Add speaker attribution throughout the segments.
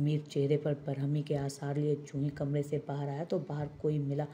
Speaker 1: मीर चेहरे पर बरहमी के आसार लिए चूही कमरे से बाहर आया तो बाहर कोई मिला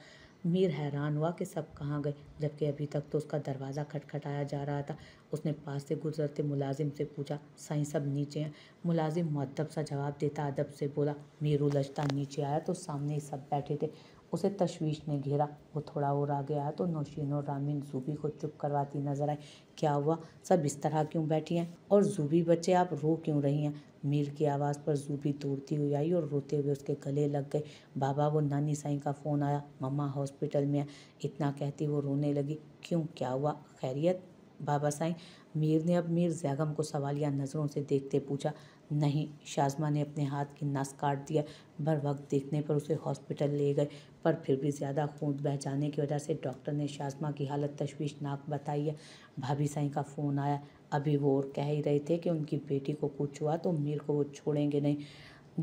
Speaker 1: मीर हैरान हुआ कि सब कहाँ गए जबकि अभी तक तो उसका दरवाज़ा खटखटाया जा रहा था उसने पास से गुजरते मुलाजिम से पूछा साईं सब नीचे हैं मुलाजिम मुद्दब सा जवाब देता अदब से बोला मीर उलझता नीचे आया तो सामने ही सब बैठे थे उसे तशवीश ने घेरा वो थोड़ा और आ गया तो नौशीन और रामीन जूबी को चुप करवाती नजर आई क्या हुआ सब इस तरह क्यों बैठी हैं और जूबी बच्चे आप रो क्यों रही हैं मीर की आवाज़ पर जूबी दौड़ती हुई आई और रोते हुए उसके गले लग गए बाबा वो नानी साईं का फ़ोन आया मम्मा हॉस्पिटल में है इतना कहती वो रोने लगी क्यों क्या हुआ खैरियत बाबा साईं मीर ने अब मीर जैगम को सवालिया नज़रों से देखते पूछा नहीं शाजमा ने अपने हाथ की नस काट दिया बर वक्त देखने पर उसे हॉस्पिटल ले गए पर फिर भी ज़्यादा खून बह जाने की वजह से डॉक्टर ने शाजमा की हालत तशवीशनाक बताई है भाभी साई का फ़ोन आया अभी वो और कह ही रहे थे कि उनकी बेटी को कुछ हुआ तो मीर को वो छोड़ेंगे नहीं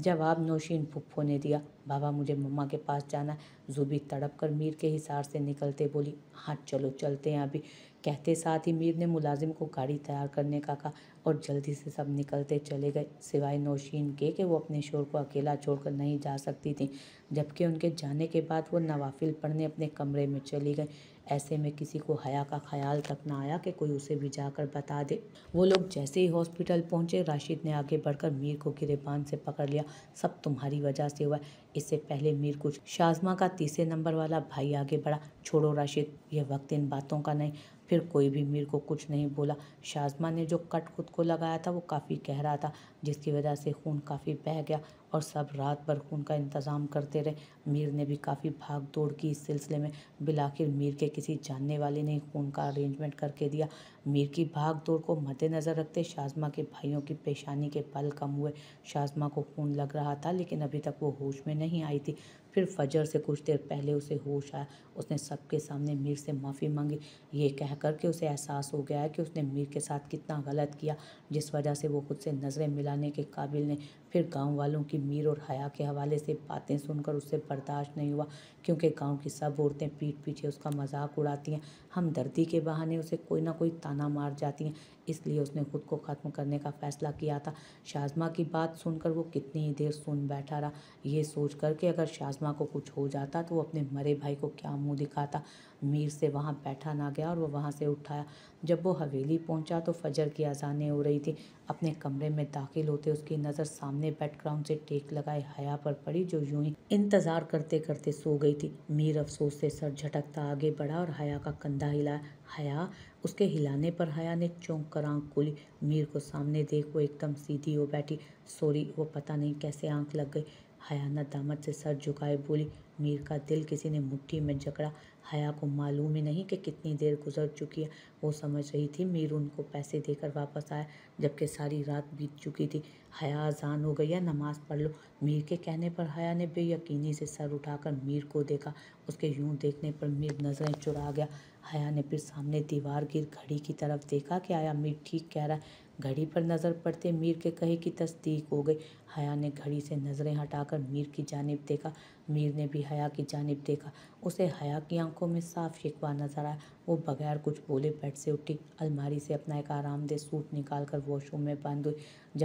Speaker 1: जवाब नौशीन फुफ्फो ने दिया बाबा मुझे मम्मा के पास जाना जूबी तड़प कर मीर के हिसार से निकलते बोली हाँ चलो चलते हैं अभी कहते साथ ही मीर ने मुलाजिम को गाड़ी तैयार करने का कहा और जल्दी से सब निकलते चले गए सिवाय नौशीन के कि वो अपने शोर को अकेला छोड़कर नहीं जा सकती थी जबकि उनके जाने के बाद वो नवाफिल पढ़ने अपने कमरे में चली गई ऐसे में किसी को हया का ख्याल तक ना आया कि कोई उसे भी जाकर बता दे वो लोग जैसे ही हॉस्पिटल पहुंचे राशिद ने आगे बढ़कर मीर को गिरेबान से पकड़ लिया सब तुम्हारी वजह से हुआ इससे पहले मीर कुछ शाजमा का तीसरे नंबर वाला भाई आगे बढ़ा छोड़ो राशिद यह वक्त इन बातों का नहीं फिर कोई भी मीर को कुछ नहीं बोला शाजमा ने जो कट खुद को लगाया था वो काफ़ी गहरा था जिसकी वजह से खून काफ़ी बह गया और सब रात भर खून का इंतज़ाम करते रहे मीर ने भी काफ़ी भाग दौड़ की इस सिलसिले में बिलाखिर मीर के किसी जानने वाले ने खून का अरेंजमेंट करके दिया मीर की भाग दौड़ को मद्देनज़र रखते शाजमा के भाइयों की पेशानी के पल कम हुए शाजमा को खून लग रहा था लेकिन अभी तक वो होश में नहीं आई थी फिर फजर से कुछ देर पहले उसे होश आया उसने सबके सामने मीर से माफ़ी मांगी ये कह कर के उसे एहसास हो गया है कि उसने मीर के साथ कितना गलत किया जिस वजह से वो खुद से नज़रें मिलाने के काबिल ने फिर गांव वालों की मीर और हया के हवाले से बातें सुनकर उससे बर्दाश्त नहीं हुआ क्योंकि गांव की सब औरतें पीठ पीछे उसका मजाक उड़ाती हैं हम दर्दी के बहाने उसे कोई ना कोई ताना मार जाती हैं इसलिए उसने खुद को ख़त्म करने का फ़ैसला किया था शाजमा की बात सुनकर वो कितनी ही देर सुन बैठा रहा ये सोच कर कि अगर शाजमा को कुछ हो जाता तो वो अपने मरे भाई को क्या मुंह दिखाता मीर से वहाँ बैठा ना गया और वो वहाँ से उठाया जब वो हवेली पहुँचा तो फजर की अजानें हो रही थी अपने कमरे में दाखिल होते उसकी नज़र सामने बैकग्राउंड से टेक लगाए हया पर पड़ी जो यूं ही इंतज़ार करते करते सो गई थी मीर अफसोस से सर झटकता आगे बढ़ा और हया का कंधा डंडा हिला हया उसके हिलाने पर हया ने चौंक कर आँख खोली मीर को सामने देख वो एकदम सीधी हो बैठी सॉरी वो पता नहीं कैसे आंख लग गई हया नदामत से सर झुकाए बोली मीर का दिल किसी ने मुट्ठी में जकड़ा हया को मालूम ही नहीं कि कितनी देर गुजर चुकी है वो समझ रही थी मीर उनको पैसे देकर वापस आया जबकि सारी रात बीत चुकी थी हया आजान हो गई है नमाज पढ़ लो मीर के कहने पर हया ने बेयकीनी से सर उठाकर मीर को देखा उसके यूं देखने पर मीर नज़रें चुरा गया हया ने फिर सामने दीवार गिर घड़ी की तरफ देखा कि आया मीर ठीक कह रहा है घड़ी पर नज़र पड़ते मीर के कहे की तस्दीक हो गई हया ने घड़ी से नज़रें हटाकर मीर की जानब देखा मीर ने भी हया की जानब देखा उसे हया की आंखों में साफ शिकवा नज़र आया वो बगैर कुछ बोले बेड से उठी अलमारी से अपना एक आरामदेह सूट निकाल कर वॉशरूम में बंद हुई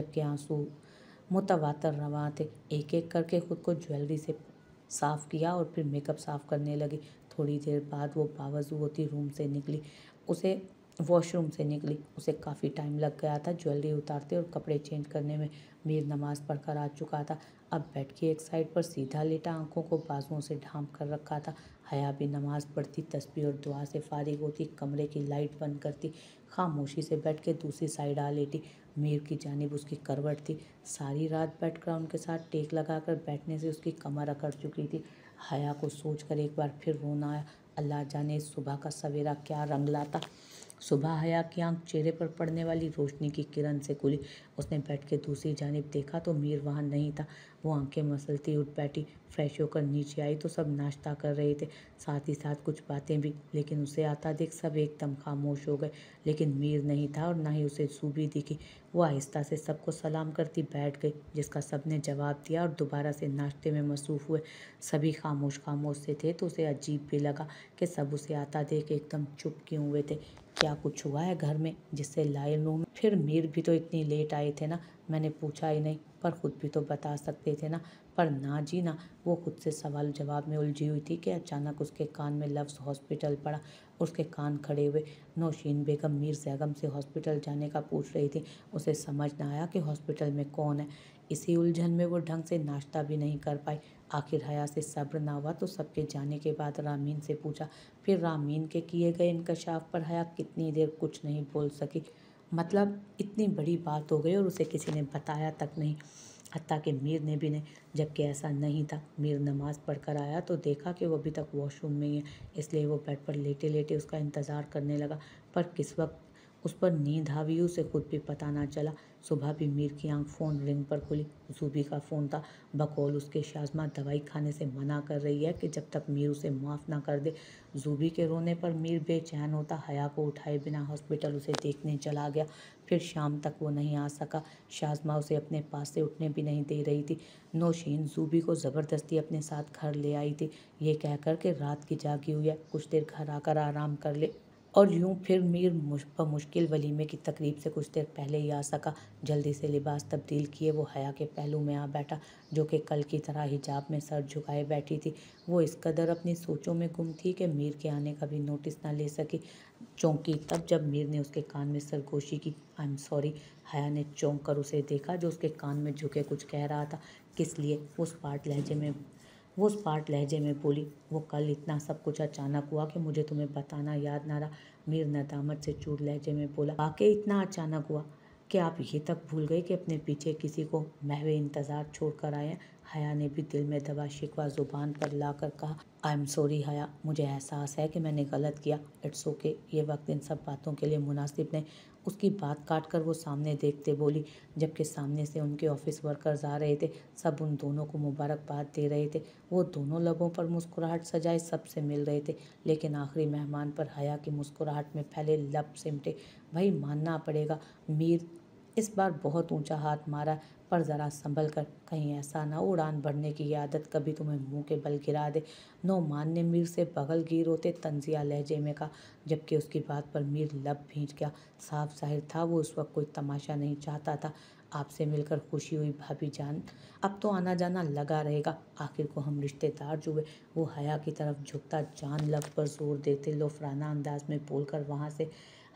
Speaker 1: जबकि आंसू मुतवातर रवा थे एक एक करके ख़ुद को ज्वेलरी से साफ़ किया और फिर मेकअप साफ़ करने लगी थोड़ी देर बाद वो बावजू होती रूम से निकली उसे वॉशरूम से निकली उसे काफ़ी टाइम लग गया था ज्वेलरी उतारते और कपड़े चेंज करने में मीर नमाज पढ़कर आ चुका था अब बेड की एक साइड पर सीधा लेटा आंखों को बाजुओं से ढांप कर रखा था हया भी नमाज पढ़ती तस्वीर और दुआ से फारिग होती कमरे की लाइट बंद करती खामोशी से बैठ के दूसरी साइड आ लेटी मीर की जानब उसकी करवट थी सारी रात बैठ कर उनके साथ टेक लगाकर बैठने से उसकी कमर अकड़ चुकी थी हया को कर एक बार फिर रोना आया अल्लाह जाने सुबह का सवेरा क्या रंग लाता सुबह हया की आंख चेहरे पर पड़ने वाली रोशनी की किरण से खुली उसने बैठ के दूसरी जानब देखा तो मीर वहाँ नहीं था वो आंखें मसलती उठ बैठी फ्रेश होकर नीचे आई तो सब नाश्ता कर रहे थे साथ ही साथ कुछ बातें भी लेकिन उसे आता देख सब एकदम खामोश हो गए लेकिन मीर नहीं था और ना ही उसे सूबी दिखी वो आहिस्ता से सबको सलाम करती बैठ गई जिसका सब ने जवाब दिया और दोबारा से नाश्ते में मसरूफ़ हुए सभी खामोश खामोश से थे तो उसे अजीब भी लगा कि सब उसे आता देख एकदम चुप क्यों हुए थे क्या कुछ हुआ है घर में जिससे लाए रूम फिर मीर भी तो इतनी लेट आए थे ना मैंने पूछा ही नहीं पर खुद भी तो बता सकते थे ना पर ना जी ना वो खुद से सवाल जवाब में उलझी हुई थी कि अचानक उसके कान में लफ्ज़ हॉस्पिटल पड़ा उसके कान खड़े हुए नौशीन बेगम मीर सैगम से हॉस्पिटल जाने का पूछ रही थी उसे समझ ना आया कि हॉस्पिटल में कौन है इसी उलझन में वो ढंग से नाश्ता भी नहीं कर पाई आखिर हया से सब्र ना हुआ तो सबके जाने के बाद रामीन से पूछा फिर रामीन के किए गए इनकशाफ पर हया कितनी देर कुछ नहीं बोल सकी मतलब इतनी बड़ी बात हो गई और उसे किसी ने बताया तक नहीं हती कि मीर ने भी नहीं जबकि ऐसा नहीं था मीर नमाज़ पढ़ कर आया तो देखा कि वो अभी तक वॉशरूम में ही है इसलिए वो बेड पर लेटे लेटे उसका इंतज़ार करने लगा पर किस वक्त उस पर नींद हावी उसे खुद भी पता ना चला सुबह भी मीर की आंख फ़ोन रिंग पर खुली जूबी का फ़ोन था बकौल उसके शाजमा दवाई खाने से मना कर रही है कि जब तक मीर उसे माफ़ ना कर दे जूबी के रोने पर मीर बेचैन होता हया को उठाए बिना हॉस्पिटल उसे देखने चला गया फिर शाम तक वो नहीं आ सका शाजमा उसे अपने पास से उठने भी नहीं दे रही थी नौशीन जूबी को ज़बरदस्ती अपने साथ घर ले आई थी ये कहकर के रात की जागी हुई है कुछ देर घर आकर आराम कर ले और यूँ फिर मीर मुश मुश्किल वलीमे की तकरीब से कुछ देर पहले ही आ सका जल्दी से लिबास तब्दील किए वो हया के पहलू में आ बैठा जो कि कल की तरह हिजाब में सर झुकाए बैठी थी वो इस कदर अपनी सोचों में गुम थी कि मीर के आने का भी नोटिस ना ले सकी चौंकी तब जब मीर ने उसके कान में सरगोशी की आई एम सॉरी हया ने चौंक कर उसे देखा जो उसके कान में झुके कुछ कह रहा था किस लिए उस पार्ट लहजे में वो स्पाट लहजे में बोली वो कल इतना सब कुछ अचानक हुआ कि मुझे तुम्हें बताना याद ना रहा मीर नदामत से चूर लहजे में बोला वाकई इतना अचानक हुआ कि आप ये तक भूल गए कि अपने पीछे किसी को महवे इंतज़ार छोड़ कर आए हया ने भी दिल में दबा शिकवा ज़ुबान पर ला कर कहा आई एम सॉरी हया मुझे एहसास है कि मैंने गलत किया इट्स ओके okay. ये वक्त इन सब बातों के लिए मुनासिब नहीं उसकी बात काट कर वो सामने देखते बोली जबकि सामने से उनके ऑफिस वर्कर्स आ रहे थे सब उन दोनों को मुबारकबाद दे रहे थे वो दोनों लबों पर मुस्कुराहट सजाए सबसे मिल रहे थे लेकिन आखिरी मेहमान पर हया की मुस्कुराहट में फैले लब सिमटे भाई मानना पड़ेगा मीर इस बार बहुत ऊंचा हाथ मारा पर ज़रा संभल कर कहीं ऐसा ना उड़ान भरने की आदत कभी तुम्हें मुंह के बल गिरा दे नो मान ने मीर से बगल गिर होते तंजिया लहजे में कहा जबकि उसकी बात पर मीर लब भींच गया साफ जाहिर था वो उस वक्त कोई तमाशा नहीं चाहता था आपसे मिलकर खुशी हुई भाभी जान अब तो आना जाना लगा रहेगा आखिर को हम रिश्तेदार जो हुए वो हया की तरफ झुकता जान लब पर जोर देते लोफराना अंदाज में बोलकर वहाँ से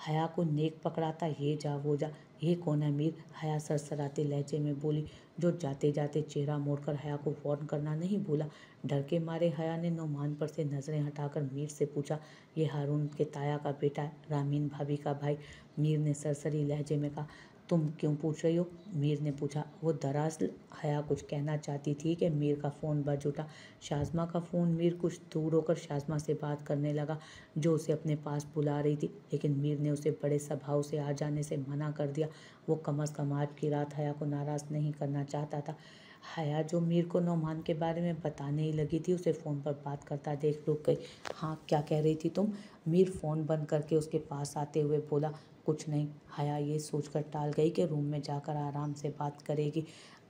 Speaker 1: हया को नेक पकड़ाता ये जा वो जा ये कौन है मीर हया सरसराते लहजे में बोली जो जाते जाते चेहरा मोड़कर हया को फ़ोन करना नहीं भूला डर के मारे हया ने नौमान पर से नज़रें हटाकर मीर से पूछा ये हारून के ताया का बेटा रामीन भाभी का भाई मीर ने सरसरी लहजे में कहा तुम क्यों पूछ रही हो मीर ने पूछा वो दरअसल हया कुछ कहना चाहती थी कि मीर का फ़ोन बज उठा शाजमा का फ़ोन मीर कुछ दूर होकर शाजमा से बात करने लगा जो उसे अपने पास बुला रही थी लेकिन मीर ने उसे बड़े स्वभाव से आ जाने से मना कर दिया वो कम अज़ कम आज की रात हया को नाराज़ नहीं करना चाहता था हया जो मीर को नौमान के बारे में बताने ही लगी थी उसे फ़ोन पर बात करता देख रुक गई हाँ क्या कह रही थी तुम मीर फ़ोन बंद करके उसके पास आते हुए बोला कुछ नहीं हया ये सोचकर टाल गई कि रूम में जाकर आराम से बात करेगी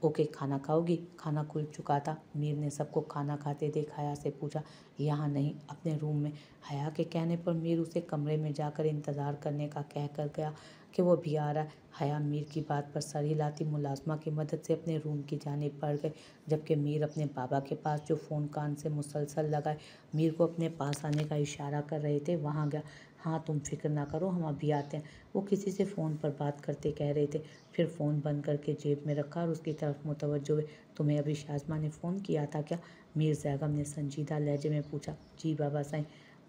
Speaker 1: ओके खाना खाओगी खाना खुल चुका था मीर ने सबको खाना खाते देख हया से पूछा यहाँ नहीं अपने रूम में हया के कहने पर मीर उसे कमरे में जाकर इंतज़ार करने का कह कर गया कि वो भी आ रहा है हया मीर की बात पर सर हिलाती मुलाजमा की मदद से अपने रूम की जाने पड़ गए जबकि मीर अपने बाबा के पास जो फ़ोन कान से मुसलसल लगाए मीर को अपने पास आने का इशारा कर रहे थे वहाँ गया हाँ तुम फिक्र ना करो हम अभी आते हैं वो किसी से फ़ोन पर बात करते कह रहे थे फिर फ़ोन बंद करके जेब में रखा और उसकी तरफ मुतवजो हुए तुम्हें अभी शाजमा ने फ़ोन किया था क्या मीर जैगम ने संजीदा लहजे में पूछा जी बाबा साईं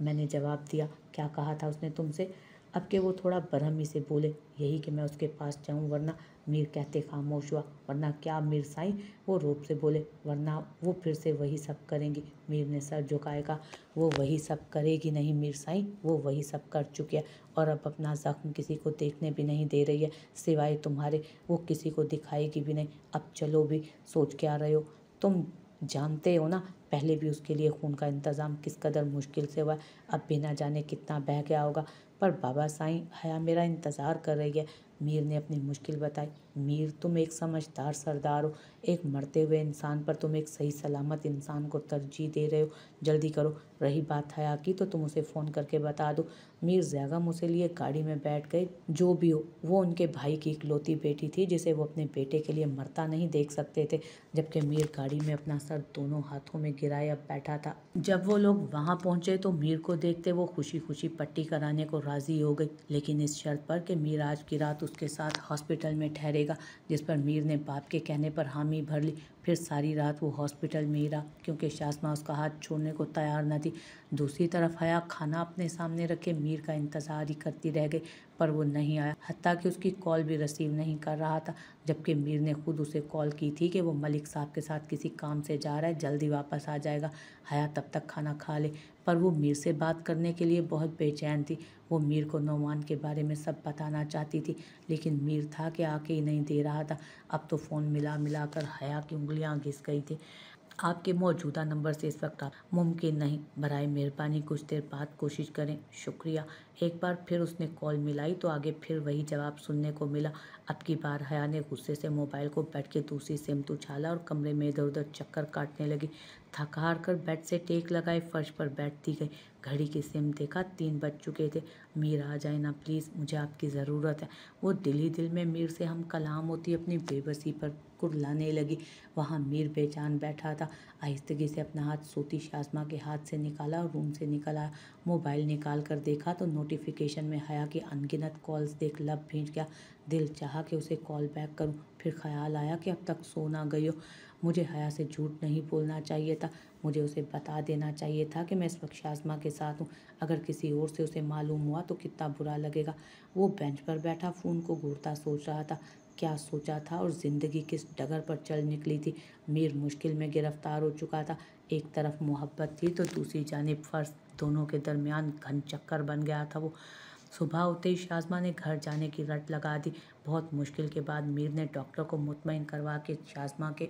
Speaker 1: मैंने जवाब दिया क्या कहा था उसने तुमसे अब के वो थोड़ा बरहमी से बोले यही कि मैं उसके पास जाऊँ वरना मीर कहते खामोश हुआ वरना क्या मीर साई वो रूप से बोले वरना वो फिर से वही सब करेंगी मीर ने सर झुकाए कहा वो वही सब करेगी नहीं मीर साई वो वही सब कर चुकी है और अब अपना ज़ख्म किसी को देखने भी नहीं दे रही है सिवाय तुम्हारे वो किसी को दिखाएगी भी नहीं अब चलो भी सोच के आ रहे हो तुम जानते हो ना पहले भी उसके लिए खून का इंतज़ाम किस कदर मुश्किल से हुआ अब बिना जाने कितना बह गया होगा पर बाबा साईं हया मेरा इंतज़ार कर रही है मीर ने अपनी मुश्किल बताई मीर तुम एक समझदार सरदार हो एक मरते हुए इंसान पर तुम एक सही सलामत इंसान को तरजीह दे रहे हो जल्दी करो रही बात हया की तो तुम उसे फ़ोन करके बता दो मीर जैगम उसे लिए गाड़ी में बैठ गए जो भी हो वो उनके भाई की इकलौती बेटी थी जिसे वो अपने बेटे के लिए मरता नहीं देख सकते थे जबकि मीर गाड़ी में अपना सर दोनों हाथों में गिराए अब बैठा था जब वो लोग वहाँ पहुँचे तो मीर को देखते वो खुशी खुशी पट्टी कराने को राज़ी हो गई लेकिन इस शर्त पर कि मीर आज की रात उसके साथ हॉस्पिटल में ठहरे पड़ेगा जिस पर मीर ने बाप के कहने पर हामी भर ली फिर सारी रात वो हॉस्पिटल में ही रहा क्योंकि शासमा उसका हाथ छोड़ने को तैयार न थी दूसरी तरफ हया खाना अपने सामने रखे मीर का इंतज़ार ही करती रह गई पर वो नहीं आया हती कि उसकी कॉल भी रिसीव नहीं कर रहा था जबकि मीर ने खुद उसे कॉल की थी कि वो मलिक साहब के साथ किसी काम से जा रहा है जल्दी वापस आ जाएगा हया तब तक खाना खा ले पर वो मीर से बात करने के लिए बहुत बेचैन थी वो मीर को नौमान के बारे में सब बताना चाहती थी लेकिन मीर था कि आके ही नहीं दे रहा था अब तो फ़ोन मिला मिला कर हया की उंगलियाँ घिस गई थी आपके मौजूदा नंबर से इस वक्त मुमकिन नहीं बरए मेहरबानी कुछ देर बाद कोशिश करें शुक्रिया एक बार फिर उसने कॉल मिलाई तो आगे फिर वही जवाब सुनने को मिला अब की बार हया ने गुस्से से मोबाइल को बैठ के दूसरी तो उछाला और कमरे में इधर उधर चक्कर काटने लगी थकार कर बेड से टेक लगाए फर्श पर बैठती गई घड़ी की सिम देखा तीन बज चुके थे मीर आ जाए ना प्लीज़ मुझे आपकी ज़रूरत है वो दिल ही दिल में मीर से हम कलाम होती अपनी बेबसी पर कुरलाने लगी वहाँ मीर बेचान बैठा था आहिस्तगी से अपना हाथ सोती शाजमा के हाथ से निकाला और रूम से निकाला मोबाइल निकाल कर देखा तो नोटिफिकेशन में हया कि अनगिनत कॉल्स देख लब भीट गया दिल चाह कि उसे कॉल बैक करूँ फिर ख्याल आया कि अब तक सोना गई हो मुझे हया से झूठ नहीं बोलना चाहिए था मुझे उसे बता देना चाहिए था कि मैं इस वक्त शाजमा के साथ हूँ अगर किसी और से उसे मालूम हुआ तो कितना बुरा लगेगा वो बेंच पर बैठा फ़ोन को घूरता सोच रहा था क्या सोचा था और ज़िंदगी किस डगर पर चल निकली थी मीर मुश्किल में गिरफ्तार हो चुका था एक तरफ मोहब्बत थी तो दूसरी जानब फर्श दोनों के दरमियान घन चक्कर बन गया था वो सुबह होते ही शाजमा ने घर जाने की रट लगा दी बहुत मुश्किल के बाद मीर ने डॉक्टर को मुतमिन करवा के शाजमा के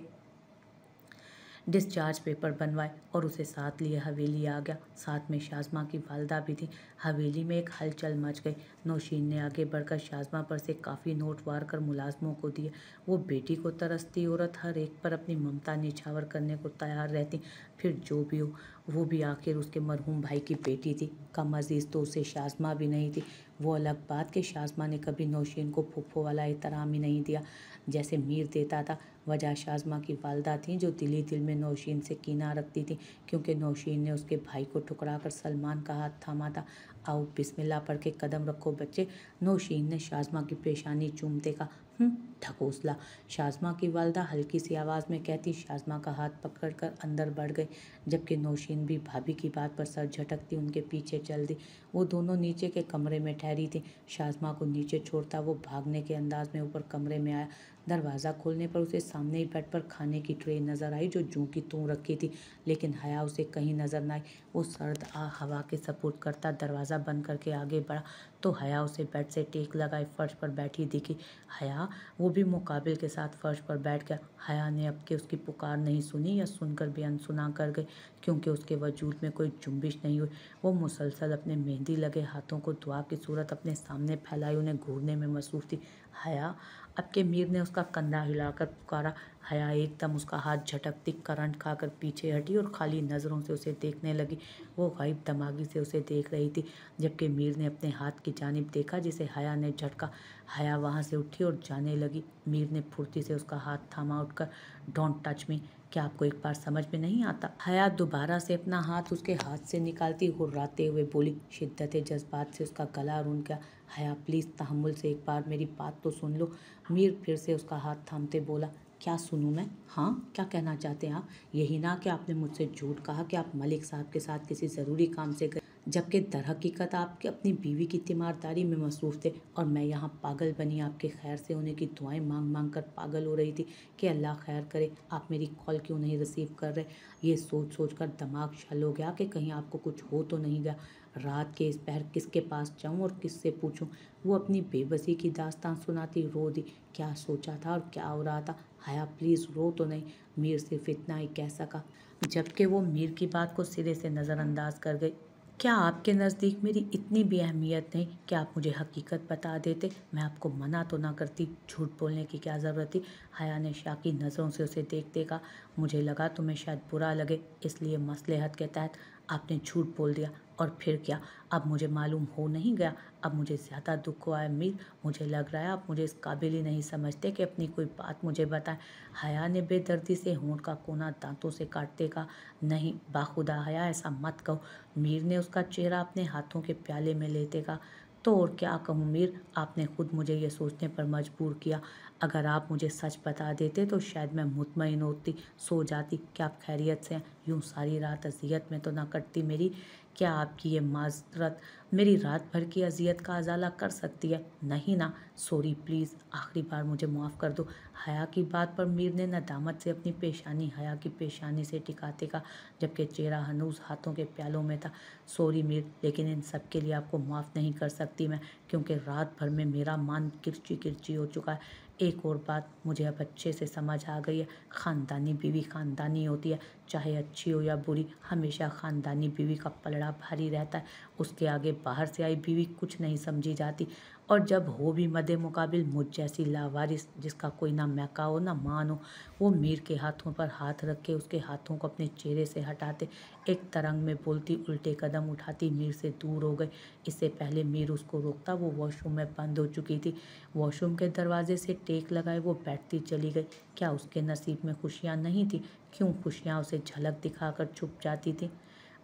Speaker 1: डिस्चार्ज पेपर बनवाए और उसे साथ लिए हवेली आ गया साथ में शाजमा की वालदा भी थी हवेली में एक हलचल मच गई नौशीन ने आगे बढ़कर शाजमा पर से काफ़ी नोट वार कर मुलाजमों को दिए वो बेटी को तरसती औरत हर एक पर अपनी ममता निछावर करने को तैयार रहती फिर जो भी हो वो भी आखिर उसके मरहूम भाई की बेटी थी कम अजीज़ तो उसे शाजमा भी नहीं थी वो अलग बात कि शाजमा ने कभी नौशीन को फूफो वाला एहतराम ही नहीं दिया जैसे मीर देता था वजह शाजमा की वालदा थी जो दिली दिल में नौशीन से कीना रखती थी क्योंकि नौशीन ने उसके भाई को ठुकरा कर सलमान का हाथ थामा था आओ बिस्मिल्लाह पढ़ के कदम रखो बच्चे नौशीन ने शाजमा की पेशानी चूमते का ढकोसला हम्म, शाजमा की वालदा हल्की सी आवाज़ में कहती शाजमा का हाथ पकड़ कर अंदर बढ़ गई जबकि नौशीन भी भाभी की बात पर सर झटकती उनके पीछे चल दी वो दोनों नीचे के कमरे में ठहरी थी शाजमा को नीचे छोड़ता वो भागने के अंदाज में ऊपर कमरे में आया दरवाज़ा खोलने पर उसे सामने ही बेड पर खाने की ट्रे नज़र आई जो जूं की तू रखी थी लेकिन हया उसे कहीं नज़र न आई वो सर्द आ हवा के सपोर्ट करता दरवाज़ा बंद करके आगे बढ़ा तो हया उसे बेड से टेक लगाई फर्श पर बैठी दिखी हया वो भी मुकाबिल के साथ फर्श पर बैठ गया हया ने अब के उसकी पुकार नहीं सुनी या सुनकर भी अनसुना कर गई क्योंकि उसके वजूद में कोई जुम्बिश नहीं हुई वो मुसलसल अपने मेहंदी लगे हाथों को दुआ की सूरत अपने सामने फैलाई उन्हें घूरने में मसरूफ़ थी हया अब के मीर ने उसका कंधा हिलाकर पुकारा हया एकदम उसका हाथ झटकती करंट खाकर पीछे हटी और खाली नज़रों से उसे देखने लगी वो गाइब दमागी से उसे देख रही थी जबकि मीर ने अपने हाथ की जानब देखा जिसे हया ने झटका हया वहाँ से उठी और जाने लगी मीर ने फुर्ती से उसका हाथ थामा उठकर डोंट टच मी क्या आपको एक बार समझ में नहीं आता हया दोबारा से अपना हाथ उसके हाथ से निकालती हुर्राते हुए बोली शिद्दत जज्बात से उसका गला रून गया हया प्लीज़ तहमुल से एक बार मेरी बात तो सुन लो मीर फिर से उसका हाथ थामते बोला क्या सुनूँ मैं हाँ क्या कहना चाहते हैं आप यही ना कि आपने मुझसे झूठ कहा कि आप मलिक साहब के साथ किसी ज़रूरी काम से गए जबकि दर हकीकत आपके अपनी बीवी की तीमारदारी में मसरूफ़ थे और मैं यहाँ पागल बनी आपके खैर से होने की दुआएं मांग मांग कर पागल हो रही थी कि अल्लाह खैर करे आप मेरी कॉल क्यों नहीं रिसीव कर रहे ये सोच सोच कर दिमाग छल हो गया कि कहीं आपको कुछ हो तो नहीं गया रात के इस पहर किसके पास जाऊं और किससे पूछूं वो अपनी बेबसी की दास्तान सुनाती रो दी क्या सोचा था और क्या हो रहा था हया प्लीज़ रो तो नहीं मीर सिर्फ इतना ही कह सका जबकि वो मीर की बात को सिरे से नज़रअंदाज कर गई क्या आपके नज़दीक मेरी इतनी भी अहमियत नहीं कि आप मुझे हकीकत बता देते मैं आपको मना तो ना करती झूठ बोलने की क्या ज़रूरत थी हया ने शाह की नज़रों से उसे देख देखा मुझे लगा तुम्हें शायद बुरा लगे इसलिए मसलहत के तहत आपने झूठ बोल दिया और फिर क्या अब मुझे मालूम हो नहीं गया अब मुझे ज़्यादा दुख हुआ है मीर मुझे लग रहा है आप मुझे इस काबिल ही नहीं समझते कि अपनी कोई बात मुझे बताएं हया ने बेदर्दी से होंठ का कोना दांतों से काटते का नहीं बाखुदा हया ऐसा मत कहो मीर ने उसका चेहरा अपने हाथों के प्याले में लेते का तो और क्या कहूँ मीर आपने खुद मुझे ये सोचने पर मजबूर किया अगर आप मुझे सच बता देते तो शायद मैं मुतमिन होती सो जाती क्या आप खैरियत से यूँ सारी रात अजियत में तो ना कटती मेरी क्या आपकी ये माजरत मेरी रात भर की अजियत का अजाला कर सकती है नहीं ना सॉरी प्लीज़ आखिरी बार मुझे माफ़ कर दो हया की बात पर मीर ने नदामत से अपनी पेशानी हया की पेशानी से टिकाते का जबकि चेहरा हनूस हाथों के प्यालों में था सॉरी मीर लेकिन इन सब के लिए आपको माफ़ नहीं कर सकती मैं क्योंकि रात भर में मेरा मान किरची किरची हो चुका है एक और बात मुझे अब अच्छे से समझ आ गई है ख़ानदानी बीवी ख़ानदानी होती है चाहे अच्छी हो या बुरी हमेशा ख़ानदानी बीवी का पलड़ा भारी रहता है उसके आगे बाहर से आई बीवी कुछ नहीं समझी जाती और जब हो भी मदे मुकाबिल मुझ जैसी लावारिस जिसका कोई ना मैका हो ना मान हो वो मीर के हाथों पर हाथ रख के उसके हाथों को अपने चेहरे से हटाते एक तरंग में बोलती उल्टे कदम उठाती मीर से दूर हो गए इससे पहले मीर उसको रोकता वो वॉशरूम में बंद हो चुकी थी वॉशरूम के दरवाजे से टेक लगाए वो बैठती चली गई क्या उसके नसीब में खुशियाँ नहीं थी क्यों खुशियाँ उसे झलक दिखाकर छुप जाती थी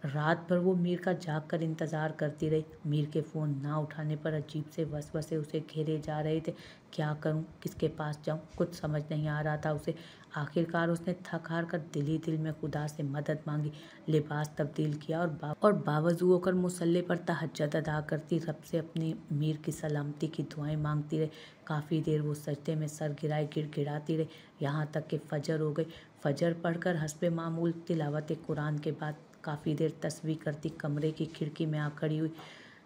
Speaker 1: रात भर वो मीर का जाग कर इंतज़ार करती रही मीर के फ़ोन ना उठाने पर अजीब से बस बसे उसे घेरे जा रहे थे क्या करूं किसके पास जाऊं कुछ समझ नहीं आ रहा था उसे आखिरकार उसने थक हार कर दिली दिल में खुदा से मदद मांगी लिबास तब्दील किया और बा, और बावजू होकर मुसल्ले पर तहजद अदा करती रब से अपनी मीर की सलामती की दुआएं मांगती रही काफ़ी देर वो सजदे में सर गिराए गिड़गिड़ाती रही यहाँ तक कि फजर हो गई फजर पढ़कर हसब मामूल तिलावत कुरान के बाद काफ़ी देर तस्वीर करती कमरे की खिड़की में आ खड़ी हुई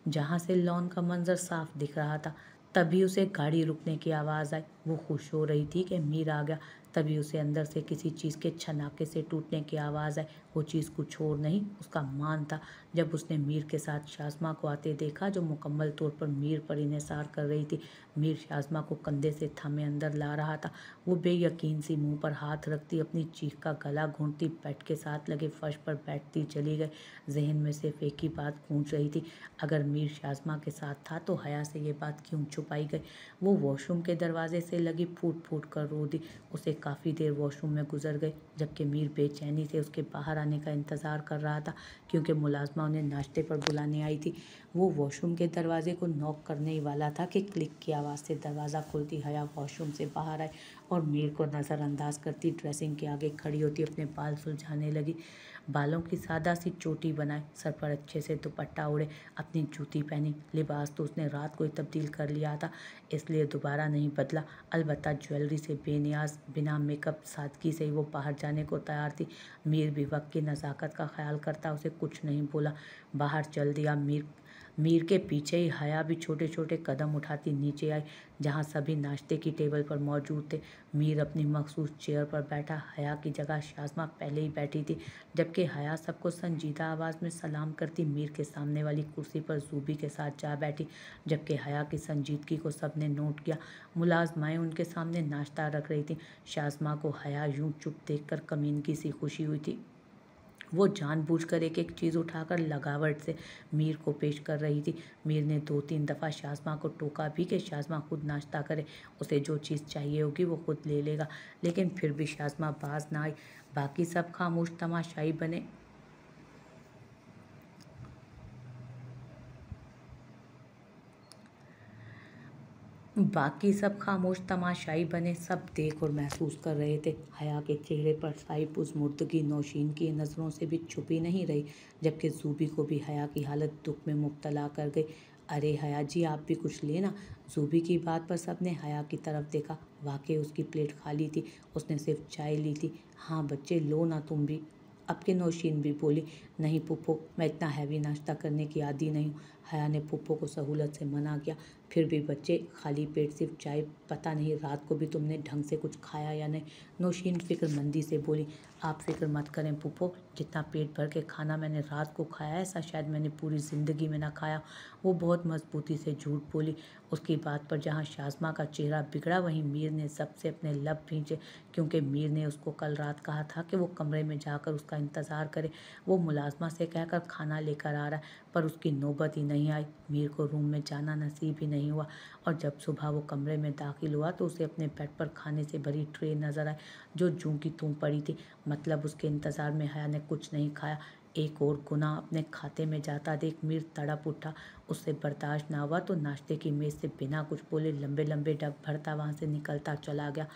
Speaker 1: जहाँ से लॉन का मंजर साफ दिख रहा था तभी उसे गाड़ी रुकने की आवाज़ आई वो खुश हो रही थी कि मीर आ गया तभी उसे अंदर से किसी चीज़ के छनाके से टूटने की आवाज़ आई वो चीज़ कुछ और नहीं उसका मान था जब उसने मीर के साथ शाजमा को आते देखा जो मुकम्मल तौर पर मीर पर इन्हसार कर रही थी मीर शाजमा को कंधे से थमे अंदर ला रहा था वो बेयकीन सी मुंह पर हाथ रखती अपनी चीख का गला घूंटती बैट के साथ लगे फर्श पर बैठती चली गई जहन में सिर्फ एक ही बात गूंज रही थी अगर मीर शाजमा के साथ था तो हया से ये बात क्यों छुपाई गई वो वॉशरूम के दरवाजे से लगी फूट फूट कर रो दी उसे काफ़ी देर वॉशरूम में गुजर गई जबकि मीर बेचैनी से उसके बाहर आने का इंतज़ार कर रहा था क्योंकि मुलाजमा उन्हें नाश्ते पर बुलाने आई थी वो वॉशरूम के दरवाजे को नॉक करने ही वाला था कि क्लिक की आवाज़ से दरवाज़ा खुलती हया वॉशरूम से बाहर आई और मीर को नज़रअंदाज करती ड्रेसिंग के आगे खड़ी होती अपने बाल सुलझाने लगी बालों की सादा सी चोटी बनाए सर पर अच्छे से दुपट्टा उड़े अपनी जूती पहनी लिबास तो उसने रात को ही तब्दील कर लिया था इसलिए दोबारा नहीं बदला अलबत् ज्वेलरी से बेनियाज बिना मेकअप सादगी से ही वो बाहर जाने को तैयार थी मीर भी वक्त की नज़ाकत का ख्याल करता उसे कुछ नहीं बोला बाहर चल दिया मीर मीर के पीछे ही हया भी छोटे छोटे कदम उठाती नीचे आई जहाँ सभी नाश्ते की टेबल पर मौजूद थे मीर अपनी मखसूस चेयर पर बैठा हया की जगह शाजमा पहले ही बैठी थी जबकि हया सबको संजीदा आवाज़ में सलाम करती मीर के सामने वाली कुर्सी पर जूबी के साथ जा बैठी जबकि हया की संजीदगी को सब ने नोट किया मुलाजमाएँ उनके सामने नाश्ता रख रही थी शाजमा को हया यूं चुप देख कर कमीन की सी खुशी हुई थी वो जानबूझकर एक एक चीज़ उठाकर लगावट से मीर को पेश कर रही थी मीर ने दो तीन दफ़ा शाजमा को टोका भी कि शाजमा खुद नाश्ता करे उसे जो चीज़ चाहिए होगी वो खुद ले लेगा लेकिन फिर भी शाजमा बाज ना आई बाकी सब खामोश तमाशाई बने बाकी सब खामोश तमाशाई बने सब देख और महसूस कर रहे थे हया के चेहरे पर साइप उस की नौशीन की नज़रों से भी छुपी नहीं रही जबकि जूबी को भी हया की हालत दुख में मुबतला कर गई अरे हया जी आप भी कुछ लेना जूबी की बात पर सब ने हया की तरफ देखा वाकई उसकी प्लेट खाली थी उसने सिर्फ चाय ली थी हाँ बच्चे लो ना तुम भी अब के नौशीन भी बोली नहीं पुप्पो मैं इतना हैवी नाश्ता करने की आदि नहीं हूँ हया ने पुप्पो को सहूलत से मना किया फिर भी बच्चे खाली पेट सिर्फ चाय पता नहीं रात को भी तुमने ढंग से कुछ खाया या नहीं नौशीन फिक्रमंदी से बोली आप फिक्र मत करें पुप्पो जितना पेट भर के खाना मैंने रात को खाया ऐसा शायद मैंने पूरी ज़िंदगी में ना खाया वो बहुत मजबूती से झूठ बोली उसकी बात पर जहाँ शाजमा का चेहरा बिगड़ा वहीं मीर ने सबसे अपने लब भींचे क्योंकि मीर ने उसको कल रात कहा था कि वो कमरे में जाकर उसका इंतज़ार करे वो मुलाजमा से कहकर खाना लेकर आ रहा है पर उसकी नौबत ही नहीं आई मीर को रूम में जाना नसीब ही नहीं हुआ और जब सुबह वो कमरे में दाखिल हुआ तो उसे अपने बेड पर खाने से भरी ट्रे नज़र आई जो जूं की तू पड़ी थी मतलब उसके इंतज़ार में हया ने कुछ नहीं खाया एक और गुना अपने खाते में जाता देख मीर तड़प उठा उससे बर्दाश्त ना हुआ तो नाश्ते की मेज़ से बिना कुछ बोले लंबे लंबे डब भरता वहाँ से निकलता चला गया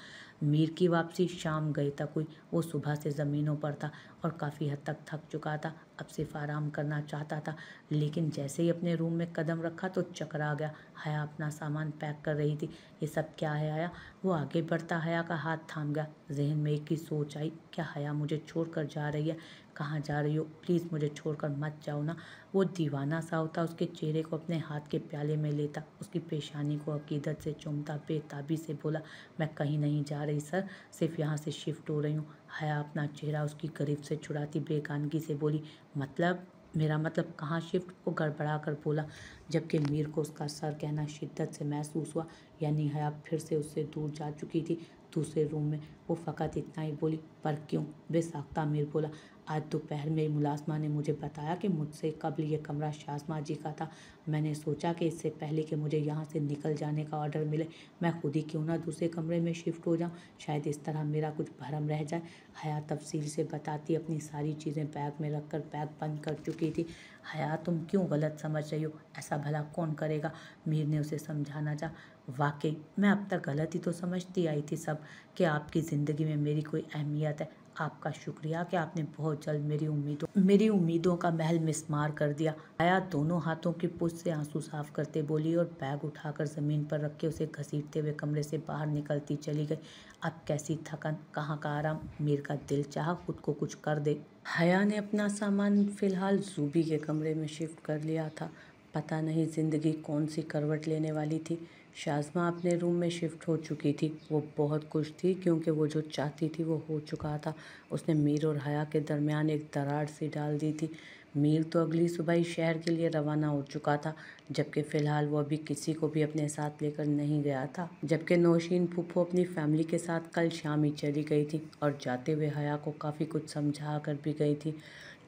Speaker 1: मीर की वापसी शाम गए तक हुई वो सुबह से ज़मीनों पर था और काफ़ी हद तक थक चुका था अब सिर्फ आराम करना चाहता था लेकिन जैसे ही अपने रूम में कदम रखा तो चकरा गया हया अपना सामान पैक कर रही थी ये सब क्या है आया वो आगे बढ़ता हया का हाथ थाम गया जहन में एक ही सोच आई क्या हया मुझे छोड़ कर जा रही है कहाँ जा रही हो प्लीज़ मुझे छोड़कर मत जाओ ना वो दीवाना सा होता उसके चेहरे को अपने हाथ के प्याले में लेता उसकी पेशानी को अकीदत से चूमता बेताबी से बोला मैं कहीं नहीं जा रही सर सिर्फ यहाँ से शिफ्ट हो रही हूँ हया अपना चेहरा उसकी गरीब से छुड़ाती बेकानगी से बोली मतलब मेरा मतलब कहाँ शिफ्ट वो गड़बड़ा कर बोला जबकि मीर को उसका सर कहना शिद्दत से महसूस हुआ यानी हया फिर से उससे दूर जा चुकी थी दूसरे रूम में वो फ़कत इतना ही बोली पर क्यों बेसाख्ता मीर बोला आज दोपहर मेरी मुलाजमा ने मुझे बताया कि मुझसे कबल ये कमरा शाजमा जी का था मैंने सोचा कि इससे पहले कि मुझे यहाँ से निकल जाने का ऑर्डर मिले मैं खुद ही क्यों ना दूसरे कमरे में शिफ्ट हो जाऊँ शायद इस तरह मेरा कुछ भरम रह जाए हया तफसील से बताती अपनी सारी चीज़ें बैग में रख कर बैग बंद कर चुकी थी हया तुम क्यों गलत समझ रही हो ऐसा भला कौन करेगा मीर ने उसे समझाना चाह वाकई मैं अब तक गलत ही तो समझती आई थी सब कि आपकी ज़िंदगी में मेरी कोई अहमियत है आपका शुक्रिया कि आपने बहुत जल्द मेरी उम्मीदों मेरी उम्मीदों का महल मिसमार कर दिया आया दोनों हाथों की पुछ से आंसू साफ करते बोली और बैग उठाकर ज़मीन पर रख के उसे घसीटते हुए कमरे से बाहर निकलती चली गई अब कैसी थकन कहाँ का आराम मीर का दिल चाह खुद को कुछ कर दे हया ने अपना सामान फ़िलहाल जूबी के कमरे में शिफ्ट कर लिया था पता नहीं ज़िंदगी कौन सी करवट लेने वाली थी शाजमा अपने रूम में शिफ्ट हो चुकी थी वो बहुत खुश थी क्योंकि वो जो चाहती थी वो हो चुका था उसने मीर और हया के दरमियान एक दरार सी डाल दी थी मीर तो अगली सुबह ही शहर के लिए रवाना हो चुका था जबकि फ़िलहाल वो अभी किसी को भी अपने साथ लेकर नहीं गया था जबकि नौशीन फूफो अपनी फैमिली के साथ कल शाम ही चली गई थी और जाते हुए हया को काफ़ी कुछ समझा कर भी गई थी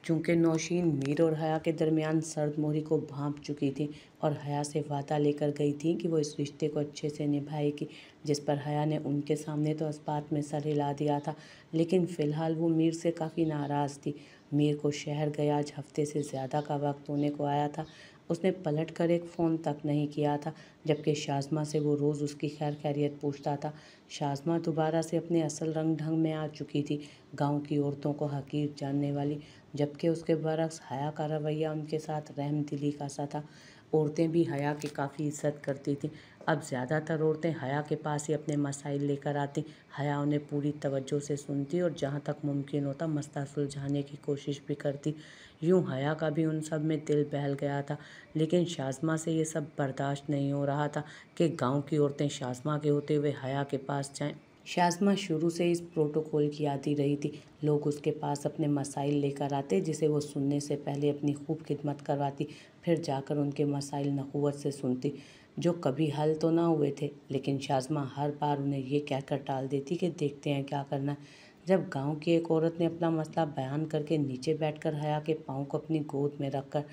Speaker 1: चूँकि नौशीन मीर और हया के दरमियान सर्द मोहरी को भांप चुकी थी और हया से वादा लेकर गई थी कि वो इस रिश्ते को अच्छे से निभाएगी जिस पर हया ने उनके सामने तो इस्पात में सर हिला दिया था लेकिन फ़िलहाल वो मीर से काफ़ी नाराज़ थी मीर को शहर गया आज हफ्ते से ज़्यादा का वक्त होने को आया था उसने पलट कर एक फ़ोन तक नहीं किया था जबकि शाजमा से वो रोज़ उसकी खैर खैरियत पूछता था शाजमा दोबारा से अपने असल रंग ढंग में आ चुकी थी गांव की औरतों को हकीर जानने वाली जबकि उसके बरक्स हया का रवैया उनके साथ रहम दिली का सा था औरतें भी हया की काफ़ी इज्जत करती थीं अब ज़्यादातर औरतें हया के पास ही अपने मसाइल लेकर आती हया उन्हें पूरी तवज्जो से सुनती और जहाँ तक मुमकिन होता मस्ता सुलझाने की कोशिश भी करती यूँ हया का भी उन सब में दिल बहल गया था लेकिन शाजमा से ये सब बर्दाश्त नहीं हो रहा था कि गांव की औरतें शाजमा के होते हुए हया के पास जाएं शाजमा शुरू से इस प्रोटोकॉल की आती रही थी लोग उसके पास अपने मसाइल लेकर आते जिसे वो सुनने से पहले अपनी खूब खिदमत करवाती फिर जाकर उनके मसाइल नखुवत से सुनती जो कभी हल तो ना हुए थे लेकिन शाजमा हर बार उन्हें यह कहकर टाल देती कि देखते हैं क्या करना जब गांव की एक औरत ने अपना मसला बयान करके नीचे बैठकर हया के पाँव को अपनी गोद में रखकर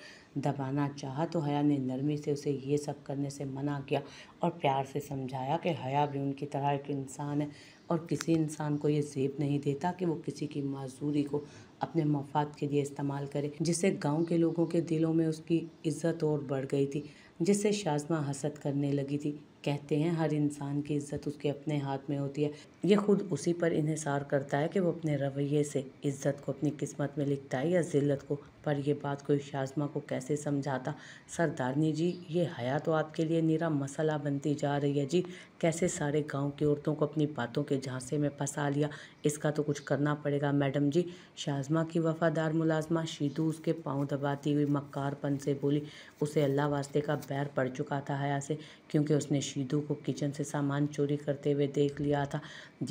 Speaker 1: दबाना चाहा तो हया ने नरमी से उसे ये सब करने से मना किया और प्यार से समझाया कि हया भी उनकी तरह एक इंसान है और किसी इंसान को ये जेब नहीं देता कि वो किसी की मजदूरी को अपने मफाद के लिए इस्तेमाल करे जिससे गांव के लोगों के दिलों में उसकी इज्जत और बढ़ गई थी जिससे शाजमा हसद करने लगी थी कहते हैं हर इंसान की इज्जत उसके अपने हाथ में होती है ये खुद उसी पर इन्हसार करता है कि वो अपने रवैये से इज्जत को अपनी किस्मत में लिखता है या जिल्लत को पर यह बात कोई शाजमा को कैसे समझाता सरदारनी जी ये हया तो आपके लिए निरा मसला बनती जा रही है जी कैसे सारे गांव की औरतों को अपनी बातों के झांसे में फंसा लिया इसका तो कुछ करना पड़ेगा मैडम जी शाजमा की वफादार मुलाजमा शीतू उसके पाँव दबाती हुई मक्कारपन से बोली उसे अल्लाह वास्ते का बैर पड़ चुका था हया से क्योंकि उसने शीतू को किचन से सामान चोरी करते हुए देख लिया था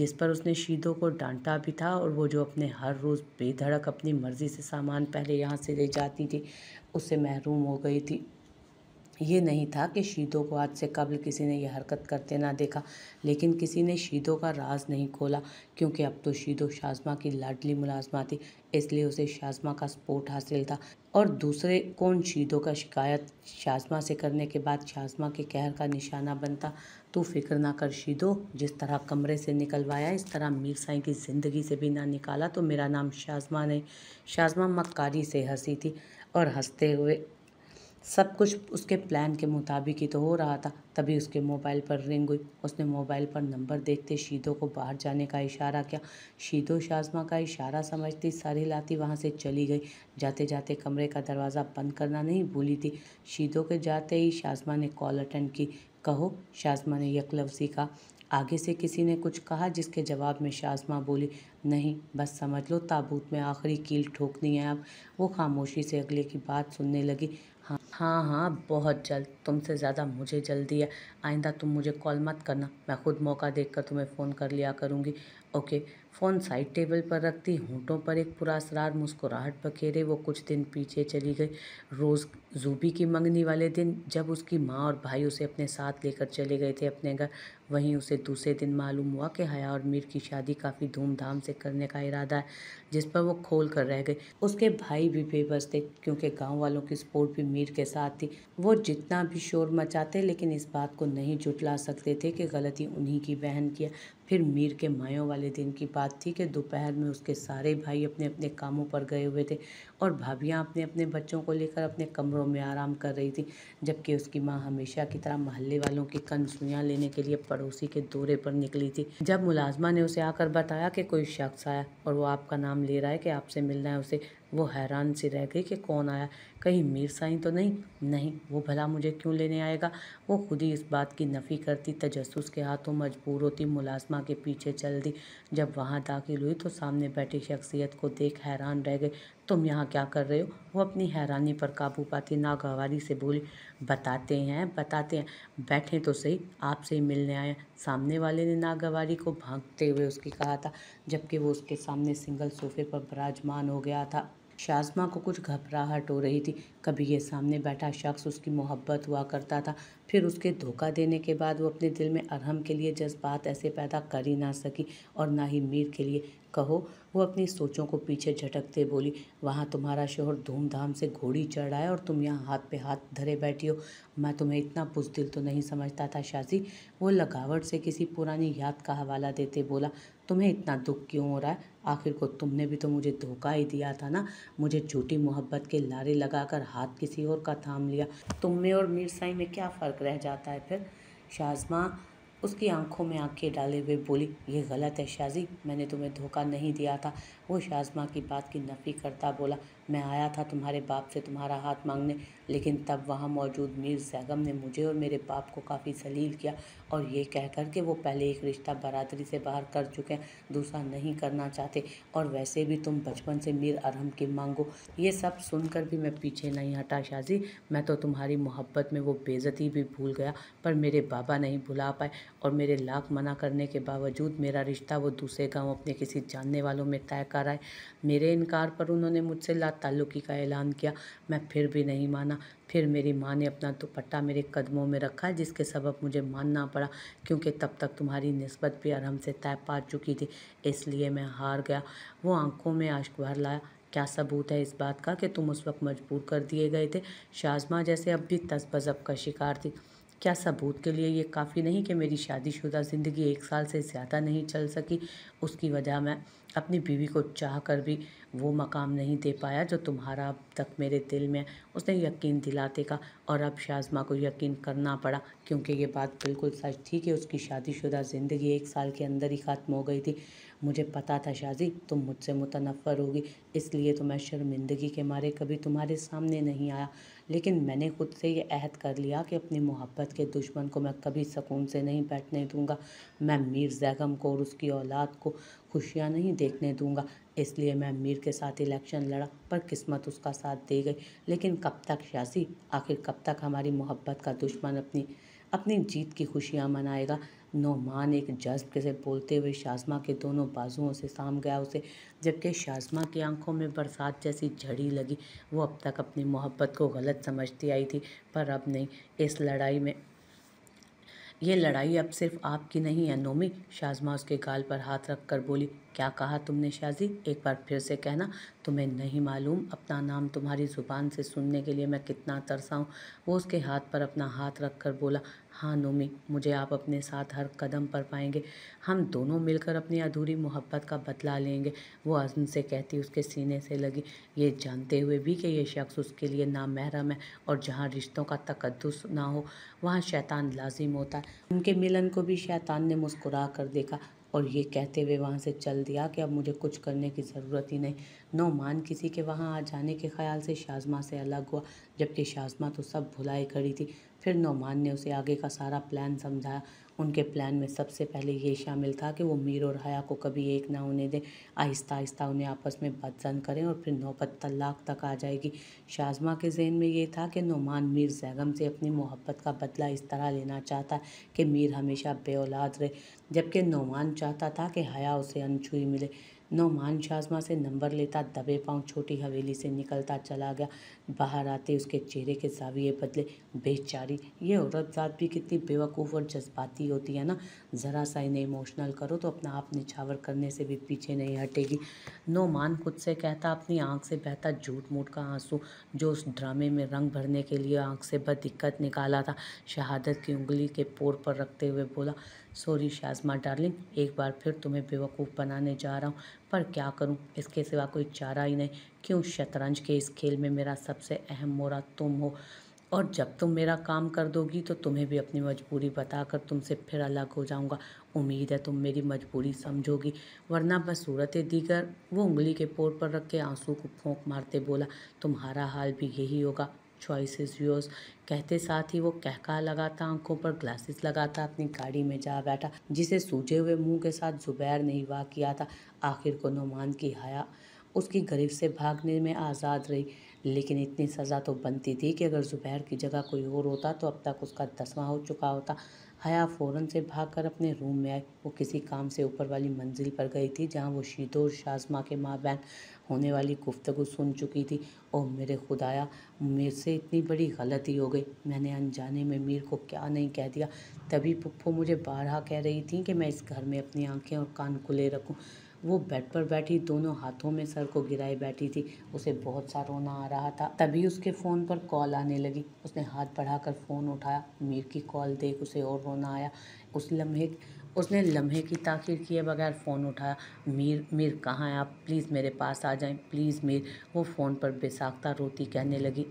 Speaker 1: जिस पर उसने शीतू को डांटा भी था और वो जो अपने हर रोज़ बेधड़क अपनी मर्ज़ी से सामान पहले यहाँ से से ले जाती थी उससे महरूम हो गई थी ये नहीं था कि शीदों को आज से कबल किसी ने यह हरकत करते ना देखा लेकिन किसी ने शीदों का राज नहीं खोला क्योंकि अब तो शीदो शाजमा की लाडली मुलाजमा थी इसलिए उसे शाजमा का सपोर्ट हासिल था और दूसरे कौन शीदों का शिकायत शाजमा से करने के बाद शाजमा के कहर का निशाना बनता तो फिक्र ना कर शीदो जिस तरह कमरे से निकलवाया इस तरह मीर साई की ज़िंदगी से भी ना निकाला तो मेरा नाम शाजमा ने शाजमा मक्कारी से हंसी थी और हंसते हुए सब कुछ उसके प्लान के मुताबिक ही तो हो रहा था तभी उसके मोबाइल पर रिंग हुई उसने मोबाइल पर नंबर देखते शीदो को बाहर जाने का इशारा किया शीदो शाजमा का इशारा समझती सर हिलाती वहाँ से चली गई जाते जाते कमरे का दरवाज़ा बंद करना नहीं भूली थी शीदो के जाते ही शाजमा ने कॉल अटेंड की कहो शाजमा ने लफ्जी कहा आगे से किसी ने कुछ कहा जिसके जवाब में शाजमा बोली नहीं बस समझ लो ताबूत में आखिरी कील ठोकनी है अब वो खामोशी से अगले की बात सुनने लगी हाँ हाँ बहुत जल्द तुमसे ज़्यादा मुझे जल्दी है आइंदा तुम मुझे कॉल मत करना मैं खुद मौका देखकर तुम्हें फ़ोन कर लिया करूँगी ओके फ़ोन साइड टेबल पर रखती होंठों पर एक पुरासरार मुस्कुराहट पखेरे वो कुछ दिन पीछे चली गई रोज़ जूबी की मंगनी वाले दिन जब उसकी माँ और भाई उसे अपने साथ लेकर चले गए थे अपने घर वहीं उसे दूसरे दिन मालूम हुआ कि हया और मीर की शादी काफ़ी धूमधाम से करने का इरादा है जिस पर वो खोल कर रह गए उसके भाई भी बेबस थे क्योंकि गाँव वालों की सपोर्ट भी मीर के साथ थी वो जितना भी शोर मचाते लेकिन इस बात को नहीं जुटला सकते थे कि गलती उन्हीं की बहन की फिर मीर के मायों वाले दिन की बात थी कि दोपहर में उसके सारे भाई अपने अपने कामों पर गए हुए थे और भाभियाँ अपने अपने बच्चों को लेकर अपने कमरों में आराम कर रही थी जबकि उसकी माँ हमेशा की तरह मोहल्ले वालों की सुइयाँ लेने के लिए पड़ोसी के दौरे पर निकली थी जब मुलाजमा ने उसे आकर बताया कि कोई शख्स आया और वो आपका नाम ले रहा है कि आपसे मिलना है उसे वो हैरान सी रह गई कि कौन आया कहीं मीर साईं तो नहीं नहीं वो भला मुझे क्यों लेने आएगा वो खुद ही इस बात की नफ़ी करती तजस्स के हाथों मजबूर होती मुलाजमा के पीछे चल दी जब वहाँ दाखिल हुई तो सामने बैठी शख्सियत को देख हैरान रह गई तुम यहाँ क्या कर रहे हो वो अपनी हैरानी पर काबू पाती नागवारी से बोली बताते हैं बताते हैं बैठे तो सही आपसे ही मिलने आए सामने वाले ने नागवारी को भागते हुए उसकी कहा था जबकि वो उसके सामने सिंगल सोफे पर विराजमान हो गया था शाजमा को कुछ घबराहट हो रही थी कभी ये सामने बैठा शख्स उसकी मोहब्बत हुआ करता था फिर उसके धोखा देने के बाद वो अपने दिल में अरहम के लिए जज्बात ऐसे पैदा कर ही ना सकी और ना ही मीर के लिए कहो वो अपनी सोचों को पीछे झटकते बोली वहाँ तुम्हारा शोहर धूमधाम से घोड़ी चढ़ है और तुम यहाँ हाथ पे हाथ धरे बैठी हो मैं तुम्हें इतना बुजदिल तो नहीं समझता था शाजी वो लगावट से किसी पुरानी याद का हवाला देते बोला तुम्हें इतना दुख क्यों हो रहा है आखिर को तुमने भी तो मुझे धोखा ही दिया था ना मुझे झूठी मोहब्बत के लारे लगाकर हाथ किसी और का थाम लिया तुम में और मीरसाई में क्या फ़र्क रह जाता है फिर शाजमा उसकी आंखों में आंखें डाले हुए बोली ये गलत है शाजी मैंने तुम्हें धोखा नहीं दिया था वो शाजमा की बात की नफ़ी करता बोला मैं आया था तुम्हारे बाप से तुम्हारा हाथ मांगने लेकिन तब वहाँ मौजूद मीर जैगम ने मुझे और मेरे बाप को काफ़ी सलील किया और ये कहकर के वो पहले एक रिश्ता बरादरी से बाहर कर चुके हैं दूसरा नहीं करना चाहते और वैसे भी तुम बचपन से मीर अरहम की मांगो ये सब सुनकर भी मैं पीछे नहीं हटा शाजी मैं तो तुम्हारी मोहब्बत में वो बेज़ती भी भूल गया पर मेरे बाबा नहीं भुला पाए और मेरे लाख मना करने के बावजूद मेरा रिश्ता वो दूसरे गाँव अपने किसी जानने वालों में तय कर आए मेरे इनकार पर उन्होंने मुझसे तल्लुकी का ऐलान किया मैं फिर भी नहीं माना फिर मेरी माँ ने अपना दुपट्टा मेरे कदमों में रखा जिसके सबब मुझे मानना पड़ा क्योंकि तब तक तुम्हारी नस्बत भी आराम से तय पा चुकी थी इसलिए मैं हार गया वो आंखों में आश्क भर लाया क्या सबूत है इस बात का कि तुम उस वक्त मजबूर कर दिए गए थे शाजमा जैसे अब भी तस्बजब का शिकार थी क्या सबूत के लिए ये काफ़ी नहीं कि मेरी शादीशुदा ज़िंदगी एक साल से ज़्यादा नहीं चल सकी उसकी वजह मैं अपनी बीवी को चाह कर भी वो मकाम नहीं दे पाया जो तुम्हारा अब तक मेरे दिल में उसने यकीन दिलाते का और अब शाजमा को यकीन करना पड़ा क्योंकि ये बात बिल्कुल सच थी कि उसकी शादीशुदा ज़िंदगी एक साल के अंदर ही ख़त्म हो गई थी मुझे पता था शाजी तुम मुझसे मुतनफ़र होगी इसलिए तो मैं शर्मिंदगी के मारे कभी तुम्हारे सामने नहीं आया लेकिन मैंने खुद से ये अहद कर लिया कि अपनी मोहब्बत के दुश्मन को मैं कभी सुकून से नहीं बैठने दूंगा मैं मीर जैगम को और उसकी औलाद को खुशियाँ नहीं देखने दूंगा इसलिए मैं मीर के साथ इलेक्शन लड़ा पर किस्मत उसका साथ दे गई लेकिन कब तक शासी आखिर कब तक हमारी मोहब्बत का दुश्मन अपनी अपनी जीत की खुशियाँ मनाएगा नोमान एक जज्ब से बोलते हुए शाजमा के दोनों बाजुओं से साम गया उसे जबकि शाजमा की आंखों में बरसात जैसी झड़ी लगी वो अब तक अपनी मोहब्बत को गलत समझती आई थी पर अब नहीं इस लड़ाई में ये लड़ाई अब सिर्फ आपकी नहीं है नोमी शाजमा उसके गाल पर हाथ रख कर बोली क्या कहा तुमने शाजी एक बार फिर से कहना तुम्हें नहीं मालूम अपना नाम तुम्हारी ज़ुबान से सुनने के लिए मैं कितना तरसा हूँ वो उसके हाथ पर अपना हाथ रख कर बोला हाँ नोमी मुझे आप अपने साथ हर कदम पर पाएंगे हम दोनों मिलकर अपनी अधूरी मोहब्बत का बदला लेंगे वो अजन से कहती उसके सीने से लगी ये जानते हुए भी कि ये शख्स उसके लिए ना महरम है और जहाँ रिश्तों का तकदस ना हो वहाँ शैतान लाजिम होता है उनके मिलन को भी शैतान ने मुस्कुरा कर देखा और ये कहते हुए वहाँ से चल दिया कि अब मुझे कुछ करने की ज़रूरत ही नहीं नौमान किसी के वहाँ आ जाने के ख्याल से शाजमा से अलग हुआ जबकि शाजमा तो सब भुलाई खड़ी थी फिर नौमान ने उसे आगे का सारा प्लान समझाया उनके प्लान में सबसे पहले ये शामिल था कि वो मीर और हया को कभी एक ना होने दें आहिस्ता आहिस्ता उन्हें आपस में बदजन करें और फिर नौबत तलाक तक आ जाएगी शाजमा के जहन में ये था कि नुमान मीर जैगम से अपनी मोहब्बत का बदला इस तरह लेना चाहता कि मीर हमेशा औलाद रहे जबकि नुमान चाहता था कि हया उसे अनछुई मिले नौमान शाजमा से नंबर लेता दबे पांव छोटी हवेली से निकलता चला गया बाहर आते उसके चेहरे के जाविये बदले बेचारी ये औरत जात भी कितनी बेवकूफ़ और जज्बाती होती है ना ज़रा सा इन्हें इमोशनल करो तो अपना आप निछावर करने से भी पीछे नहीं हटेगी नौमान खुद से कहता अपनी आँख से बहता झूठ मूठ का आंसू जो उस ड्रामे में रंग भरने के लिए आँख से बद दिक्कत निकाला था शहादत की उंगली के पोर पर रखते हुए बोला सॉरी शाजमा डार्लिंग एक बार फिर तुम्हें बेवकूफ़ बनाने जा रहा हूँ पर क्या करूँ इसके सिवा कोई चारा ही नहीं क्यों शतरंज के इस खेल में मेरा सबसे अहम मोरा तुम हो और जब तुम मेरा काम कर दोगी तो तुम्हें भी अपनी मजबूरी बताकर तुमसे फिर अलग हो जाऊंगा उम्मीद है तुम मेरी मजबूरी समझोगी वरना बस सूरत दीगर वो उंगली के पोर पर रख के आंसू को फोंक मारते बोला तुम्हारा हाल भी यही होगा चॉइसेस योर्स कहते साथ ही वो कहका लगाता आंखों पर ग्लासेस लगाता अपनी गाड़ी में जा बैठा जिसे सूझे हुए मुंह के साथ जुबैर ने वाह किया था आखिर को नुमान की हया उसकी गरीब से भागने में आज़ाद रही लेकिन इतनी सज़ा तो बनती थी कि अगर जुबैर की जगह कोई और होता तो अब तक उसका दसवां हो चुका होता हया फ़ौरन से भागकर अपने रूम में आई वो किसी काम से ऊपर वाली मंजिल पर गई थी जहाँ वो शीतोर और शाजमा के माँ बहन होने वाली गुफ्तगु सुन चुकी थी और मेरे खुदाया मेरे से इतनी बड़ी गलती हो गई मैंने अनजाने में मीर को क्या नहीं कह दिया तभी पप्पू मुझे बारहा कह रही थी कि मैं इस घर में अपनी आंखें और कान खुले रखूँ वो बेड पर बैठी दोनों हाथों में सर को गिराए बैठी थी उसे बहुत सा रोना आ रहा था तभी उसके फ़ोन पर कॉल आने लगी उसने हाथ बढ़ाकर फ़ोन उठाया मीर की कॉल देख उसे और रोना आया उस लम्हे उसने लम्हे की ताखिर किए बगैर फ़ोन उठाया मीर मीर कहाँ हैं आप प्लीज़ मेरे पास आ जाएं प्लीज़ मीर वो फ़ोन पर बेसाख्ता रोती कहने लगी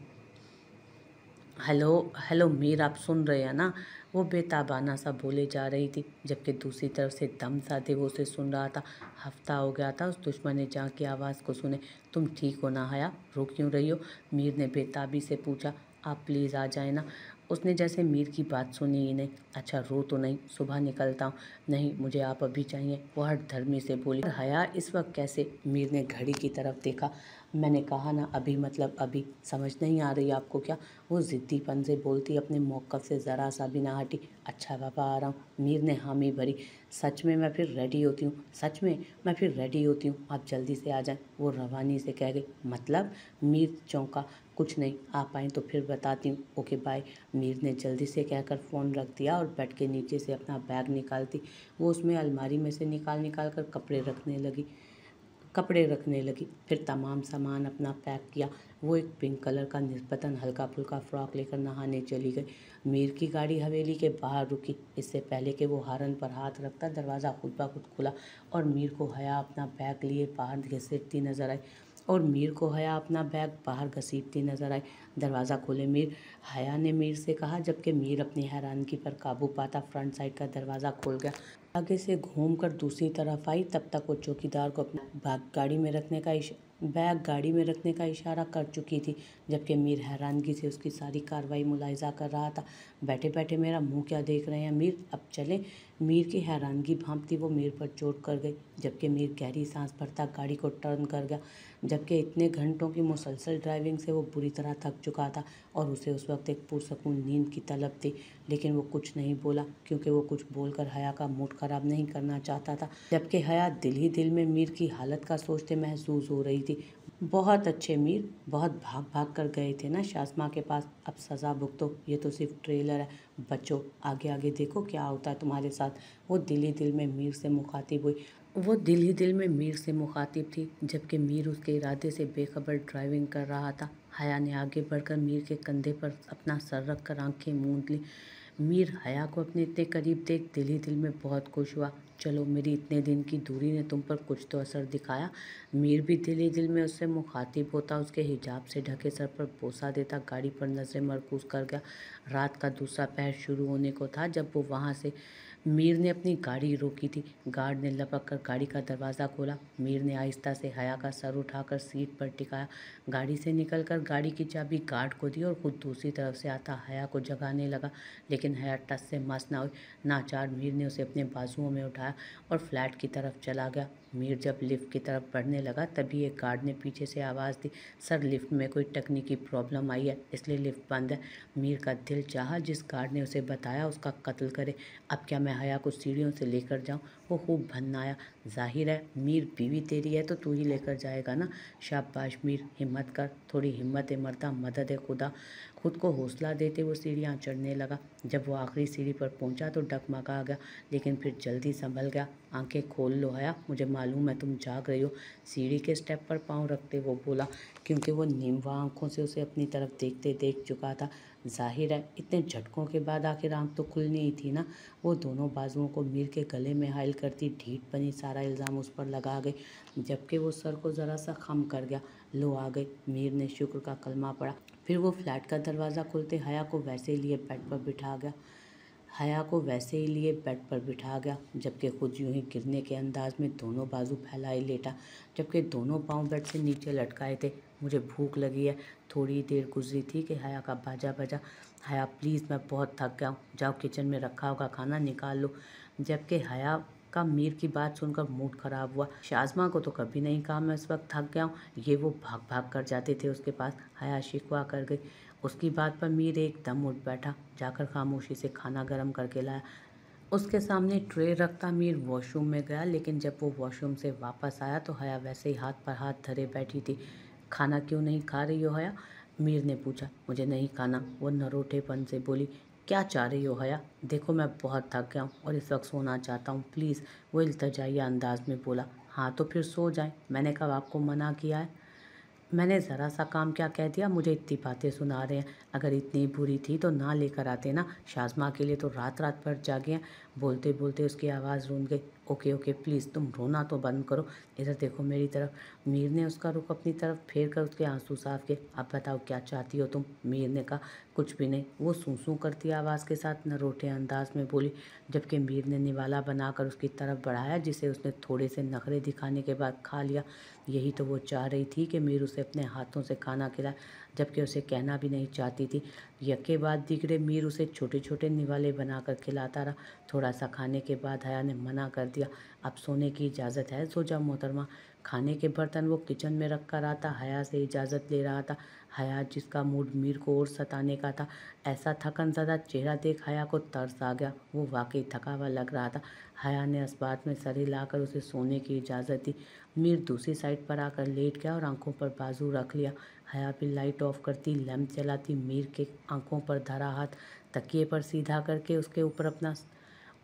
Speaker 1: हेलो हेलो मीर आप सुन रहे हैं ना वो बेताबाना सा बोले जा रही थी जबकि दूसरी तरफ से दम साधे वो उसे सुन रहा था हफ्ता हो गया था उस दुश्मन ने जहाँ की आवाज़ को सुने तुम ठीक हो ना हया रो क्यों रही हो मीर ने बेताबी से पूछा आप प्लीज़ आ जाए ना उसने जैसे मीर की बात सुनी ही नहीं अच्छा रो तो नहीं सुबह निकलता हूँ नहीं मुझे आप अभी चाहिए वह धर्मी से बोली हया इस वक्त कैसे मीर ने घड़ी की तरफ देखा मैंने कहा ना अभी मतलब अभी समझ नहीं आ रही आपको क्या वो ज़िद्दीपन से बोलती अपने मौक़ से ज़रा सा भी ना हटी अच्छा बाबा आ रहा हूँ मीर ने हामी भरी सच में मैं फिर रेडी होती हूँ सच में मैं फिर रेडी होती हूँ आप जल्दी से आ जाएं वो रवानी से कह गई मतलब मीर चौंका कुछ नहीं आ पाए तो फिर बताती हूँ ओके बाय मीर ने जल्दी से कहकर फ़ोन रख दिया और बेड के नीचे से अपना बैग निकालती वो उसमें अलमारी में से निकाल निकाल कर कपड़े रखने लगी कपड़े रखने लगी फिर तमाम सामान अपना पैक किया वो एक पिंक कलर का निस्बतन हल्का फुल्का फ्रॉक लेकर नहाने चली गई मीर की गाड़ी हवेली के बाहर रुकी इससे पहले कि वो हारन पर हाथ रखता दरवाज़ा खुद ब खुद खुला और मीर को हया अपना बैग लिए बाहर घसीटती नजर आई और मीर को हया अपना बैग बाहर घसीटती नजर आई दरवाज़ा खोले मीर हया ने मीर से कहा जबकि मीर अपनी हैरानगी पर काबू पाता फ्रंट साइड का दरवाज़ा खोल गया आगे से घूमकर दूसरी तरफ आई तब तक वो चौकीदार को अपना बैग गाड़ी में रखने का बैग गाड़ी में रखने का इशारा कर चुकी थी जबकि मीर हैरानगी से उसकी सारी कार्रवाई मुलायजा कर रहा था बैठे बैठे मेरा मुंह क्या देख रहे हैं मीर अब चले मीर की हैरानगी भांपती वो मीर पर चोट कर गई जबकि मीर गहरी सांस भरता गाड़ी को टर्न कर गया जबकि इतने घंटों की मुसलसल ड्राइविंग से वो बुरी तरह थक चुका था और उसे उस वक्त एक पुरसकून नींद की तलब थी लेकिन वो कुछ नहीं बोला क्योंकि वो कुछ बोलकर हया का मूड खराब नहीं करना चाहता था जबकि हया दिल ही दिल में मीर की हालत का सोचते महसूस हो रही थी बहुत अच्छे मीर बहुत भाग भाग कर गए थे ना शाजमा के पास अब सज़ा भुगतो ये तो सिर्फ ट्रेलर है बच्चों आगे आगे देखो क्या होता है तुम्हारे साथ वो दिल ही दिल में मीर से मुखातिब हुई वो दिल ही दिल में मीर से मुखातिब थी जबकि मीर उसके इरादे से बेखबर ड्राइविंग कर रहा था हया ने आगे बढ़कर मीर के कंधे पर अपना सर रख कर आँखें मूंद ली मीर हया को अपने इतने करीब देख दिल ही दिल में बहुत खुश हुआ चलो मेरी इतने दिन की दूरी ने तुम पर कुछ तो असर दिखाया मीर भी दिल ही दिल में उससे मुखातिब होता उसके हिजाब से ढके सर पर बोसा देता गाड़ी पर नजरें मरकूज कर गया रात का दूसरा पहर शुरू होने को था जब वो वहाँ से मीर ने अपनी गाड़ी रोकी थी गार्ड ने लपक कर गाड़ी का दरवाज़ा खोला मीर ने आहिस्ता से हया का सर उठाकर सीट पर टिकाया गाड़ी से निकलकर गाड़ी की चाबी गार्ड को दी और खुद दूसरी तरफ से आता हया को जगाने लगा लेकिन हया टस से मस ना हुई नाचार मीर ने उसे अपने बाजुओं में उठाया और फ्लैट की तरफ चला गया मीर जब लिफ्ट की तरफ बढ़ने लगा तभी एक गार्ड ने पीछे से आवाज़ दी सर लिफ्ट में कोई तकनीकी प्रॉब्लम आई है इसलिए लिफ्ट बंद है मीर का दिल चाह जिस गार्ड ने उसे बताया उसका कत्ल करे अब क्या मैं हया को सीढ़ियों से लेकर जाऊँ वो खूब भन्नाया जाहिर है मीर बीवी तेरी है तो तू ही लेकर जाएगा ना शाबाश मीर हिम्मत कर थोड़ी हिम्मत है मरता मदद है खुदा खुद को हौसला देते वो सीढ़ियाँ चढ़ने लगा जब वो आखिरी सीढ़ी पर पहुँचा तो डगमगा गया लेकिन फिर जल्दी संभल गया आंखें खोल लो आया मुझे मालूम है तुम जाग रही हो सीढ़ी के स्टेप पर पाँव रखते वो बोला क्योंकि वो नीमवा आँखों से उसे अपनी तरफ देखते देख चुका था जाहिर है इतने झटकों के बाद आखिर आँख तो खुलनी ही थी ना वो दोनों बाजुओं को मीर के गले में हाइल करती ढीठ बनी सारा इल्ज़ाम उस पर लगा गई जबकि वो सर को ज़रा सा खम कर गया लो आ गई मीर ने शुक्र का कलमा पड़ा फिर वो फ्लैट का दरवाज़ा खोलते हया को वैसे ही लिए बेड पर बिठा गया हया को वैसे ही लिए बेड पर बिठा गया जबकि खुद यूं ही गिरने के अंदाज में दोनों बाजू फैलाए लेटा जबकि दोनों पाँव बेड से नीचे लटकाए थे मुझे भूख लगी है थोड़ी देर गुजरी थी कि हया का बाजा बजा हया प्लीज़ मैं बहुत थक गया हूँ जाओ किचन में रखा होगा खाना निकाल लो जबकि हया का मीर की बात सुनकर मूड खराब हुआ शाजमा को तो कभी नहीं कहा मैं उस वक्त थक गया हूँ ये वो भाग भाग कर जाते थे उसके पास हया शिकवा कर गई उसकी बात पर मीर एकदम उठ बैठा जाकर खामोशी से खाना गर्म करके लाया उसके सामने ट्रे रखता मीर वॉशरूम में गया लेकिन जब वो वॉशरूम से वापस आया तो हया वैसे ही हाथ पर हाथ धरे बैठी थी खाना क्यों नहीं खा रही हो हया मीर ने पूछा मुझे नहीं खाना वो नरोठेपन से बोली क्या चाह रही हो हया देखो मैं बहुत थक गया हूँ और इस वक्त सोना चाहता हूँ प्लीज़ वो इल्तजाई अंदाज में बोला हाँ तो फिर सो जाए मैंने कब आपको मना किया है मैंने ज़रा सा काम क्या कह दिया मुझे इतनी बातें सुना रहे हैं अगर इतनी बुरी थी तो ना लेकर आते ना शाजमा के लिए तो रात रात भर जागे बोलते बोलते उसकी आवाज़ रूंद गई ओके ओके प्लीज़ तुम रोना तो बंद करो इधर देखो मेरी तरफ मीर ने उसका रुख अपनी तरफ फेर कर उसके आंसू साफ के अब बताओ क्या चाहती हो तुम मीर ने कहा कुछ भी नहीं वो सू करती आवाज़ के साथ न रोटे अंदाज में बोली जबकि मीर ने निवाला बनाकर उसकी तरफ बढ़ाया जिसे उसने थोड़े से नखरे दिखाने के बाद खा लिया यही तो वो चाह रही थी कि मीर उसे अपने हाथों से खाना खिलाए जबकि उसे कहना भी नहीं चाहती थी यके बाद दिगड़े मीर उसे छोटे छोटे निवाले बनाकर खिलाता रहा थोड़ा सा खाने के बाद हया ने मना कर दिया अब सोने की इजाज़त है सो जा मोहतरमा खाने के बर्तन वो किचन में रख कर आता हया से इजाज़त ले रहा था हया जिसका मूड मीर को और सताने का था ऐसा थकन ज्यादा चेहरा देख हया को तरस आ गया वो वाकई थका हुआ लग रहा था हया ने इस बात में सर हिलाकर उसे सोने की इजाज़त दी मीर दूसरी साइड पर आकर लेट गया और आंखों पर बाजू रख लिया हया भी लाइट ऑफ करती लैम्प चलाती मीर के आंखों पर धरा हाथ तकिए पर सीधा करके उसके ऊपर अपना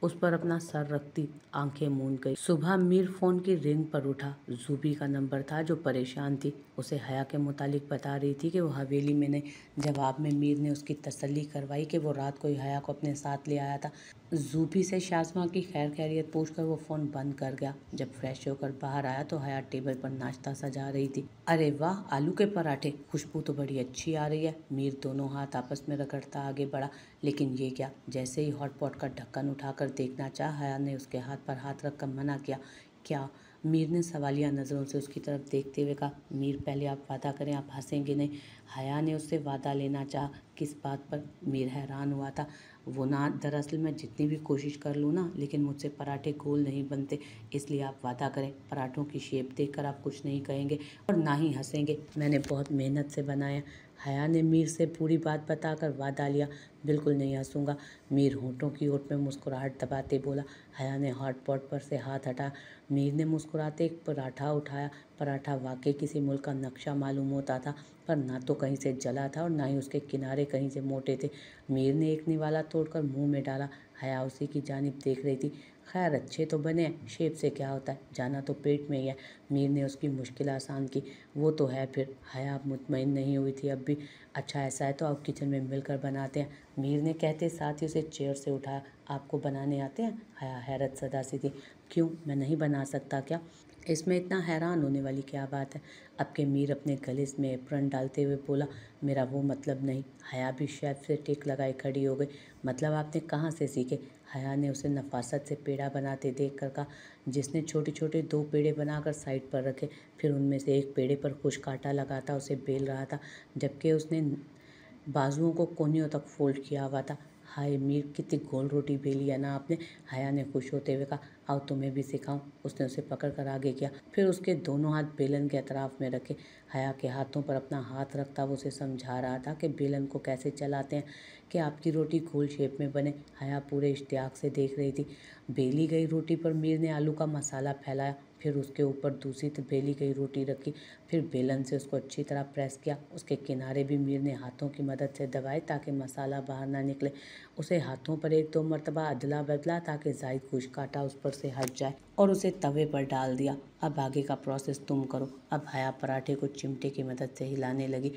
Speaker 1: उस पर अपना सर रखती आंखें मूंद गई सुबह मीर फ़ोन की रिंग पर उठा जूबी का नंबर था जो परेशान थी उसे हया के मुतालिक बता रही थी कि वो हवेली में नहीं जवाब में मीर ने उसकी तसल्ली करवाई कि वो रात को ही हया को अपने साथ ले आया था जूपी से शाजमा की खैर खैरियत पूछकर वो फ़ोन बंद कर गया जब फ्रेश होकर बाहर आया तो हया टेबल पर नाश्ता सजा रही थी अरे वाह आलू के पराठे खुशबू तो बड़ी अच्छी आ रही है मीर दोनों हाथ आपस में रगड़ता आगे बढ़ा लेकिन ये क्या जैसे ही हॉटपॉट का ढक्कन उठाकर देखना चाह हया ने उसके हाथ पर हाथ कर मना किया क्या मीर ने सवालिया नज़रों से उसकी तरफ देखते हुए कहा मीर पहले आप वादा करें आप हंसेंगे नहीं हया ने उससे वादा लेना चाहा किस बात पर मीर हैरान हुआ था वो ना दरअसल मैं जितनी भी कोशिश कर लूँ ना लेकिन मुझसे पराठे गोल नहीं बनते इसलिए आप वादा करें पराठों की शेप देखकर आप कुछ नहीं कहेंगे और ना ही हंसेंगे मैंने बहुत मेहनत से बनाया हया ने मीर से पूरी बात बताकर वादा लिया बिल्कुल नहीं हंसूंगा मीर होठों की ओट में मुस्कुराहट दबाते बोला हया ने हॉट पॉट पर से हाथ हटा मीर ने मुस्कुराते एक पराठा उठाया पराठा वाकई किसी मुल्क का नक्शा मालूम होता था पर ना तो कहीं से जला था और ना ही उसके किनारे कहीं से मोटे थे मीर ने एक निवाला तोड़कर मुंह में डाला हया उसी की जानब देख रही थी खैर अच्छे तो बने शेप से क्या होता है जाना तो पेट में ही है मीर ने उसकी मुश्किल आसान की वो तो है फिर हया मुतमिन नहीं हुई थी अब भी अच्छा ऐसा है तो आप किचन में मिलकर बनाते हैं मीर ने कहते साथ ही उसे चेयर से उठाया आपको बनाने आते हैं हया हैरत सदा सी थी क्यों मैं नहीं बना सकता क्या इसमें इतना हैरान होने वाली क्या बात है अब के मीर अपने गले में एप्रन डालते हुए बोला मेरा वो मतलब नहीं हया भी शेफ से टेक लगाए खड़ी हो गई मतलब आपने कहाँ से सीखे हया ने उसे नफासत से पेड़ा बनाते देख कर कहा जिसने छोटे छोटे दो पेड़े बनाकर साइड पर रखे फिर उनमें से एक पेड़े पर खुश कांटा लगाता उसे बेल रहा था जबकि उसने बाजुओं को कोनियों तक फोल्ड किया हुआ था हाय मीर कितनी गोल रोटी बेली है ना आपने हया ने खुश होते हुए कहा आओ तुम्हें भी सिखाऊं उसने उसे पकड़ कर आगे किया फिर उसके दोनों हाथ बेलन के अतराफ में रखे हया के हाथों पर अपना हाथ रखता वो उसे समझा रहा था कि बेलन को कैसे चलाते हैं कि आपकी रोटी गोल शेप में बने हया पूरे इश्तियाक से देख रही थी बेली गई रोटी पर मीर ने आलू का मसाला फैलाया फिर उसके ऊपर दूसरी बेली गई रोटी रखी फिर बेलन से उसको अच्छी तरह प्रेस किया उसके किनारे भी मीर ने हाथों की मदद से दबाए ताकि मसाला बाहर ना निकले उसे हाथों पर एक दो मरतबा अदला बदला ताकि जायद कुछ काटा उस पर से हट जाए और उसे तवे पर डाल दिया अब आगे का प्रोसेस तुम करो अब हया पराठे को चिमटे की मदद से हिलाने लगी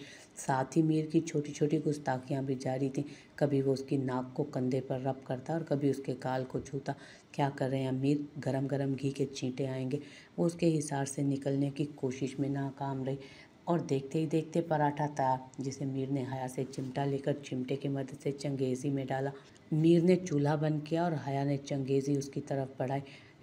Speaker 1: साथ ही मीर की छोटी छोटी गुस्ताखियाँ भी जारी थीं कभी वो उसकी नाक को कंधे पर रब करता और कभी उसके गाल को छूता क्या कर रहे हैं अमीर गरम गरम घी के चींटे आएंगे वो उसके हिसार से निकलने की कोशिश में नाकाम रही और देखते ही देखते पराठा तैयार जिसे मीर ने हया से चिमटा लेकर चिमटे की मदद से चंगेज़ी में डाला मीर ने चूल्हा बंद किया और हया ने चंगेज़ी उसकी तरफ बढ़ाई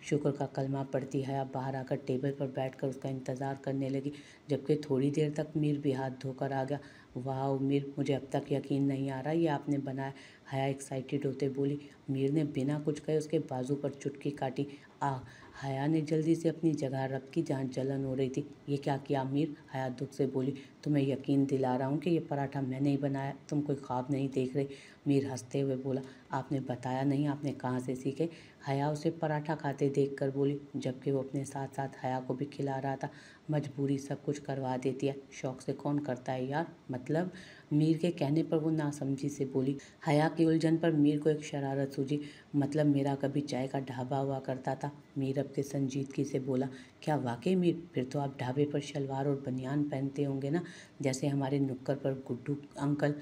Speaker 1: शुक्र का कलमा पड़ती हया बाहर आकर टेबल पर बैठकर उसका इंतज़ार करने लगी जबकि थोड़ी देर तक मीर भी हाथ धोकर आ गया वाह मीर मुझे अब तक यकीन नहीं आ रहा ये आपने बनाया हया एक्साइटेड होते बोली मीर ने बिना कुछ कहे उसके बाजू पर चुटकी काटी आ हया ने जल्दी से अपनी जगह रख की जहाँ जलन हो रही थी ये क्या किया मीर हया दुख से बोली तुम्हें यकीन दिला रहा हूँ कि ये पराठा मैंने ही बनाया तुम कोई ख्वाब नहीं देख रहे मीर हंसते हुए बोला आपने बताया नहीं आपने कहाँ से सीखे हया उसे पराठा खाते देख कर बोली जबकि वो अपने साथ साथ हया को भी खिला रहा था मजबूरी सब कुछ करवा देती है शौक से कौन करता है यार मतलब मीर के कहने पर वो नासमझी से बोली हया की उलझन पर मीर को एक शरारत सूझी मतलब मेरा कभी चाय का ढाबा हुआ करता था मीर अब के संजीदगी से बोला क्या वाकई मीर फिर तो आप ढाबे पर शलवार और बनियान पहनते होंगे ना जैसे हमारे नुक्कर पर गुड्डू अंकल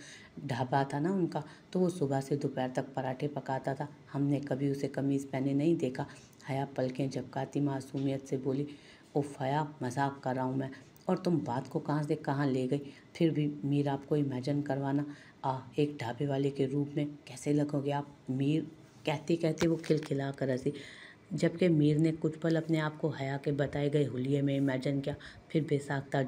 Speaker 1: ढाबा था ना उनका तो वो सुबह से दोपहर तक पराठे पकाता था हमने कभी उसे कमीज़ पहने नहीं देखा हया पलकें झपकाती मासूमियत से बोली उफाया मज़ाक कर रहा हूँ मैं और तुम बात को कहाँ से कहाँ ले गई फिर भी मीर आपको इमेजन करवाना आ एक ढाबे वाले के रूप में कैसे लगोगे आप मीर कहते कहते वो खिलखिला कर हंसी जबकि मीर ने कुछ पल अपने आप को हया के बताए गए हुलिये में इमेजन किया फिर बेसाख्ता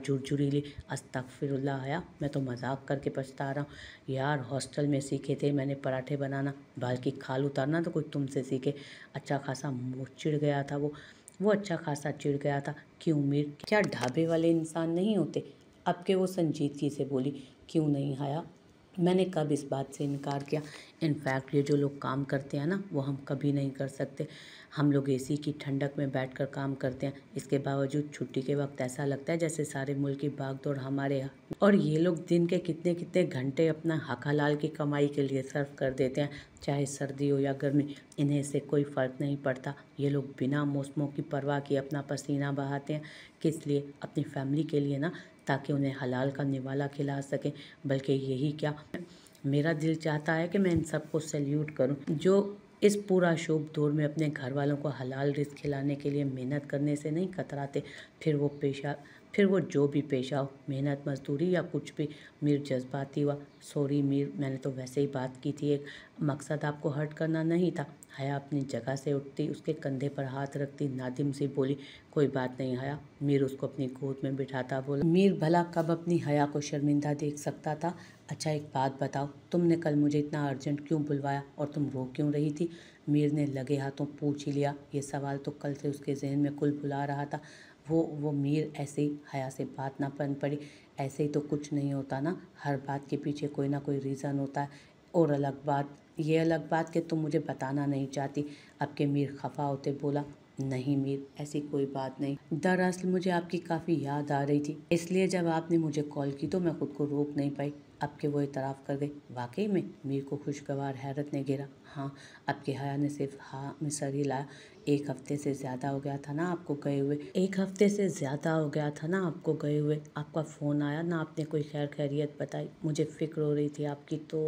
Speaker 1: तक फिर हया मैं तो मजाक करके पछता रहा हूँ यार हॉस्टल में सीखे थे मैंने पराठे बनाना बाल की खाल उतारना तो कुछ तुमसे सीखे अच्छा खासा मुँह चिड़ गया था वो वो अच्छा खासा चिड़ गया था कि उमीर क्या ढाबे वाले इंसान नहीं होते अब के वो संजीदगी से बोली क्यों नहीं आया मैंने कब इस बात से इनकार किया इनफैक्ट ये जो लोग काम करते हैं ना वो हम कभी नहीं कर सकते हम लोग ए की ठंडक में बैठ कर काम करते हैं इसके बावजूद छुट्टी के वक्त ऐसा लगता है जैसे सारे मुल्क की भागदौड़ हमारे यहाँ और ये लोग दिन के कितने कितने घंटे अपना हक हलाल की कमाई के लिए सर्व कर देते हैं चाहे सर्दी हो या गर्मी इन्हें से कोई फ़र्क नहीं पड़ता ये लोग बिना मौसमों की परवाह किए अपना पसीना बहाते हैं किस लिए अपनी फैमिली के लिए ना ताकि उन्हें हलाल का निवाला खिला सकें बल्कि यही क्या मेरा दिल चाहता है कि मैं इन सबको सैल्यूट करूं जो इस पूरा शुभ दौर में अपने घर वालों को हलाल रिस्क खिलाने के लिए मेहनत करने से नहीं कतराते फिर वो पेशा फिर वो जो भी पेशा हो मेहनत मजदूरी या कुछ भी मीर जज्बाती हुआ सॉरी मीर मैंने तो वैसे ही बात की थी एक मकसद आपको हर्ट करना नहीं था हया अपनी जगह से उठती उसके कंधे पर हाथ रखती नादिम से बोली कोई बात नहीं हया मीर उसको अपनी गोद में बिठाता बोला मीर भला कब अपनी हया को शर्मिंदा देख सकता था अच्छा एक बात बताओ तुमने कल मुझे इतना अर्जेंट क्यों बुलवाया और तुम रो क्यों रही थी मीर ने लगे हाथों पूछ ही लिया ये सवाल तो कल से उसके जहन में कुल बुला रहा था वो वो मीर ऐसे ही हया से बात ना बन पड़ी ऐसे ही तो कुछ नहीं होता ना हर बात के पीछे कोई ना कोई रीज़न होता है और अलग बात ये अलग बात कि तुम मुझे बताना नहीं चाहती अब के मीर खफा होते बोला नहीं मीर ऐसी कोई बात नहीं दरअसल मुझे आपकी काफ़ी याद आ रही थी इसलिए जब आपने मुझे कॉल की तो मैं खुद को रोक नहीं पाई अब के वो इतराफ़ कर गई वाकई में मीर को खुशगवार हैरत ने घेरा हाँ अब के हया ने सिर्फ हाँ में सर लाया एक हफ्ते से ज़्यादा हो गया था ना आपको गए हुए एक हफ्ते से ज़्यादा हो गया था ना आपको गए हुए आपका फ़ोन आया ना आपने कोई खैर खैरियत बताई मुझे फ़िक्र हो रही थी आपकी तो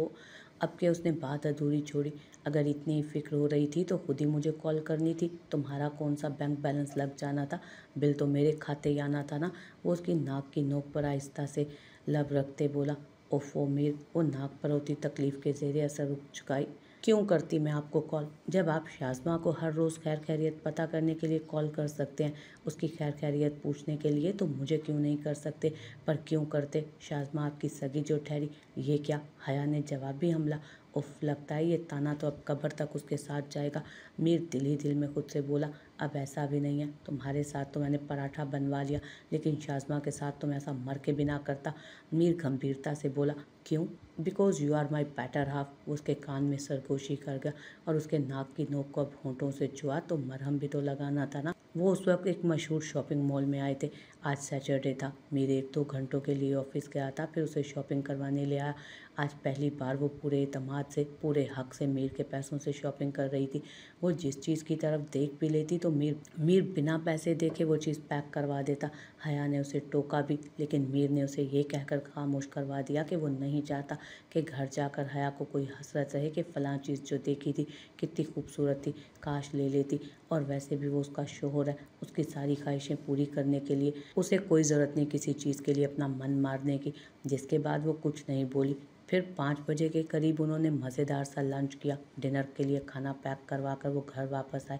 Speaker 1: अब के उसने बात अधूरी छोड़ी अगर इतनी फिक्र हो रही थी तो खुद ही मुझे कॉल करनी थी तुम्हारा कौन सा बैंक बैलेंस लग जाना था बिल तो मेरे खाते ही आना था ना वो उसकी नाक की नोक पर आहिस्ता से लब रखते बोला को और नाक परोती तकलीफ के जेर असर रुक चुकाई क्यों करती मैं आपको कॉल जब आप शाजमा को हर रोज़ खैर खैरियत पता करने के लिए कॉल कर सकते हैं उसकी खैर खैरियत पूछने के लिए तो मुझे क्यों नहीं कर सकते पर क्यों करते शाजमा आपकी सगी जो ठहरी ये क्या हया ने जवाब भी हमला उफ लगता है ये ताना तो अब कब्र तक उसके साथ जाएगा मीर दिल ही दिल में खुद से बोला अब ऐसा भी नहीं है तुम्हारे साथ तो मैंने पराठा बनवा लिया लेकिन शाजमा के साथ तो मैं ऐसा मर के बिना करता मीर गंभीरता से बोला क्यों because you are my better half उसके कान में सरगोशी कर गया और उसके नाक की नोक को अब होंठों से छुआ तो मरहम भी तो लगाना था ना वो उस वक्त एक मशहूर शॉपिंग मॉल में आए थे आज सैटरडे था मेरे एक दो घंटों के लिए ऑफिस गया था फिर उसे शॉपिंग करवाने ले आया आज पहली बार वो पूरे अतमाद से पूरे हक से मीर के पैसों से शॉपिंग कर रही थी वो जिस चीज़ की तरफ देख भी लेती तो मीर मीर बिना पैसे देखे वो चीज़ पैक करवा देता हया ने उसे टोका भी लेकिन मीर ने उसे ये कहकर खामोश करवा दिया कि वो नहीं चाहता कि घर जाकर हया को कोई हसरत रहे कि फ़लाँ चीज़ जो देखी थी कितनी खूबसूरत थी काश ले लेती और वैसे भी वो उसका शोहर है उसकी सारी ख्वाहिशें पूरी करने के लिए उसे कोई ज़रूरत नहीं किसी चीज़ के लिए अपना मन मारने की जिसके बाद वो कुछ नहीं बोली फिर पाँच बजे के करीब उन्होंने मज़ेदार सा लंच किया डिनर के लिए खाना पैक करवा कर वो घर वापस आए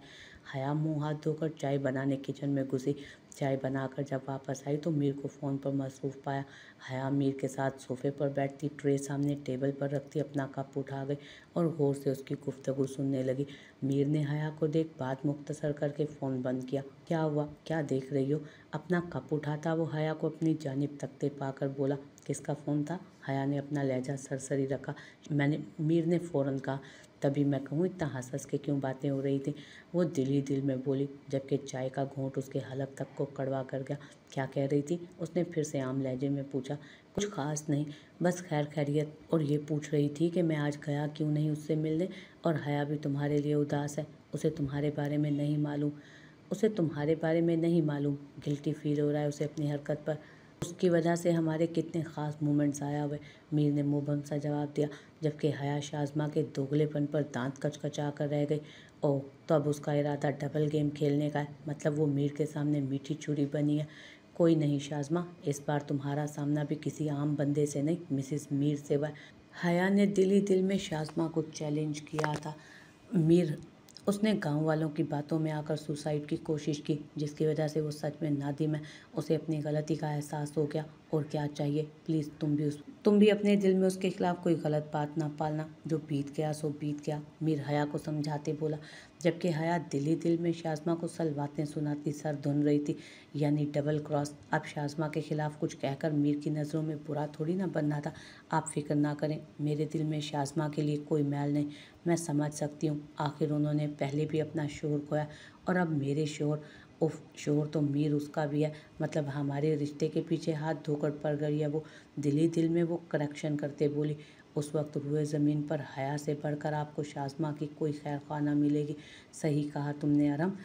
Speaker 1: हया मुँह हाथ धोकर चाय बनाने किचन में घुसी चाय बनाकर जब वापस आई तो मीर को फ़ोन पर मसरूफ़ पाया हया मीर के साथ सोफे पर बैठती ट्रे सामने टेबल पर रखती अपना कप उठा गई और गौर से उसकी गुफ्तगु सुनने लगी मीर ने हया को देख बात मुख्तसर करके फ़ोन बंद किया क्या हुआ क्या देख रही हो अपना कप उठाता वो हया को अपनी जानब तकते पाकर बोला किसका फ़ोन था हया ने अपना लहजा सरसरी रखा मैंने मीर ने फ़ौरन कहा तभी मैं कहूँ इतना हंस हंस के क्यों बातें हो रही थी वो दिल ही दिल में बोली जबकि चाय का घोंट उसके हलक तक को कड़वा कर गया क्या कह रही थी उसने फिर से आम लहजे में पूछा कुछ खास नहीं बस खैर खैरियत और ये पूछ रही थी कि मैं आज गया क्यों नहीं उससे मिलने और हया भी तुम्हारे लिए उदास है उसे तुम्हारे बारे में नहीं मालूम उसे तुम्हारे बारे में नहीं मालूम गिल्टी फील हो रहा है उसे अपनी हरकत पर उसकी वजह से हमारे कितने ख़ास मोमेंट्स आया हुए मीर ने मोबम सा जवाब दिया जबकि हया शाजमा के दोगलेपन पर दांत कचकचा कर रह गई ओह तो अब उसका इरादा डबल गेम खेलने का है मतलब वो मीर के सामने मीठी छुरी बनी है कोई नहीं शाजमा इस बार तुम्हारा सामना भी किसी आम बंदे से नहीं मिसिस मीर से हुआ हया ने दिल ही दिल में शाजमा को चैलेंज किया था मीर उसने गांव वालों की बातों में आकर सुसाइड की कोशिश की जिसकी वजह से वो सच में नादिम है उसे अपनी गलती का एहसास हो गया और क्या चाहिए प्लीज़ तुम भी उस तुम भी अपने दिल में उसके खिलाफ कोई गलत बात ना पालना जो बीत गया सो बीत गया मीर हया को समझाते बोला जबकि हयात दिली दिल में शाजमा को सलवातें सुनाती सर धुन रही थी यानी डबल क्रॉस अब शाजमा के ख़िलाफ़ कुछ कहकर मीर की नज़रों में बुरा थोड़ी ना बनना था आप फिक्र ना करें मेरे दिल में शाजमा के लिए कोई मैल नहीं मैं समझ सकती हूँ आखिर उन्होंने पहले भी अपना शोर खोया और अब मेरे शोर उफ शोर तो मीर उसका भी है मतलब हमारे रिश्ते के पीछे हाथ धोकर पड़ गई है वो दिली दिल में वो करेक्शन करते बोली उस वक्त रुए ज़मीन पर हया से बढ़कर आपको शाजमा की कोई खैर खाना मिलेगी सही कहा तुमने अरहम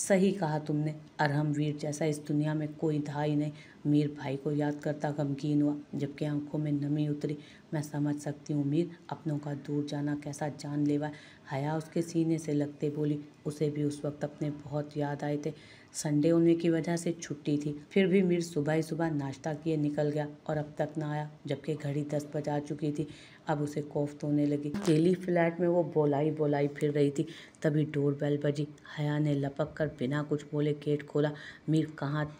Speaker 1: सही कहा तुमने अरहम वीर जैसा इस दुनिया में कोई ही नहीं मीर भाई को याद करता गमगीन हुआ जबकि आंखों में नमी उतरी मैं समझ सकती हूँ मीर अपनों का दूर जाना कैसा जान लेवा हया उसके सीने से लगते बोली उसे भी उस वक्त अपने बहुत याद आए थे संडे होने की वजह से छुट्टी थी फिर भी मीर सुबह ही सुबह नाश्ता किए निकल गया और अब तक ना आया जबकि घड़ी दस बजा चुकी थी अब उसे कोफ्त होने लगी अकेली फ्लैट में वो बोलाई बोलाई फिर रही थी तभी डोर बेल बजी हया ने लपक कर बिना कुछ बोले गेट खोला मीर कहाँ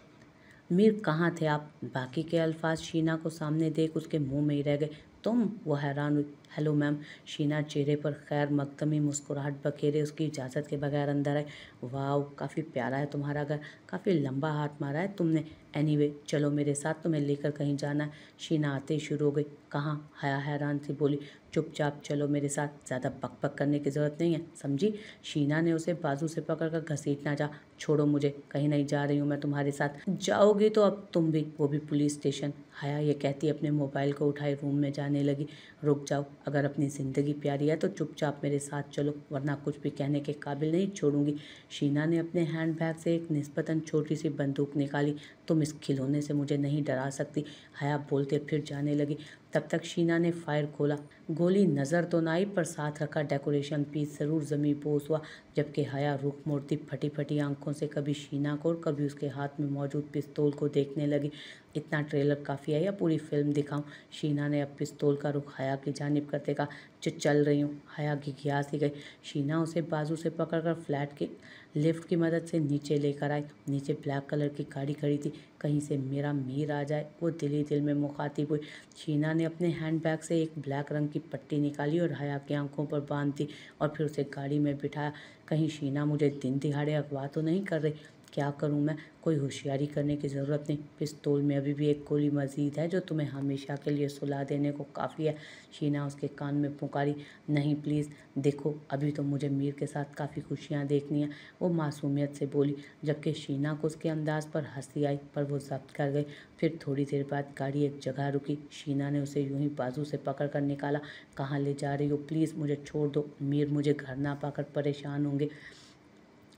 Speaker 1: मीर कहाँ थे आप बाकी के अल्फाज शीना को सामने देख उसके मुंह में ही रह गए तुम वो हैरान हुई हेलो मैम शीना चेहरे पर खैर मकदमी मुस्कुराहट बखेरे उसकी इजाज़त के बगैर अंदर आए वाह काफ़ी प्यारा है तुम्हारा घर काफ़ी लंबा हाथ मारा है तुमने एनी anyway, चलो मेरे साथ तुम्हें तो लेकर कहीं जाना है शीना आते ही शुरू हो गई कहाँ हया हैरान थी बोली चुपचाप चलो मेरे साथ ज़्यादा पक पक करने की ज़रूरत नहीं है समझी शीना ने उसे बाजू से पकड़ कर घसीटना जा छोड़ो मुझे कहीं नहीं जा रही हूँ मैं तुम्हारे साथ जाओगी तो अब तुम भी वो भी पुलिस स्टेशन हया ये कहती अपने मोबाइल को उठाई रूम में जाने लगी रुक जाओ अगर अपनी ज़िंदगी प्यारी है तो चुपचाप मेरे साथ चलो वरना कुछ भी कहने के काबिल नहीं छोड़ूंगी शीना ने अपने हैंड बैग से एक नस्बता छोटी सी बंदूक निकाली तुम इस खिलौने से मुझे नहीं डरा सकती हया बोलते फिर जाने लगी तब तक शीना ने फायर खोला गोली नज़र तो ना आई पर साथ रखा डेकोरेशन पीस ज़रूर ज़मीन पोस हुआ जबकि हया रुख मोड़ती फटी फटी आंखों से कभी शीना को और कभी उसके हाथ में मौजूद पिस्तौल को देखने लगी इतना ट्रेलर काफ़ी है या पूरी फिल्म दिखाऊं शीना ने अब पिस्तौल का रुख हया की जानब करते कहा जो चल रही हूँ हया घिया सी गई शीना उसे बाजू से पकड़ फ्लैट के लिफ्ट की मदद से नीचे लेकर आए नीचे ब्लैक कलर की गाड़ी खड़ी थी कहीं से मेरा मीर आ जाए वो दिल ही दिल में मुखातिब हुई शीना ने अपने हैंड बैग से एक ब्लैक रंग की पट्टी निकाली और हया की आंखों पर बांध दी और फिर उसे गाड़ी में बिठाया कहीं शीना मुझे दिन दिहाड़े अगवा तो नहीं कर रही क्या करूँ मैं कोई होशियारी करने की ज़रूरत नहीं पिस्तौल में अभी भी एक गोली मजीद है जो तुम्हें हमेशा के लिए सुला देने को काफ़ी है शीना उसके कान में पुकारी नहीं प्लीज़ देखो अभी तो मुझे मीर के साथ काफ़ी खुशियाँ देखनी हैं वो मासूमियत से बोली जबकि शीना को उसके अंदाज पर हंसी आई पर वो जब्त कर गई फिर थोड़ी देर बाद गाड़ी एक जगह रुकी शीना ने उसे यूं ही बाजू से पकड़ कर निकाला कहाँ ले जा रही हो प्लीज़ मुझे छोड़ दो मीर मुझे घर ना पाकर परेशान होंगे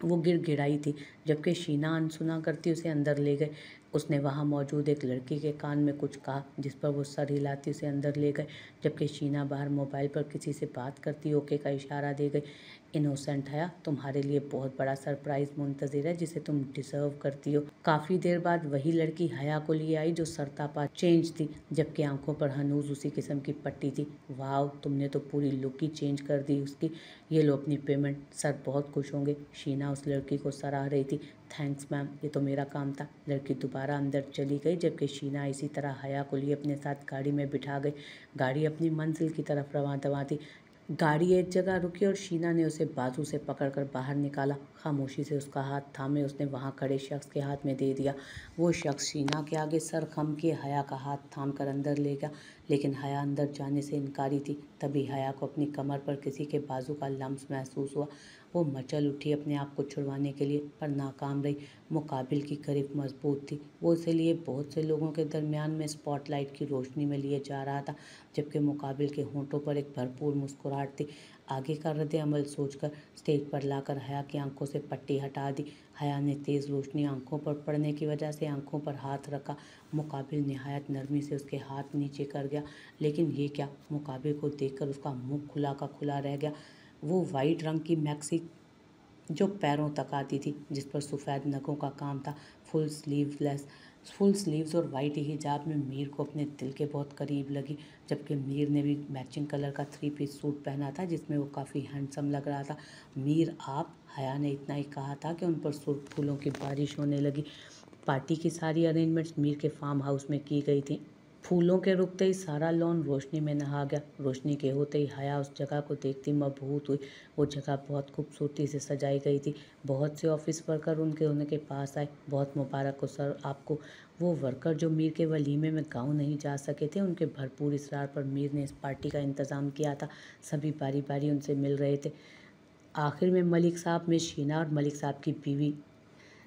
Speaker 1: वो गिर गिराई थी जबकि शीना अनसुना करती उसे अंदर ले गए उसने वहाँ मौजूद एक लड़की के कान में कुछ कहा जिस पर वो सर हिलाती उसे अंदर ले गए जबकि शीना बाहर मोबाइल पर किसी से बात करती ओके का इशारा दे गई इनोसेंट है तुम्हारे लिए बहुत बड़ा सरप्राइज मुंतजर है जिसे तुम डिजर्व करती हो काफी देर बाद वही लड़की हया को लिए आई जो सरतापा चेंज थी जबकि आंखों पर हनूज उसी किस्म की पट्टी थी वाह तुमने तो पूरी लुक ही चेंज कर दी उसकी ये लो अपनी पेमेंट सर बहुत खुश होंगे शीना उस लड़की को सराह रही थी थैंक्स मैम ये तो मेरा काम था लड़की दोबारा अंदर चली गई जबकि शीना इसी तरह हया को लिए अपने साथ गाड़ी में बिठा गई गाड़ी अपनी मंजिल की तरफ रवा दवा थी गाड़ी एक जगह रुकी और शीना ने उसे बाजू से पकड़कर बाहर निकाला खामोशी से उसका हाथ थामे उसने वहाँ खड़े शख्स के हाथ में दे दिया वो शख्स शीना के आगे सर खम के हया का हाथ थाम कर अंदर ले गया लेकिन हया अंदर जाने से इनकारी थी तभी हया को अपनी कमर पर किसी के बाजू का लम्स महसूस हुआ वो मचल उठी अपने आप को छुड़वाने के लिए पर नाकाम रही मुकाबिल की करीब मजबूत थी वो इसलिए बहुत से लोगों के दरमियान में स्पॉटलाइट की रोशनी में लिए जा रहा था जबकि मुकाबिल के होंठों पर एक भरपूर मुस्कुराहट थी आगे का रद्द अमल सोचकर स्टेज पर लाकर हया की आंखों से पट्टी हटा दी हया ने तेज़ रोशनी आंखों पर पड़ने की वजह से आंखों पर हाथ रखा मुकाबिल नहायत नरमी से उसके हाथ नीचे कर गया लेकिन ये क्या मुकाबिल को देखकर उसका मुंह खुला का खुला रह गया वो वाइट रंग की मैक्सी जो पैरों तक आती थी जिस पर सफ़ेद नगों का काम था फुल स्लीवलेस फुल स्लीव्स और वाइट हिजाब में मीर को अपने दिल के बहुत करीब लगी जबकि मीर ने भी मैचिंग कलर का थ्री पीस सूट पहना था जिसमें वो काफ़ी हैंडसम लग रहा था मीर आप हया ने इतना ही कहा था कि उन पर सुर्ख फूलों की बारिश होने लगी पार्टी की सारी अरेंजमेंट्स मीर के फार्म हाउस में की गई थी फूलों के रुकते ही सारा लोन रोशनी में नहा गया रोशनी के होते ही हया उस जगह को देखती मबहूत हुई वो जगह बहुत खूबसूरती से सजाई गई थी बहुत से ऑफिस वर्कर उनके उनके पास आए बहुत मुबारक हो सर आपको वो वर्कर जो मीर के वलीमे में गाँव नहीं जा सके थे उनके भरपूर इसरार पर मीर ने इस पार्टी का इंतज़ाम किया था सभी बारी बारी उनसे मिल रहे थे आखिर में मलिक साहब में शीना और मलिक साहब की बीवी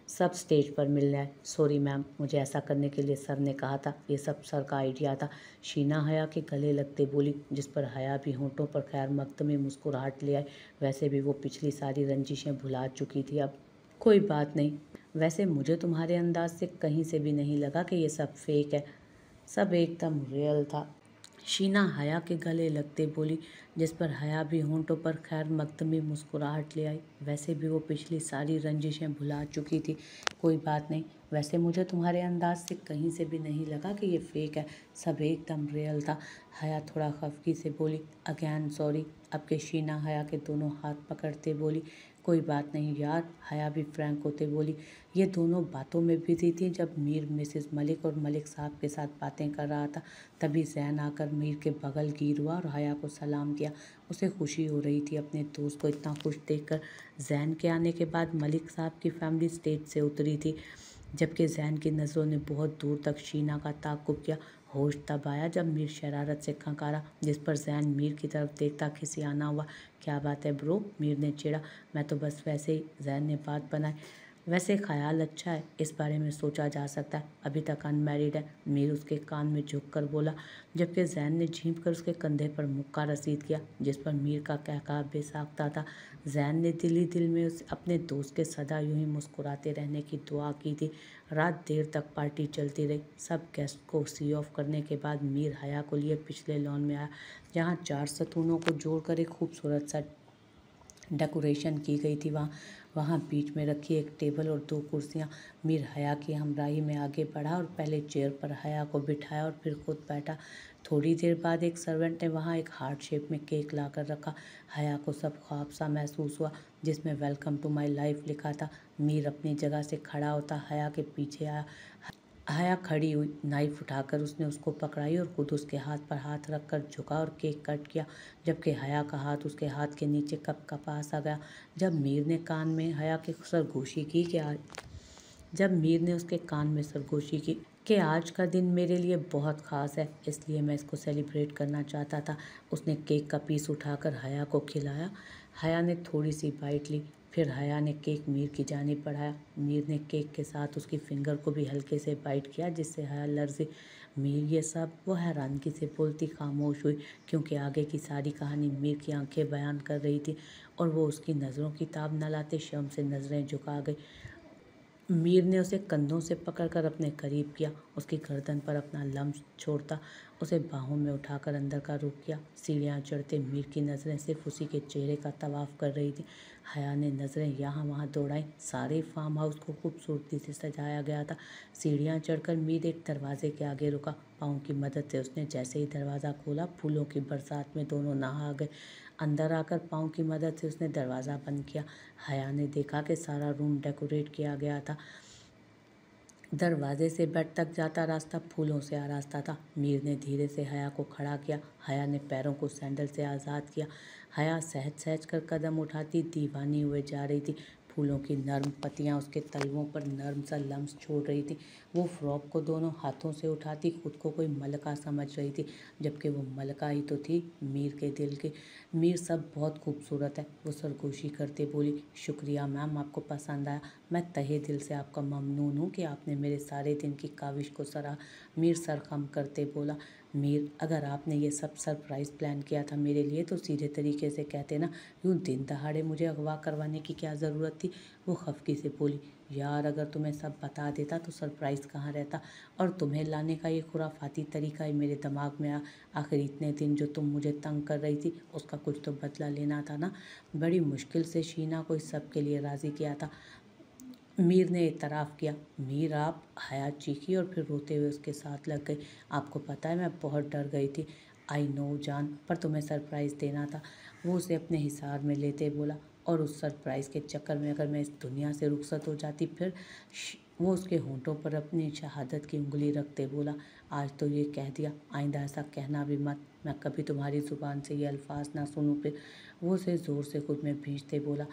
Speaker 1: सब स्टेज पर रहा है सॉरी मैम मुझे ऐसा करने के लिए सर ने कहा था ये सब सर का आइडिया था शीना हया के गले लगते बोली जिस पर हया भी होंठों पर खैर मक्त में मुस्कुराहट ले आए वैसे भी वो पिछली सारी रंजिशें भुला चुकी थी अब कोई बात नहीं वैसे मुझे तुम्हारे अंदाज से कहीं से भी नहीं लगा कि ये सब फेक है सब एकदम रियल था शीना हया के गले लगते बोली जिस पर हया भी होंठों पर खैर मकदमी मुस्कुराहट ले आई वैसे भी वो पिछली सारी रंजिशें भुला चुकी थी कोई बात नहीं वैसे मुझे तुम्हारे अंदाज से कहीं से भी नहीं लगा कि ये फेक है सब एकदम रियल था हया थोड़ा खफकी से बोली अगैन सॉरी अब के शीना हया के दोनों हाथ पकड़ते बोली कोई बात नहीं यार हया भी फ्रैंक होते बोली ये दोनों बातों में बिजी थी जब मीर मिसेस मलिक और मलिक साहब के साथ बातें कर रहा था तभी जैन आकर मीर के बगल गिर हुआ और हया को सलाम किया उसे खुशी हो रही थी अपने दोस्त को इतना खुश देखकर जैन के आने के बाद मलिक साहब की फैमिली स्टेज से उतरी थी जबकि जैन की नज़रों ने बहुत दूर तक शीना का ताकुब किया होश तब आया जब मीर शरारत से खंकारा जिस पर जैन मीर की तरफ देखता खिसियाना हुआ क्या बात है ब्रो मीर ने चिड़ा मैं तो बस वैसे ही जहन ने बात बनाई वैसे ख्याल अच्छा है इस बारे में सोचा जा सकता है अभी तक अनमेरिड है मीर उसके कान में झुक कर बोला जबकि जैन ने झींप कर उसके कंधे पर मुक्का रसीद किया जिस पर मीर का कहका बेसाखता था जैन ने दिली दिल में उस अपने दोस्त के सदा यूं ही मुस्कुराते रहने की दुआ की थी रात देर तक पार्टी चलती रही सब गेस्ट को सी ऑफ करने के बाद मीर हया को लिए पिछले लॉन में आया जहाँ चार सतूनों को जोड़कर एक खूबसूरत सा डेकोरेशन की गई थी वहाँ वहाँ बीच में रखी एक टेबल और दो कुर्सियाँ मीर हया की हमराही में आगे बढ़ा और पहले चेयर पर हया को बिठाया और फिर खुद बैठा थोड़ी देर बाद एक सर्वेंट ने वहाँ एक हार्ट शेप में केक लाकर रखा हया को सब ख्वाब सा महसूस हुआ जिसमें वेलकम टू माई लाइफ लिखा था मीर अपनी जगह से खड़ा होता हया के पीछे आया हया खड़ी हुई नाइफ उठाकर उसने उसको पकड़ाई और खुद उसके हाथ पर हाथ रखकर झुका और केक कट किया जबकि हया का हाथ उसके हाथ के नीचे कप का पास आ गया जब मीर ने कान में हया की सरगोशी की क्या जब मीर ने उसके कान में सरगोशी की कि आज का दिन मेरे लिए बहुत ख़ास है इसलिए मैं इसको सेलिब्रेट करना चाहता था उसने केक का पीस उठाकर हया को खिलाया हया ने थोड़ी सी बाइट ली फिर हया ने केक मीर की जानी पढ़ाया मीर ने केक के साथ उसकी फिंगर को भी हल्के से बाइट किया जिससे हया लर्जी मीर ये सब वो हैरानगी से बोलती खामोश हुई क्योंकि आगे की सारी कहानी मीर की आंखें बयान कर रही थी और वो उसकी नज़रों की ताब न लाते शर्म से नज़रें झुका गई मीर ने उसे कंधों से पकड़कर अपने करीब किया उसकी गर्दन पर अपना लम्स छोड़ता उसे बाहों में उठाकर अंदर का रुख किया सीढ़ियाँ चढ़ते मीर की नज़रें सिर्फ उसी के चेहरे का तवाफ कर रही थी हया ने नज़रें यहाँ वहाँ दौड़ाई सारे फार्म हाउस को खूबसूरती से सजाया गया था सीढ़ियाँ चढ़कर मीर एक दरवाजे के आगे रुका पाँव की मदद से उसने जैसे ही दरवाज़ा खोला फूलों की बरसात में दोनों नहा गए अंदर आकर पाँव की मदद से उसने दरवाज़ा बंद किया हया ने देखा कि सारा रूम डेकोरेट किया गया था दरवाजे से बेड तक जाता रास्ता फूलों से आरास्ता था मीर ने धीरे से हया को खड़ा किया हया ने पैरों को सैंडल से आज़ाद किया हया सहज सहज कर कदम उठाती दीवानी हुए जा रही थी फूलों की नर्म पत्तियाँ उसके तलवों पर नर्म सा लम्स छोड़ रही थी वो फ्रॉक को दोनों हाथों से उठाती खुद को कोई मलका समझ रही थी जबकि वो मलका ही तो थी मीर के दिल की मीर सब बहुत खूबसूरत है वो सरगोशी करते बोली शुक्रिया मैम आपको पसंद आया मैं तहे दिल से आपका ममनून हूँ कि आपने मेरे सारे दिन की काविश को सराहा मीर सरखम करते बोला मेर अगर आपने ये सब सरप्राइज़ प्लान किया था मेरे लिए तो सीधे तरीके से कहते ना यूँ दिन दहाड़े मुझे अगवा करवाने की क्या ज़रूरत थी वो खफकी से बोली यार अगर तुम्हें सब बता देता तो सरप्राइज़ कहाँ रहता और तुम्हें लाने का ये खुराफाती तरीका ही मेरे दिमाग में आ आखिर इतने दिन जो तुम मुझे तंग कर रही थी उसका कुछ तो बदला लेना था ना बड़ी मुश्किल से शीना को इस सब के लिए राज़ी किया था मीर ने इतराफ़ किया मीर आप हया चीखी और फिर रोते हुए उसके साथ लग गई आपको पता है मैं बहुत डर गई थी आई नो जान पर तुम्हें सरप्राइज़ देना था वो उसे अपने हिसार में लेते बोला और उस सरप्राइज़ के चक्कर में अगर मैं इस दुनिया से रुखसत हो जाती फिर वो उसके होंठों पर अपनी शहादत की उंगली रखते बोला आज तो ये कह दिया आइंदा ऐसा कहना भी मत मैं कभी तुम्हारी ज़ुबान से ये अल्फाज ना सुनूँ फिर वो उसे ज़ोर से खुद में भीजते बोला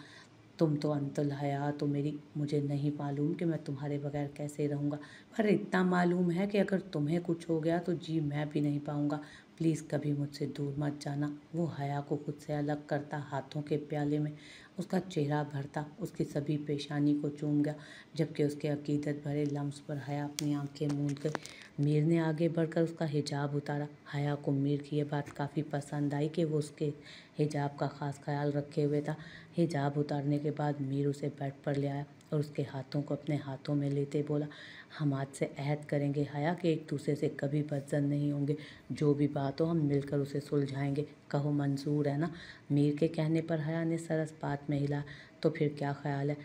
Speaker 1: तुम तो अंतुल हया तो मेरी मुझे नहीं मालूम कि मैं तुम्हारे बगैर कैसे रहूँगा पर इतना मालूम है कि अगर तुम्हें कुछ हो गया तो जी मैं भी नहीं पाऊँगा प्लीज़ कभी मुझसे दूर मत जाना वो हया को खुद से अलग करता हाथों के प्याले में उसका चेहरा भरता उसकी सभी पेशानी को चूम गया जबकि उसके अकीदत भरे लम्स पर हया अपनी आंखें मूंद गई मीर ने आगे बढ़कर उसका हिजाब उतारा हया को मीर की यह बात काफ़ी पसंद आई कि वो उसके हिजाब का ख़ास ख्याल रखे हुए था हिजाब उतारने के बाद मीर उसे बेड पर ले आया और उसके हाथों को अपने हाथों में लेते बोला हम आज से अहद करेंगे हया कि एक दूसरे से कभी बदजन नहीं होंगे जो भी बात हो हम मिलकर उसे सुलझाएंगे कहो मंजूर है ना मीर के कहने पर हया ने सरस बात में हिला तो फिर क्या ख्याल है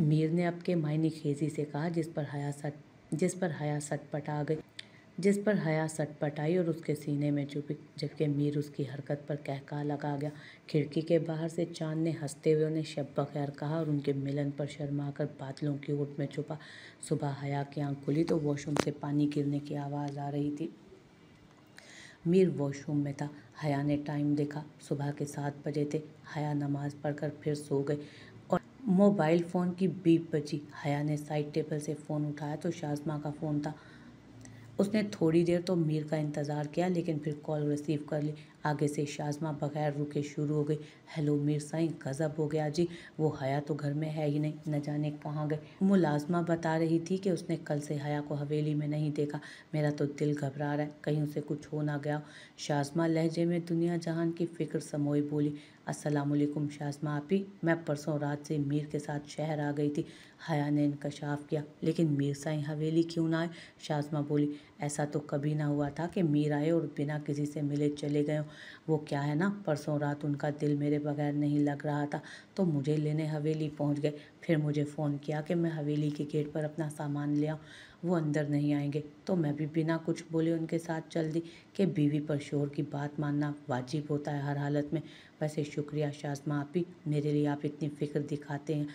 Speaker 1: मीर ने अब के मायने खेजी से कहा जिस पर हया सट जिस पर हया आ गई जिस पर हया सटपट आई और उसके सीने में चुपी जबकि मीर उसकी हरकत पर कहका लगा गया खिड़की के बाहर से चांद ने हंसते हुए उन्हें शब बखैर कहा और उनके मिलन पर शर्मा कर बादलों की ओट में छुपा सुबह हया की आंख खुली तो वॉशरूम से पानी गिरने की आवाज़ आ रही थी मीर वॉशरूम में था हया ने टाइम देखा सुबह के सात बजे थे हया नमाज़ पढ़कर फिर सो गई और मोबाइल फ़ोन की बीप बची हया ने साइड टेबल से फ़ोन उठाया तो शाजमा का फ़ोन था उसने थोड़ी देर तो मीर का इंतज़ार किया लेकिन फिर कॉल रिसीव कर ली आगे से शाजमा बगैर रुके शुरू हो गई हेलो मीर साई गज़ब हो गया जी वो हया तो घर में है ही नहीं न जाने कहाँ गए मुलाजमा बता रही थी कि उसने कल से हया को हवेली में नहीं देखा मेरा तो दिल घबरा रहा है कहीं उसे कुछ हो ना गया शाजमा लहजे में दुनिया जहान की फ़िक्र समोई बोली असलकुम शाजमा आप ही मैं परसों रात से मीर के साथ शहर आ गई थी हया ने इनकशाफ किया लेकिन मीर साई हवेली क्यों ना आए शाजमा बोली ऐसा तो कभी ना हुआ था कि मीर आए और बिना किसी से मिले चले गए वो क्या है ना परसों रात उनका दिल मेरे बगैर नहीं लग रहा था तो मुझे लेने हवेली पहुंच गए फिर मुझे फ़ोन किया कि मैं हवेली के गेट पर अपना सामान ले आऊँ वो अंदर नहीं आएंगे तो मैं भी बिना कुछ बोले उनके साथ चल दी कि बीवी पर शोर की बात मानना वाजिब होता है हर हालत में वैसे शुक्रिया शाजमा आप ही मेरे लिए आप इतनी फ़िक्र दिखाते हैं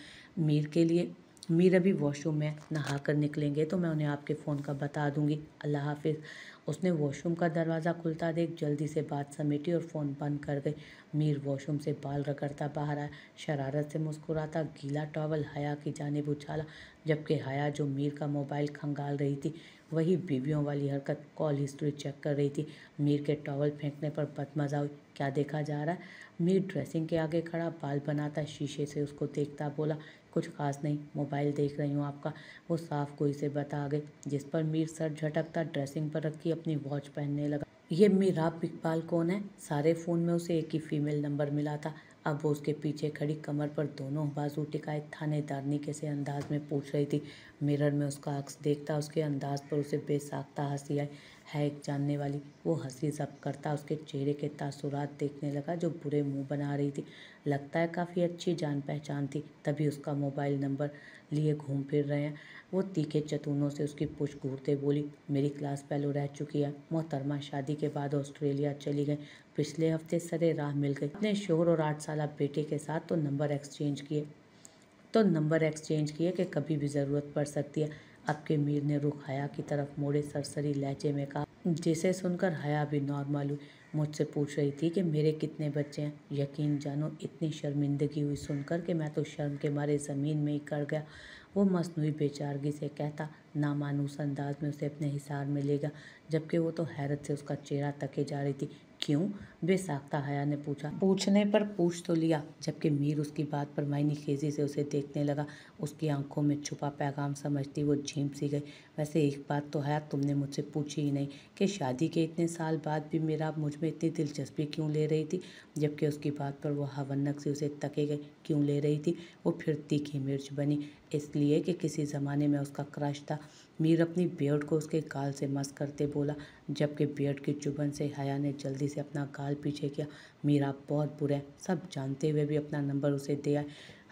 Speaker 1: मीर के लिए मेरा भी वॉशरूम में नहा कर निकलेंगे तो मैं उन्हें आपके फ़ोन का बता दूंगी अल्लाह हाफिज़ उसने वॉशरूम का दरवाज़ा खुलता देख जल्दी से बात समेटी और फ़ोन बंद कर गई मीर वॉशरूम से बाल रगड़ता बाहर आया शरारत से मुस्कुराता गीला टॉवल हया की जानब उछाला जबकि हया जो मीर का मोबाइल खंगाल रही थी वही बीवियों वाली हरकत कॉल हिस्ट्री चेक कर रही थी मीर के टॉवल फेंकने पर बदमजा हुई क्या देखा जा रहा है मीर ड्रेसिंग के आगे खड़ा बाल बनाता शीशे से उसको देखता बोला कुछ खास नहीं मोबाइल देख रही हूँ आपका वो साफ कोई से बता गई जिस पर मीर सर झटकता ड्रेसिंग पर रखी अपनी वॉच पहनने लगा ये मीराब इकबाल कौन है सारे फ़ोन में उसे एक ही फीमेल नंबर मिला था अब वो उसके पीछे खड़ी कमर पर दोनों बाजू टिकाए थानेदारनी दारनी कैसे अंदाज में पूछ रही थी मिरर में उसका अक्स देखता उसके अंदाज पर उसे बेसाख्ता हंसी आई है एक जानने वाली वो हंसी जब करता उसके चेहरे के तासुरात देखने लगा जो बुरे मुंह बना रही थी लगता है काफ़ी अच्छी जान पहचान थी तभी उसका मोबाइल नंबर लिए घूम फिर रहे हैं वो तीखे चतूनों से उसकी पूछ घूरते बोली मेरी क्लास पहले रह चुकी है मोहतरमा शादी के बाद ऑस्ट्रेलिया चली गई पिछले हफ्ते सरे राह मिल गई अपने शोर और आठ साल बेटे के साथ तो नंबर एक्सचेंज किए तो नंबर एक्सचेंज किए कि कभी भी ज़रूरत पड़ सकती है आपके मीर ने रुख हया की तरफ मोड़े सरसरी लहजे में कहा जिसे सुनकर हया भी नॉर्मल हुई मुझसे पूछ रही थी कि मेरे कितने बच्चे हैं यकीन जानो इतनी शर्मिंदगी हुई सुनकर कि मैं तो शर्म के मारे ज़मीन में ही कर गया वो मसनू बेचारगी से कहता नामानूस अंदाज में उसे अपने हिसार में ले गया जबकि वो तो हैरत से उसका चेहरा तके जा रही थी क्यों बेसाखता हया ने पूछा पूछने पर पूछ तो लिया जबकि मीर उसकी बात पर मायनी खेजी से उसे देखने लगा उसकी आंखों में छुपा पैगाम समझती वो झीम सी गई वैसे एक बात तो हया तुमने मुझसे पूछी ही नहीं कि शादी के इतने साल बाद भी मेरा मुझ में इतनी दिलचस्पी क्यों ले रही थी जबकि उसकी बात पर वह हवनक से उसे तके गए क्यों ले रही थी वो फिर तीखी मिर्च बनी इसलिए कि किसी ज़माने में उसका क्रश था मीर अपनी बियर्ड को उसके गाल से मस करते बोला जबकि बियर्ड की चुभन से हया ने जल्दी से अपना गाल पीछे किया मीर आप बहुत बुरे हैं सब जानते हुए भी अपना नंबर उसे दे आए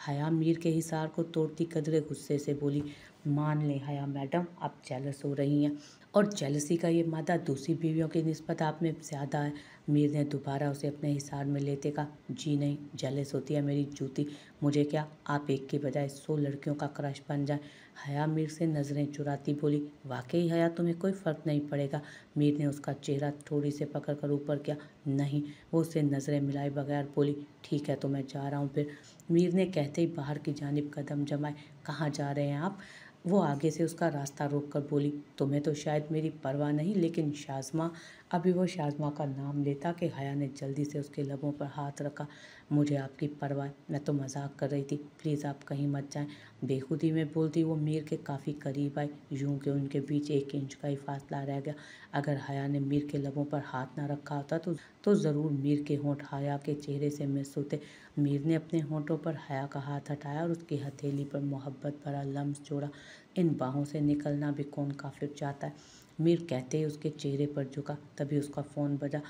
Speaker 1: हया मीर के हिसार को तोड़ती कदरे गुस्से से बोली मान लें हया मैडम आप जेलस हो रही हैं और जेलसी का ये मादा दूसरी बीवियों की नस्बत आप में ज़्यादा है मीर ने दोबारा उसे अपने हिसार में लेते कहा जी नहीं जेलस होती है मेरी जूती मुझे क्या आप एक के बजाय सौ लड़कियों का क्रश बन जाए हया मीर से नज़रें चुराती बोली वाकई हया तुम्हें कोई फ़र्क नहीं पड़ेगा मीर ने उसका चेहरा थोड़ी से पकड़ कर ऊपर किया नहीं वो उसे नज़रें मिलाए बगैर बोली ठीक है तो मैं जा रहा हूँ फिर मीर ने कहते ही बाहर की जानब कदम जमाए कहाँ जा रहे हैं आप वो आगे से उसका रास्ता रोक कर बोली तुम्हें तो शायद मेरी परवाह नहीं लेकिन शाजमा अभी वो शाजमा का नाम लेता कि हया ने जल्दी से उसके लबों पर हाथ रखा मुझे आपकी परवाह मैं तो मजाक कर रही थी प्लीज़ आप कहीं मत जाएं बेखुदी में बोलती वो मीर के काफ़ी करीब आई यूं कि उनके बीच एक इंच का ही फासला रह गया अगर हया ने मीर के लबों पर हाथ ना रखा होता तो तो ज़रूर मीर के होंठ हया के चेहरे से मिस होते मीर ने अपने होंठों पर हया का हाथ हटाया और उसकी हथेली पर मोहब्बत भरा लम्स जोड़ा इन बाहों से निकलना भी कौन काफिर चाहता है मीर कहते ही उसके चेहरे पर झुका तभी उसका फ़ोन बजा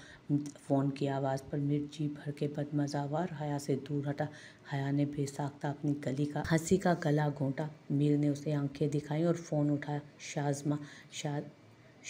Speaker 1: फ़ोन की आवाज़ पर मीर जी भर के बदमजावार हया से दूर हटा हया ने बेसाख्ता अपनी गली का हंसी का गला घोंटा मीर ने उसे आंखें दिखाई और फ़ोन उठाया शाजमा शाज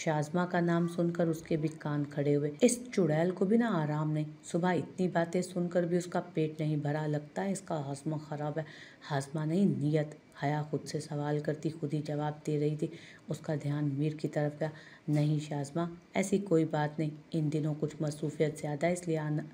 Speaker 1: शाजमा का नाम सुनकर उसके भी कान खड़े हुए इस चुड़ैल को भी ना आराम नहीं सुबह इतनी बातें सुनकर भी उसका पेट नहीं भरा लगता है इसका हाजमा ख़राब है हाजमा नहीं नीयत हया खुद से सवाल करती खुद ही जवाब दे रही थी उसका ध्यान मीर की तरफ गया नहीं शाजमा ऐसी कोई बात नहीं इन दिनों कुछ मसरूफियत ज़्यादा इसलिए आना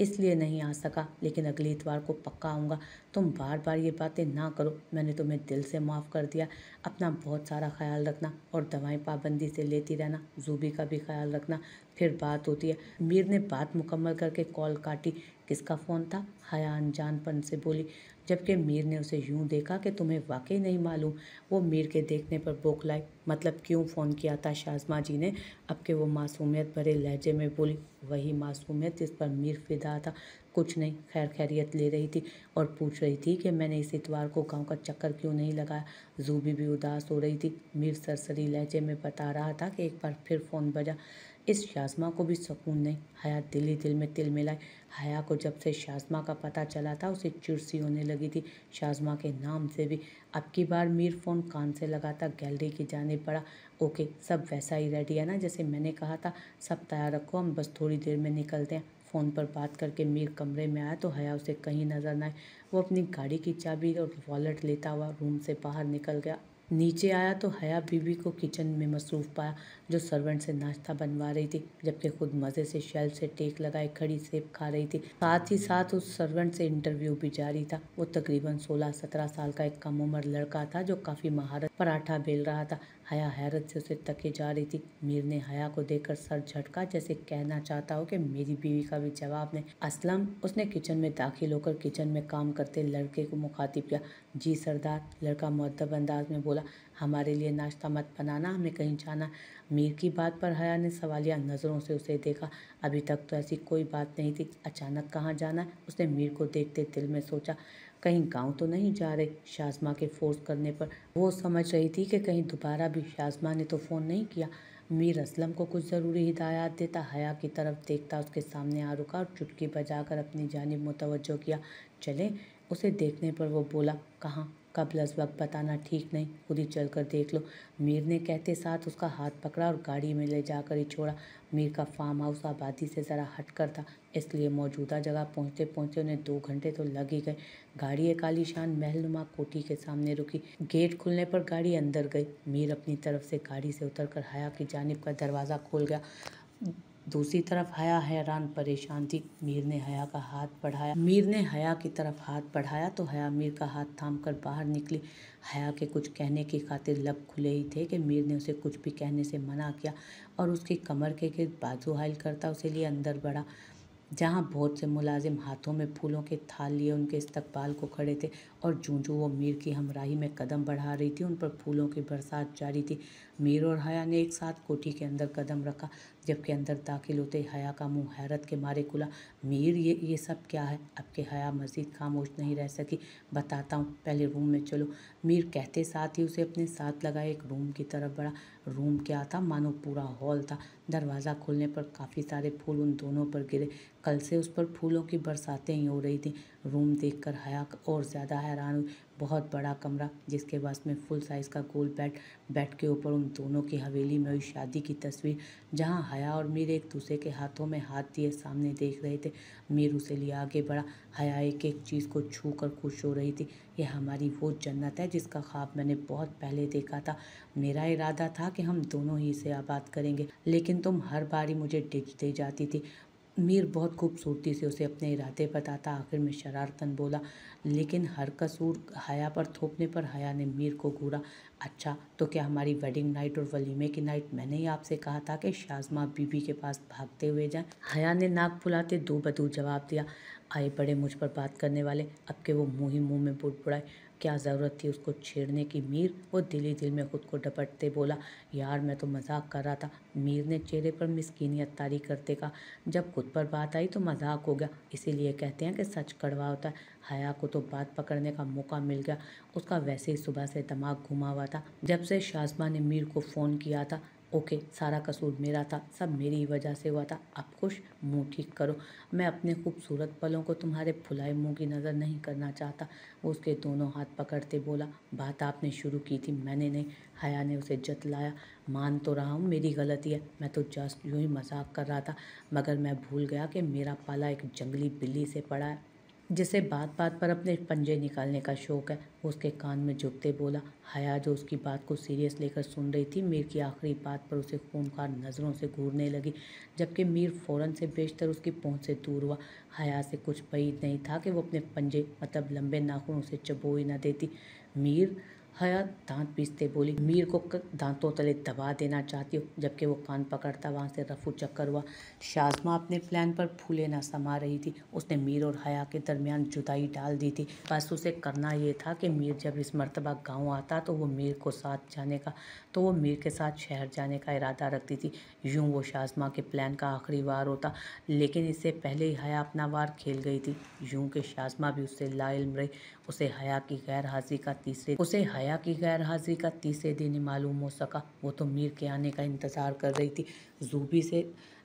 Speaker 1: इसलिए नहीं आ सका लेकिन अगले इतवार को पक्का आऊँगा तुम बार बार ये बातें ना करो मैंने तुम्हें दिल से माफ़ कर दिया अपना बहुत सारा ख्याल रखना और दवाएं पाबंदी से लेती रहना जूबी का भी ख्याल रखना फिर बात होती है मीर ने बात मुकम्मल करके कॉल काटी किसका फ़ोन था हया अनजानपन से बोली जबकि मीर ने उसे यूं देखा कि तुम्हें वाकई नहीं मालूम वो मीर के देखने पर लाए मतलब क्यों फ़ोन किया था शाजमा जी ने अब के वो मासूमियत भरे लहजे में बोली वही मासूमियत जिस पर मीर फिदा था कुछ नहीं खैर खैरियत ले रही थी और पूछ रही थी कि मैंने इस इतवार को गांव का चक्कर क्यों नहीं लगाया जूबी भी उदास हो रही थी मीर सरसरी लहजे में बता रहा था कि एक बार फिर फ़ोन बजा इस शाजमा को भी सुकून नहीं हया दिल ही दिल में तिल मिलाए हया को जब से शाजमा का पता चला था उसे चुरसी होने लगी थी शाजमा के नाम से भी अब की बार मीर फ़ोन कान से लगाता गैलरी की जाने पड़ा ओके सब वैसा ही रेडी है ना जैसे मैंने कहा था सब तैयार रखो हम बस थोड़ी देर में निकलते हैं फ़ोन पर बात करके मीर कमरे में आया तो हया उसे कहीं नज़र ना आए वो अपनी गाड़ी की चाबी और वॉलेट लेता हुआ रूम से बाहर निकल गया नीचे आया तो हया बीवी को किचन में मसरूफ़ पाया जो सर्वेंट से नाश्ता बनवा रही थी जबकि खुद मज़े से शेल से टेक लगाए खड़ी सेब खा रही थी साथ ही साथ उस सर्वेंट से इंटरव्यू भी जारी था वो तकरीबन सोलह सत्रह साल का एक कम उम्र लड़का था जो काफ़ी महारत पराठा बेल रहा था हया हैरत से उसे तके जा रही थी मीर ने हया को देखकर सर झटका जैसे कहना चाहता हो कि मेरी बीवी का भी जवाब नहीं असलम उसने किचन में दाखिल होकर किचन में काम करते लड़के को मुखातिब किया जी सरदार लड़का मदब अंदाज में बोला हमारे लिए नाश्ता मत बनाना हमें कहीं जाना मीर की बात पर हया ने सवालिया नज़रों से उसे देखा अभी तक तो ऐसी कोई बात नहीं थी अचानक कहाँ जाना उसने मीर को देखते दिल में सोचा कहीं गांव तो नहीं जा रहे शाजमा के फोर्स करने पर वो समझ रही थी कि कहीं दोबारा भी शाजमा ने तो फ़ोन नहीं किया मीर असलम को कुछ ज़रूरी हिदायत देता हया की तरफ देखता उसके सामने आ रुका और चुटकी बजाकर अपनी जानब मुतवजो किया चले उसे देखने पर वो बोला कहाँ कब वक्त बताना ठीक नहीं खुद ही चल कर देख लो मीर ने कहते साथ उसका हाथ पकड़ा और गाड़ी में ले जाकर ही छोड़ा मीर का फार्म हाउस आबादी से ज़रा हट कर था इसलिए मौजूदा जगह पहुँचते पहुँचते उन्हें दो घंटे तो लग ही गए गाड़ी एक आलीशान महलनुमा कोठी के सामने रुकी गेट खुलने पर गाड़ी अंदर गई मीर अपनी तरफ से गाड़ी से उतर कर हया की जानब का दरवाज़ा खोल गया दूसरी तरफ हया हैरान परेशान थी मीर ने हया का हाथ बढ़ाया मीर ने हया की तरफ हाथ बढ़ाया तो हया मीर का हाथ थाम कर बाहर निकली हया के कुछ कहने की खातिर लब खुले ही थे कि मीर ने उसे कुछ भी कहने से मना किया और उसकी कमर के गिर बाजू हाइल करता उसे लिए अंदर बढ़ा जहाँ बहुत से मुलाजिम हाथों में फूलों के थाल लिए उनके इस्तबाल को खड़े थे और जो जो वो मीर की हमराही में कदम बढ़ा रही थी उन पर फूलों की बरसात जारी थी मीर और हया ने एक साथ कोठी के अंदर कदम रखा जबकि अंदर दाखिल होते हया का मुंह हैरत के मारे खुला मीर ये ये सब क्या है अब के हया मजीद खामोश नहीं रह सकी बताता हूँ पहले रूम में चलो मीर कहते साथ ही उसे अपने साथ लगाए एक रूम की तरफ बढ़ा रूम क्या था मानो पूरा हॉल था दरवाज़ा खुलने पर काफ़ी सारे फूल उन दोनों पर गिरे कल से उस पर फूलों की बरसातें ही हो रही थी रूम देखकर हया और ज़्यादा हैरान हुई बहुत बड़ा कमरा जिसके पास में फुल साइज़ का गोल बेड बेड के ऊपर उन दोनों की हवेली में हुई शादी की तस्वीर जहां हया और मीर एक दूसरे के हाथों में हाथ दिए सामने देख रहे थे मीर उसे लिए आगे बढ़ा हया एक एक चीज़ को छू कर खुश हो रही थी यह हमारी वो जन्नत है जिसका ख्वाब मैंने बहुत पहले देखा था मेरा इरादा था कि हम दोनों ही इसे आबाद करेंगे लेकिन तुम हर बारी मुझे डिच दे जाती थी मीर बहुत खूबसूरती से उसे अपने इरादे बताता आखिर में शरारतन बोला लेकिन हर कसूर हया पर थोपने पर हया ने मीर को घूरा अच्छा तो क्या हमारी वेडिंग नाइट और वलीमे की नाइट मैंने ही आपसे कहा था कि शाजमा बीबी के पास भागते हुए जाए हया ने नाक फुलाते दो बदू जवाब दिया आए बड़े मुझ पर बात करने वाले अब के वो मुँह ही मुँह में बुड़बुड़ाए क्या ज़रूरत थी उसको छेड़ने की मीर वो दिल ही दिल में खुद को डपटते बोला यार मैं तो मजाक कर रहा था मीर ने चेहरे पर मिसकीनियत तारी करते कहा जब खुद पर बात आई तो मजाक हो गया इसीलिए कहते हैं कि सच कड़वा होता है हया को तो बात पकड़ने का मौका मिल गया उसका वैसे ही सुबह से दिमाग घुमा हुआ था जब से शाजमा ने मीर को फ़ोन किया था ओके सारा कसूर मेरा था सब मेरी वजह से हुआ था अब खुश मुंह ठीक करो मैं अपने खूबसूरत पलों को तुम्हारे फुलाए मुंह की नज़र नहीं करना चाहता उसके दोनों हाथ पकड़ते बोला बात आपने शुरू की थी मैंने नहीं हया ने उसे जतलाया मान तो रहा हूँ मेरी गलती है मैं तो जस्ट यूँ ही मजाक कर रहा था मगर मैं भूल गया कि मेरा पाला एक जंगली बिल्ली से पड़ा है जिसे बात बात पर अपने पंजे निकालने का शौक है उसके कान में झुकते बोला हया जो उसकी बात को सीरियस लेकर सुन रही थी मीर की आखिरी बात पर उसे खूनखार नज़रों से घूरने लगी जबकि मीर फ़ौरन से बेशतर उसकी पहुंच से दूर हुआ हया से कुछ भई नहीं था कि वो अपने पंजे मतलब लंबे नाखून उसे चबोई ना देती मीर हया दांत पीसते बोली मीर को दांतों तले दबा देना चाहती हो जबकि वो कान पकड़ता वहाँ से रफू चक्कर हुआ शाजमा अपने प्लान पर फूले ना समा रही थी उसने मीर और हया के दरमियान जुदाई डाल दी थी बस उसे करना ये था कि मीर जब इस मरतबा गाँव आता तो वो मीर को साथ जाने का तो वो मीर के साथ शहर जाने का इरादा रखती थी यूँ वो शाजमा के प्लान का आखिरी वार होता लेकिन इससे पहले ही हया अपना वार खेल गई थी यूँ के शाजमा भी उससे लाइल रही उसे हया की गैर हाजिरी का तीसरे उसे हया की गैर हाजिरी का तीसरे दिन मालूम हो सका वो तो मीर के आने का इंतज़ार कर रही थी जूबी से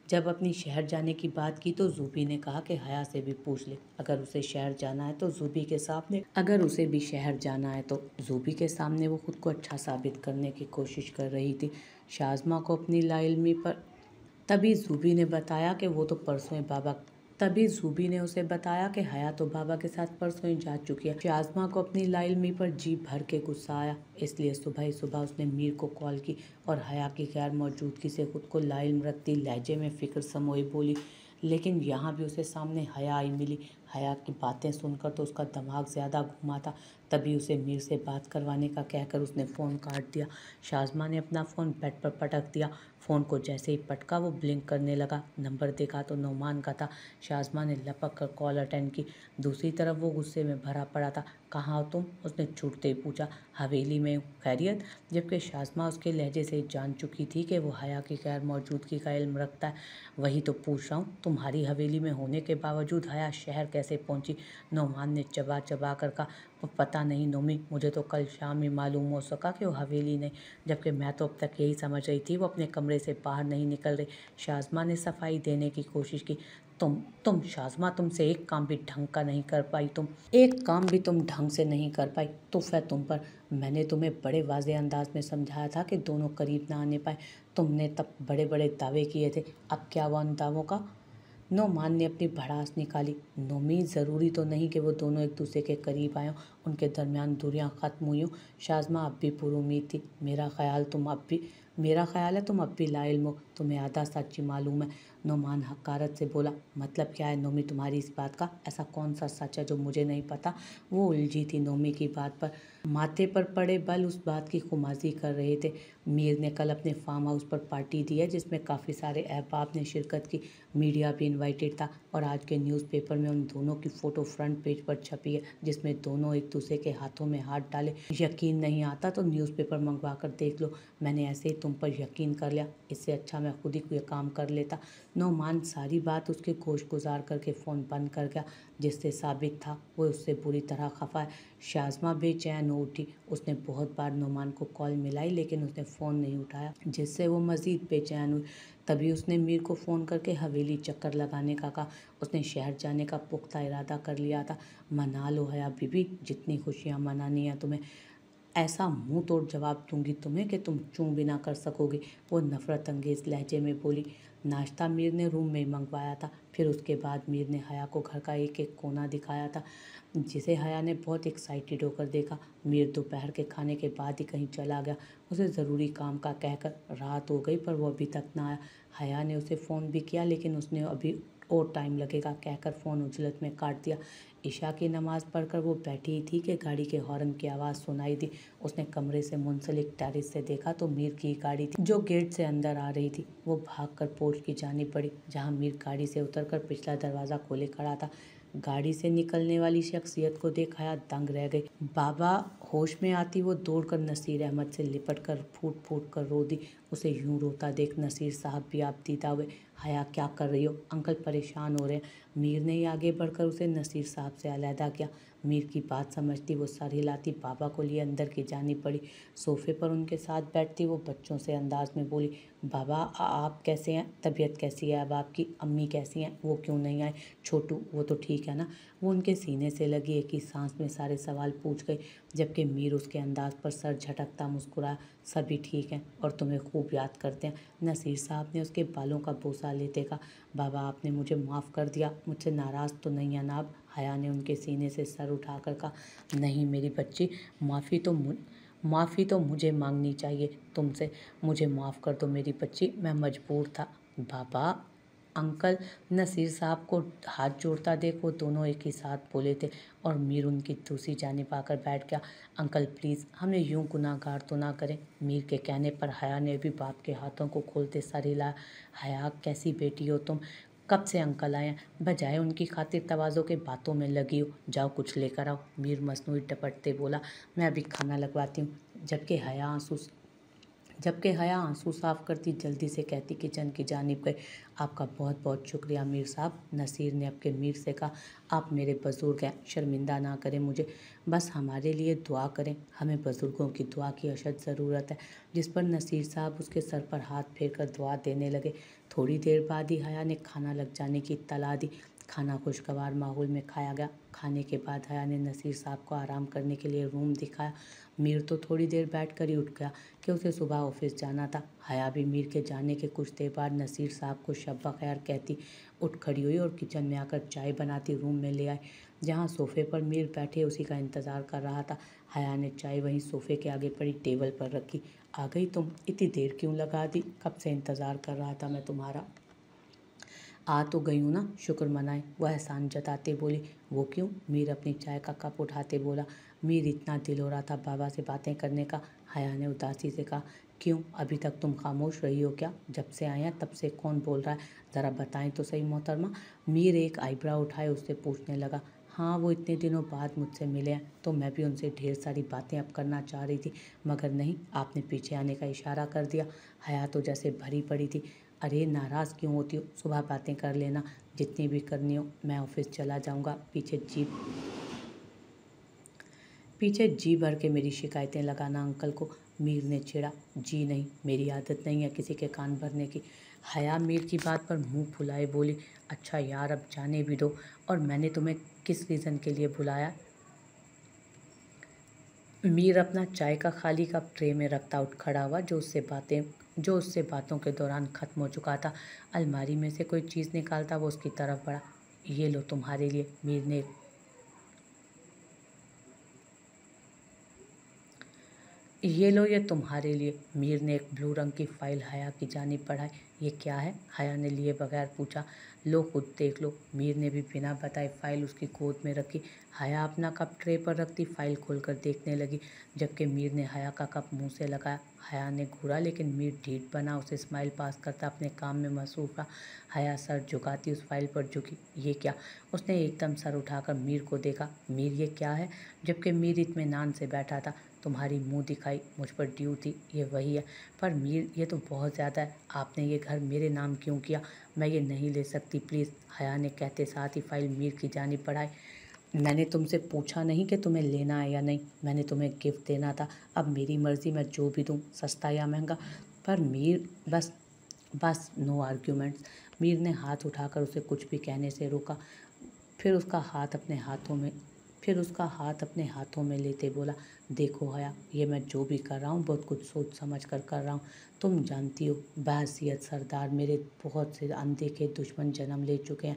Speaker 1: जब अपनी शहर जाने की बात की तो जूबी ने कहा कि हया से भी पूछ ले अगर उसे शहर जाना है तो जूबी के सामने अगर उसे भी शहर जाना है तो जूबी के सामने वो खुद को अच्छा साबित करने की कोशिश कर रही थी शाजमा को अपनी लाइलमी पर तभी जूबी ने बताया कि वो तो परसों बाबा तभी जूबी ने उसे बताया कि हया तो बाबा के साथ परसों ही जा चुकी है शाजमा को अपनी लाइलमी पर जी भर के गुस्सा आया इसलिए सुबह ही सुबह उसने मीर को कॉल की और हया की गैर मौजूदगी से खुद को लाइल रखती लहजे में फ़िक्र समोई बोली लेकिन यहाँ भी उसे सामने हया आई मिली हया की बातें सुनकर तो उसका दिमाग ज़्यादा घूमा था तभी उसे मीर से बात करवाने का कहकर उसने फ़ोन काट दिया शाजमा ने अपना फ़ोन बेड पर पटक दिया फ़ोन को जैसे ही पटका वो ब्लिंक करने लगा नंबर देखा तो नौमान का था शाजमा ने लपक कर कॉल अटेंड की दूसरी तरफ वो गुस्से में भरा पड़ा था कहाँ हो तुम उसने छूटते ही पूछा हवेली में खैरियत जबकि शाजमा उसके लहजे से जान चुकी थी कि वो हया की गैर मौजूदगी का इल्म रखता है वही तो पूछ रहा हूँ तुम्हारी हवेली में होने के बावजूद हया शहर कैसे पहुँची नौमान ने चबा चबा कर कहा पता नहीं नोमी मुझे तो कल शाम ही मालूम हो सका कि वो हवेली नहीं जबकि मैं तो अब तक यही समझ रही थी वो अपने कमरे से बाहर नहीं निकल रही शाजमा ने सफाई देने की कोशिश की तुम तुम शाजमा तुमसे एक काम भी ढंग का नहीं कर पाई तुम एक काम भी तुम ढंग से नहीं कर पाई तुफ तो है तुम पर मैंने तुम्हें बड़े वाज अंदाज में समझाया था कि दोनों करीब ना आने पाए तुमने तब बड़े बड़े दावे किए थे अब क्या हुआ उन दावों का नोमान ने अपनी भड़ास निकाली नोमीद ज़रूरी तो नहीं कि वो दोनों एक दूसरे के करीब आए उनके दरमियान दूरियाँ ख़त्म हुई हूँ शाजमा अब भी पुरुमीद थी मेरा ख्याल तुम अब भी मेरा ख्याल है तुम अब भी लाइल हो तुम्हें आधा सच्ची मालूम है नोमान हकारत से बोला मतलब क्या है नोमी तुम्हारी इस बात का ऐसा कौन सा सच है जो मुझे नहीं पता वो उलझी थी नोमी की बात पर माथे पर पड़े बल उस बात की खुमाजी कर रहे थे मीर ने कल अपने फार्म हाउस पर पार्टी दी है जिसमें काफ़ी सारे अहबाब ने शिरकत की मीडिया भी इनवाइटेड था और आज के न्यूज़पेपर में उन दोनों की फ़ोटो फ्रंट पेज पर छपी है जिसमें दोनों एक दूसरे के हाथों में हाथ डाले यकीन नहीं आता तो न्यूज़पेपर मंगवा कर देख लो मैंने ऐसे ही तुम पर यकीन कर लिया इससे अच्छा मैं खुद ही कोई काम कर लेता नौमान सारी बात उसके कोश गुजार करके फ़ोन बंद कर गया जिससे साबित था वो उससे बुरी तरह खफा है शाजमा बेचैन हो उठी उसने बहुत बार नौमान को कॉल मिलाई लेकिन उसने फ़ोन नहीं उठाया जिससे वो मज़ीद बेचैन हुई तभी उसने मीर को फ़ोन करके हवेली चक्कर लगाने का कहा उसने शहर जाने का पुख्ता इरादा कर लिया था मना लो हया बीबी जितनी खुशियाँ मनानी है तुम्हें ऐसा मुंह तोड़ जवाब दूंगी तुम्हें कि तुम चूँ भी ना कर सकोगे वो नफ़रत अंगेज़ लहजे में बोली नाश्ता मीर ने रूम में मंगवाया था फिर उसके बाद मीर ने हया को घर का एक एक कोना दिखाया था जिसे हया ने बहुत एक्साइटेड होकर देखा मीर दोपहर के खाने के बाद ही कहीं चला गया उसे ज़रूरी काम का कहकर रात हो गई पर वो अभी तक ना आया हया ने उसे फ़ोन भी किया लेकिन उसने अभी और टाइम लगेगा कहकर फ़ोन उजलत में काट दिया ईशा की नमाज़ पढ़कर वो बैठी थी कि गाड़ी के हॉर्न की आवाज़ सुनाई दी उसने कमरे से मुंसलिक टेरिस से देखा तो मीर की गाड़ी थी जो गेट से अंदर आ रही थी वो भागकर पोर्च की जानी पड़ी जहाँ मीर गाड़ी से उतरकर पिछला दरवाज़ा खोले खड़ा था गाड़ी से निकलने वाली शख्सियत को देखाया दंग रह गई बाबा होश में आती वो दौड़कर नसीर अहमद से लिपट कर फूट फूट कर रो दी उसे यूं रोता देख नसीर साहब भी आप दीदा हुए हया क्या कर रही हो अंकल परेशान हो रहे हैं मीर ने ही आगे बढ़कर उसे नसीर साहब से अलहदा किया मीर की बात समझती वो सर हिलाती बाबा को लिए अंदर की जानी पड़ी सोफे पर उनके साथ बैठती वो बच्चों से अंदाज में बोली बाबा आप कैसे हैं तबीयत कैसी है अब आपकी अम्मी कैसी हैं वो क्यों नहीं आए छोटू वो तो ठीक है ना वो उनके सीने से लगी एक ही सांस में सारे सवाल पूछ गए जबकि मीर उसके अंदाज पर सर झटकता मुस्कुरा सभी ठीक हैं और तुम्हें खूब याद करते हैं नसीर साहब ने उसके बालों का बोसा लेते कहा बाबा आपने मुझे माफ़ कर दिया मुझसे नाराज़ तो नहीं है ना आप हया ने उनके सीने से सर उठाकर कहा नहीं मेरी बच्ची माफ़ी तो माफ़ी तो मुझे मांगनी चाहिए तुमसे मुझे माफ़ कर दो मेरी बच्ची मैं मजबूर था बाबा अंकल नसीर साहब को हाथ जोड़ता देख वो दोनों एक ही साथ बोले थे और मीर उनकी दूसरी जानब आकर बैठ गया अंकल प्लीज़ हमें यूं गुनाहगार तो ना करें मीर के कहने पर हया ने भी बाप के हाथों को खोलते सर हिलाया हया कैसी बेटी हो तुम कब से अंकल आए बजाय उनकी खातिर तवाज़ो के बातों में लगी हो जाओ कुछ लेकर आओ मीर मसनू टपटते बोला मैं अभी खाना लगवाती हूँ जबकि हया आंसू जबकि हया आंसू साफ करती जल्दी से कहती किचन की जानब गए आपका बहुत बहुत शुक्रिया मीर साहब नसीर ने आपके मीर से कहा आप मेरे बुज़ुर्ग हैं शर्मिंदा ना करें मुझे बस हमारे लिए दुआ करें हमें बुज़ुर्गों की दुआ की अशद ज़रूरत है जिस पर नसीर साहब उसके सर पर हाथ फेर कर दुआ देने लगे थोड़ी देर बाद ही हया ने खाना लग जाने की इतला दी खाना खुशगवार माहौल में खाया गया खाने के बाद हया ने नसीर साहब को आराम करने के लिए रूम दिखाया मीर तो थोड़ी देर बैठ कर ही उठ गया कि उसे सुबह ऑफिस जाना था हया भी मीर के जाने के कुछ देर बाद नसीर साहब को शब्बा खैर कहती उठ खड़ी हुई और किचन में आकर चाय बनाती रूम में ले आई जहाँ सोफ़े पर मीर बैठे उसी का इंतज़ार कर रहा था हया ने चाय वहीं सोफ़े के आगे पड़ी टेबल पर रखी आ गई तुम इतनी देर क्यों लगा दी कब से इंतज़ार कर रहा था मैं तुम्हारा आ तो गई हूँ ना शुक्र मनाए वह एहसान जताते बोली वो क्यों मीर अपनी चाय का कप उठाते बोला मीर इतना दिल हो रहा था बाबा से बातें करने का हया ने उदासी से कहा क्यों अभी तक तुम खामोश रही हो क्या जब से आए हैं तब से कौन बोल रहा है ज़रा बताएं तो सही मोहतरमा मीर एक आईब्रा उठाए उससे पूछने लगा हाँ वो इतने दिनों बाद मुझसे मिले हैं तो मैं भी उनसे ढेर सारी बातें अब करना चाह रही थी मगर नहीं आपने पीछे आने का इशारा कर दिया हया तो जैसे भरी पड़ी थी अरे नाराज़ क्यों होती हो सुबह बातें कर लेना जितनी भी करनी हो मैं ऑफिस चला जाऊँगा पीछे जीप पीछे जी भर के मेरी शिकायतें लगाना अंकल को मीर ने छेड़ा जी नहीं मेरी आदत नहीं है किसी के कान भरने की हया मीर की बात पर मुंह फुलाए बोली अच्छा यार अब जाने भी दो और मैंने तुम्हें किस रीज़न के लिए बुलाया मीर अपना चाय का खाली कप ट्रे में रखता उठ खड़ा हुआ जो उससे बातें जो उससे बातों के दौरान ख़त्म हो चुका था अलमारी में से कोई चीज़ निकालता वो उसकी तरफ बढ़ा ये लो तुम्हारे लिए मीर ने ये लो ये तुम्हारे लिए मीर ने एक ब्लू रंग की फ़ाइल हया की जानी पढ़ाई ये क्या है हया ने लिए बगैर पूछा लो खुद देख लो मीर ने भी बिना बताए फाइल उसकी गोद में रखी हया अपना कप ट्रे पर रखती फाइल खोलकर देखने लगी जबकि मीर ने हया का कप मुंह से लगाया हया ने घूरा लेकिन मीर ढीठ बना उसे स्माइल पास करता अपने काम में मसरूफ रहा हया सर झुकाती उस फाइल पर झुकी ये क्या उसने एकदम सर उठाकर मीर को देखा मीर ये क्या है जबकि मीर इतमान से बैठा था तुम्हारी मुंह दिखाई मुझ पर ड्यू थी ये वही है पर मीर ये तो बहुत ज़्यादा है आपने ये घर मेरे नाम क्यों किया मैं ये नहीं ले सकती प्लीज़ हया ने कहते साथ ही फाइल मीर की जानी पढ़ाई मैंने तुमसे पूछा नहीं कि तुम्हें लेना है या नहीं मैंने तुम्हें गिफ्ट देना था अब मेरी मर्ज़ी मैं जो भी दूँ सस्ता या महंगा पर मीर बस बस नो आर्ग्यूमेंट्स मीर ने हाथ उठाकर उसे कुछ भी कहने से रोका फिर उसका हाथ अपने हाथों में फिर उसका हाथ अपने हाथों में लेते बोला देखो हया ये मैं जो भी कर रहा हूँ बहुत कुछ सोच समझ कर कर रहा हूँ तुम जानती हो बहसीत सरदार मेरे बहुत से अनदेखे दुश्मन जन्म ले चुके हैं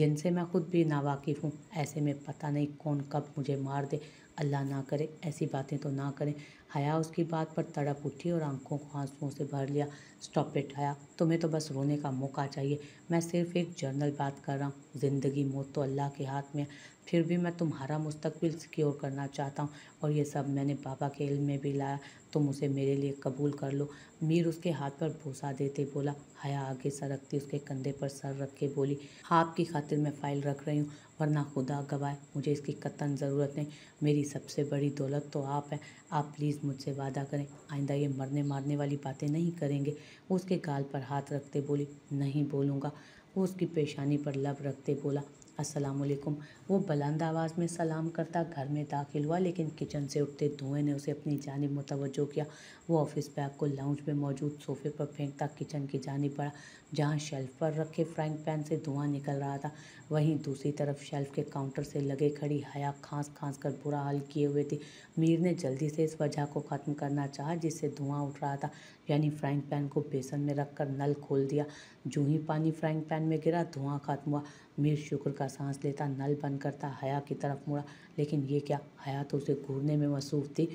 Speaker 1: जिनसे मैं खुद भी नावाकिफ़ हूँ ऐसे में पता नहीं कौन कब मुझे मार दे अल्लाह ना करे ऐसी बातें तो ना करें हया उसकी बात पर तड़प उठी और आंखों को आंसुओं से भर लिया स्टॉप इट हया तुम्हें तो बस रोने का मौका चाहिए मैं सिर्फ एक जर्नल बात कर रहा हूँ ज़िंदगी मौत तो अल्लाह के हाथ में फिर भी मैं तुम्हारा मुस्तकबिल सिक्योर करना चाहता हूँ और ये सब मैंने पापा के इल्म में भी लाया तुम उसे मेरे लिए कबूल कर लो मीर उसके हाथ पर भूसा देते बोला हया आगे सरकती उसके कंधे पर सर रख के बोली आपकी खातिर मैं फ़ाइल रख रही हूँ वरना खुदा गवाए मुझे इसकी कतन ज़रूरत नहीं मेरी सबसे बड़ी दौलत तो आप हैं आप प्लीज़ मुझसे वादा करें आइंदा ये मरने मारने वाली बातें नहीं करेंगे उसके गाल पर हाथ रखते बोली नहीं बोलूँगा वो उसकी पेशानी पर लब रखते बोला असलकुम वो बुलंद आवाज़ में सलाम करता घर में दाखिल हुआ लेकिन किचन से उठते धुएँ ने उसे अपनी जानब मुतवजो किया वो ऑफिस बैग को लाउंज में मौजूद सोफे पर फेंकता किचन की जानी पड़ा जहाँ शेल्फ पर रखे फ्राइंग पैन से धुआं निकल रहा था वहीं दूसरी तरफ शेल्फ के काउंटर से लगे खड़ी हया खांस खांस कर बुरा हाल किए हुए थी मीर ने जल्दी से इस वजह को ख़त्म करना चाहा जिससे धुआं उठ रहा था यानी फ्राइंग पैन को बेसन में रखकर नल खोल दिया जूँ ही पानी फ्राइंग पैन में गिरा धुआँ खत्म हुआ मीर शुक्र का सांस लेता नल बंद करता हया की तरफ मुड़ा लेकिन ये क्या हया तो उसे घूरने में मसरूफ़ थी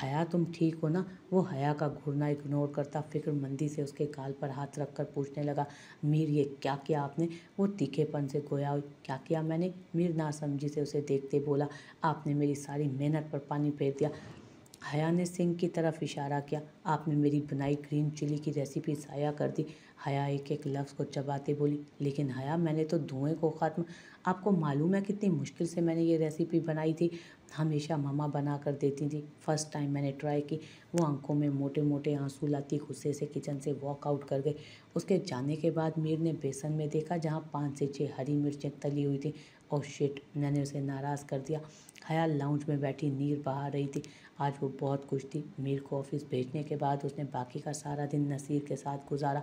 Speaker 1: हया तुम ठीक हो ना वो हया का घूरना इग्नोर करता फिक्रमंदी से उसके गाल पर हाथ रख कर पूछने लगा मीर ये क्या किया आपने वो तीखेपन से गोया क्या किया मैंने मीर ना समझी से उसे देखते बोला आपने मेरी सारी मेहनत पर पानी फेर दिया हया ने सिंह की तरफ इशारा किया आपने मेरी बनाई ग्रीन चिली की रेसिपी साया कर दी हया एक एक लफ्ज़ को चबाते बोली लेकिन हया मैंने तो धुएँ को ख़त्म आपको मालूम है कितनी मुश्किल से मैंने ये रेसिपी बनाई थी हमेशा ममा बना कर देती थी फर्स्ट टाइम मैंने ट्राई की वो आंखों में मोटे मोटे आंसू लाती गुस्से से किचन से वॉकआउट कर गए उसके जाने के बाद मीर ने बेसन में देखा जहाँ पाँच से छः हरी मिर्चें तली हुई थी और oh शिट मैंने उसे नाराज़ कर दिया हयाल लाउंज में बैठी नीर बहा रही थी आज वो बहुत खुश थी मीर को ऑफिस भेजने के बाद उसने बाकी का सारा दिन नसीर के साथ गुजारा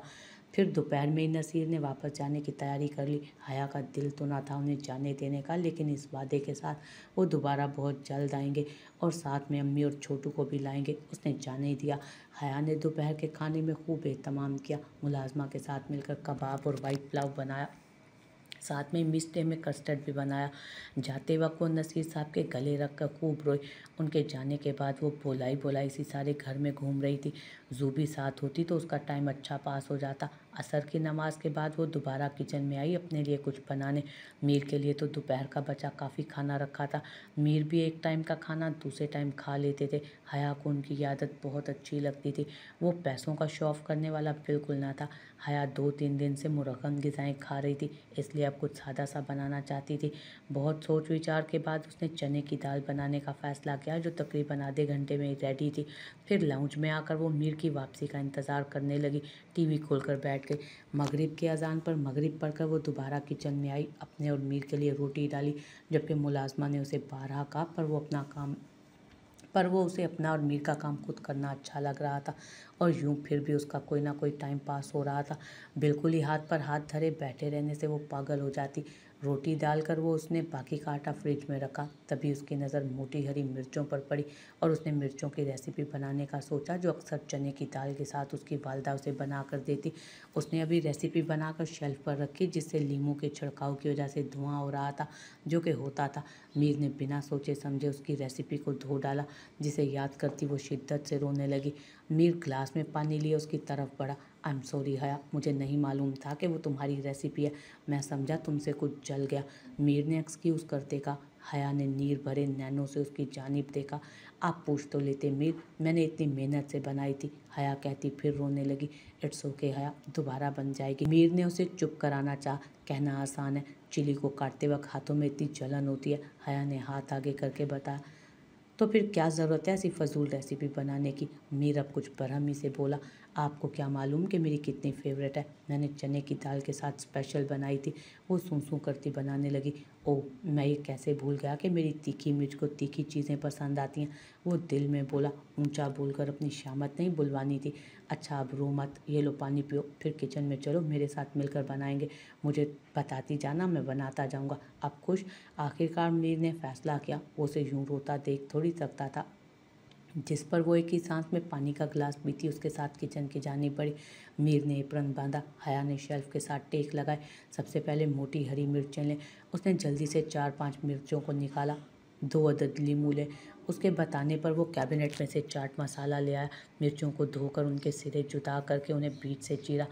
Speaker 1: फिर दोपहर में ही नसीर ने वापस जाने की तैयारी कर ली हया का दिल तो ना था उन्हें जाने देने का लेकिन इस वादे के साथ वो दोबारा बहुत जल्द आएंगे और साथ में अम्मी और छोटू को भी लाएंगे उसने जाने ही दिया हया ने दोपहर के खाने में खूब एहतमाम किया मुलाजमा के साथ मिलकर कबाब और वाइट पुलाव बनाया साथ में मिस्टे में कस्टर्ड भी बनाया जाते वक्त वो नसीर साहब के गले रख कर खूब रोई उनके जाने के बाद वो बोलाई बोलाई सी सारे घर में घूम रही थी जू भी साथ होती तो उसका टाइम अच्छा पास हो जाता असर की नमाज के बाद वो दोबारा किचन में आई अपने लिए कुछ बनाने मीर के लिए तो दोपहर का बचा काफ़ी खाना रखा था मीर भी एक टाइम का खाना दूसरे टाइम खा लेते थे हया को उनकी आदत बहुत अच्छी लगती थी वो पैसों का शो ऑफ करने वाला बिल्कुल ना था हया दो तीन दिन से मुरखम गज़ाएँ खा रही थी इसलिए अब कुछ सादा सा बनाना चाहती थी बहुत सोच विचार के बाद उसने चने की दाल बनाने का फ़ैसला किया जो तकरीबन आधे घंटे में रेडी थी फिर लाउच में आकर वो मीर की वापसी का इंतज़ार करने लगी टीवी खोलकर बैठ गई मगरिब के अजान पर मगरिब पढ़कर वो दोबारा किचन में आई अपने और मीर के लिए रोटी डाली जबकि मुलाजमा ने उसे बारह कहा पर वो अपना काम पर वो उसे अपना और मीर का काम खुद करना अच्छा लग रहा था और यूं फिर भी उसका कोई ना कोई टाइम पास हो रहा था बिल्कुल ही हाथ पर हाथ धरे बैठे रहने से वो पागल हो जाती रोटी डालकर वो उसने बाकी का आटा फ्रिज में रखा तभी उसकी नज़र मोटी हरी मिर्चों पर पड़ी और उसने मिर्चों की रेसिपी बनाने का सोचा जो अक्सर चने की दाल के साथ उसकी वालदा उसे बना कर देती उसने अभी रेसिपी बनाकर शेल्फ पर रखी जिससे लीमू के छिड़काव की वजह से धुआं हो रहा था जो कि होता था मीर ने बिना सोचे समझे उसकी रेसिपी को धो डाला जिसे याद करती वो शिद्दत से रोने लगी मीर ग्लास में पानी लिए उसकी तरफ बढ़ा आई एम सॉरी हया मुझे नहीं मालूम था कि वो तुम्हारी रेसिपी है मैं समझा तुमसे कुछ जल गया मीर ने एक्सक्यूज़ कर देखा हया ने नीर भरे नैनों से उसकी जानब देखा आप पूछ तो लेते मीर मैंने इतनी मेहनत से बनाई थी हया कहती फिर रोने लगी इट्स ओके हया दोबारा बन जाएगी मीर ने उसे चुप कराना चाह कहना आसान है चिली को काटते वक्त हाथों में इतनी जलन होती है हया ने हाथ आगे करके बताया तो फिर क्या ज़रूरत है ऐसी फजूल रेसिपी बनाने की मीर अब कुछ बरहमी से बोला आपको क्या मालूम कि मेरी कितनी फेवरेट है मैंने चने की दाल के साथ स्पेशल बनाई थी वो सूं सूं करती बनाने लगी ओह मैं ये कैसे भूल गया कि मेरी तीखी को तीखी चीज़ें पसंद आती हैं वो दिल में बोला ऊंचा बोलकर अपनी शामत नहीं बुलवानी थी अच्छा अब रो मत ये लो पानी पियो फिर किचन में चलो मेरे साथ मिलकर बनाएंगे मुझे बताती जाना मैं बनाता जाऊँगा अब खुश आखिरकार मीर ने फैसला किया उसे यूं रोता देख थोड़ी सकता था जिस पर वो एक ही सांस में पानी का गिलास थी उसके साथ किचन की जानी पड़ी मीर ने एप्रन बांधा हया ने शेल्फ के साथ टेक लगाए सबसे पहले मोटी हरी मिर्चें लें उसने जल्दी से चार पांच मिर्चों को निकाला दो अदद लीमू ले उसके बताने पर वो कैबिनेट में से चाट मसाला ले आया मिर्चों को धोकर उनके सिरे जुदा करके उन्हें बीच से चीरा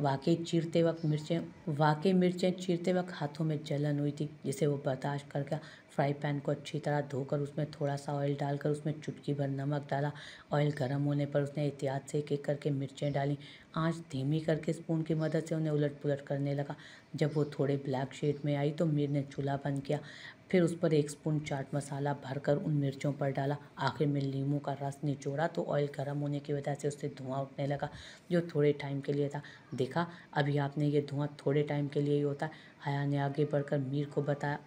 Speaker 1: वाकई चीरते वक्त मिर्चें वाकई मिर्चें चीरते वक्त हाथों में जलन हुई थी जिसे वो बर्दाश्त करके फ्राई पैन को अच्छी तरह धोकर उसमें थोड़ा सा ऑयल डालकर उसमें चुटकी भर नमक डाला ऑयल गर्म होने पर उसने एहतियात से एक एक करके मिर्चें डाली आंच धीमी करके स्पून की मदद से उन्हें उलट पुलट करने लगा जब वो थोड़े ब्लैक शेड में आई तो मीर ने चूल्हा बंद किया फिर उस पर एक स्पून चाट मसाला भरकर उन मिर्चों पर डाला आखिर में नींबू का रस निचोड़ा तो ऑयल गर्म होने की वजह से उससे धुआं उठने लगा जो थोड़े टाइम के लिए था देखा अभी आपने ये धुआं थोड़े टाइम के लिए ही होता हया ने आगे बढ़कर मीर को बताया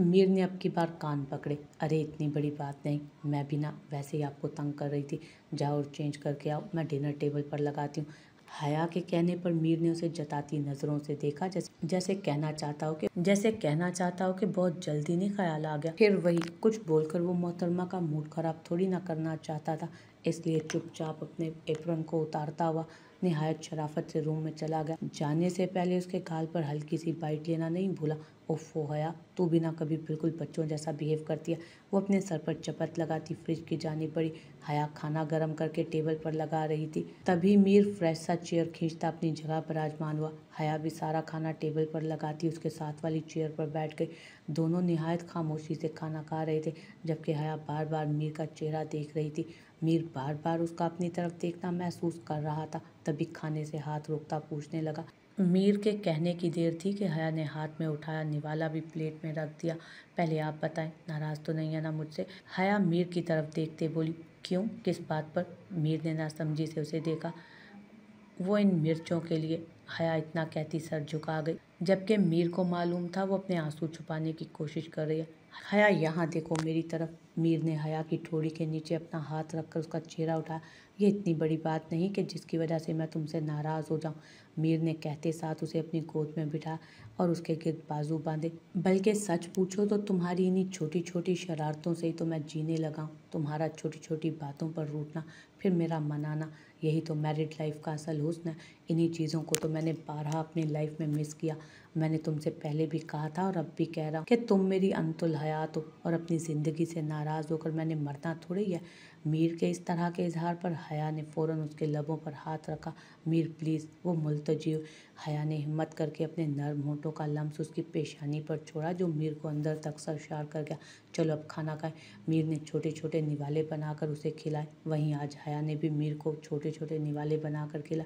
Speaker 1: मीर ने अब की बार कान पकड़े अरे इतनी बड़ी बात नहीं मैं भी ना वैसे ही आपको तंग कर रही थी जाओ और चेंज करके आओ मैं डिनर टेबल पर लगाती हूँ हया के कहने पर मीर ने उसे जताती नजरों से देखा जैसे जैसे कहना चाहता हो कि जैसे कहना चाहता हो कि बहुत जल्दी नहीं ख्याल आ गया फिर वही कुछ बोलकर वो मोहतरमा का मूड खराब थोड़ी ना करना चाहता था इसलिए चुपचाप अपने एप्रन को उतारता हुआ नहायत शराफत से रूम में चला गया जाने से पहले उसके गाल पर हल्की सी बाइट लेना नहीं भूला ओफो हया तू भी ना कभी बिल्कुल बच्चों जैसा बिहेव करती है वो अपने सर पर चपत लगाती फ्रिज की जानी पड़ी हया खाना गर्म करके टेबल पर लगा रही थी तभी मीर फ्रेश सा चेयर खींचता अपनी जगह पर आजमान हुआ हया भी सारा खाना टेबल पर लगाती उसके साथ वाली चेयर पर बैठ गई दोनों नहायत खामोशी से खाना खा रहे थे जबकि हया बार बार मीर का चेहरा देख रही थी मीर बार बार उसका अपनी तरफ देखना महसूस कर रहा था तभी खाने से हाथ रोकता पूछने लगा मीर के कहने की देर थी कि हया ने हाथ में उठाया निवाला भी प्लेट में रख दिया पहले आप बताएं नाराज़ तो नहीं है ना मुझसे हया मीर की तरफ देखते बोली क्यों किस बात पर मीर ने ना समझी से उसे देखा वो इन मिर्चों के लिए हया इतना कहती सर झुका गई जबकि मीर को मालूम था वो अपने आंसू छुपाने की कोशिश कर रही है हया यहाँ देखो मेरी तरफ मीर ने हया की ठोड़ी के नीचे अपना हाथ रखकर उसका चेहरा उठाया ये इतनी बड़ी बात नहीं कि जिसकी वजह से मैं तुमसे नाराज़ हो जाऊँ मीर ने कहते साथ उसे अपनी गोद में बिठा और उसके गिरद बाजू बांधे बल्कि सच पूछो तो तुम्हारी इन्हीं छोटी छोटी शरारतों से ही तो मैं जीने लगा तुम्हारा छोटी छोटी बातों पर रूटना फिर मेरा मनाना यही तो मैरिड लाइफ का असल हुसन है इन्हीं चीज़ों को तो मैंने बारह अपनी लाइफ में मिस किया मैंने तुमसे पहले भी कहा था और अब भी कह रहा हूँ कि तुम मेरी अंतुल हयात हो और अपनी ज़िंदगी से नाराज़ होकर मैंने मरना थोड़ी है मीर के इस तरह के इजहार पर हया ने फ़ौरन उसके लबों पर हाथ रखा मीर प्लीज़ वो मुलतजी हया ने हिम्मत करके अपने नर्म होटों का लम्स उसकी पेशानी पर छोड़ा जो मीर को अंदर तक सरशार कर गया चलो अब खाना खाएं मीर ने छोटे छोटे निवाले बनाकर उसे खिलाए वहीं आज हया ने भी मीर को छोटे छोटे निवाले बनाकर खिला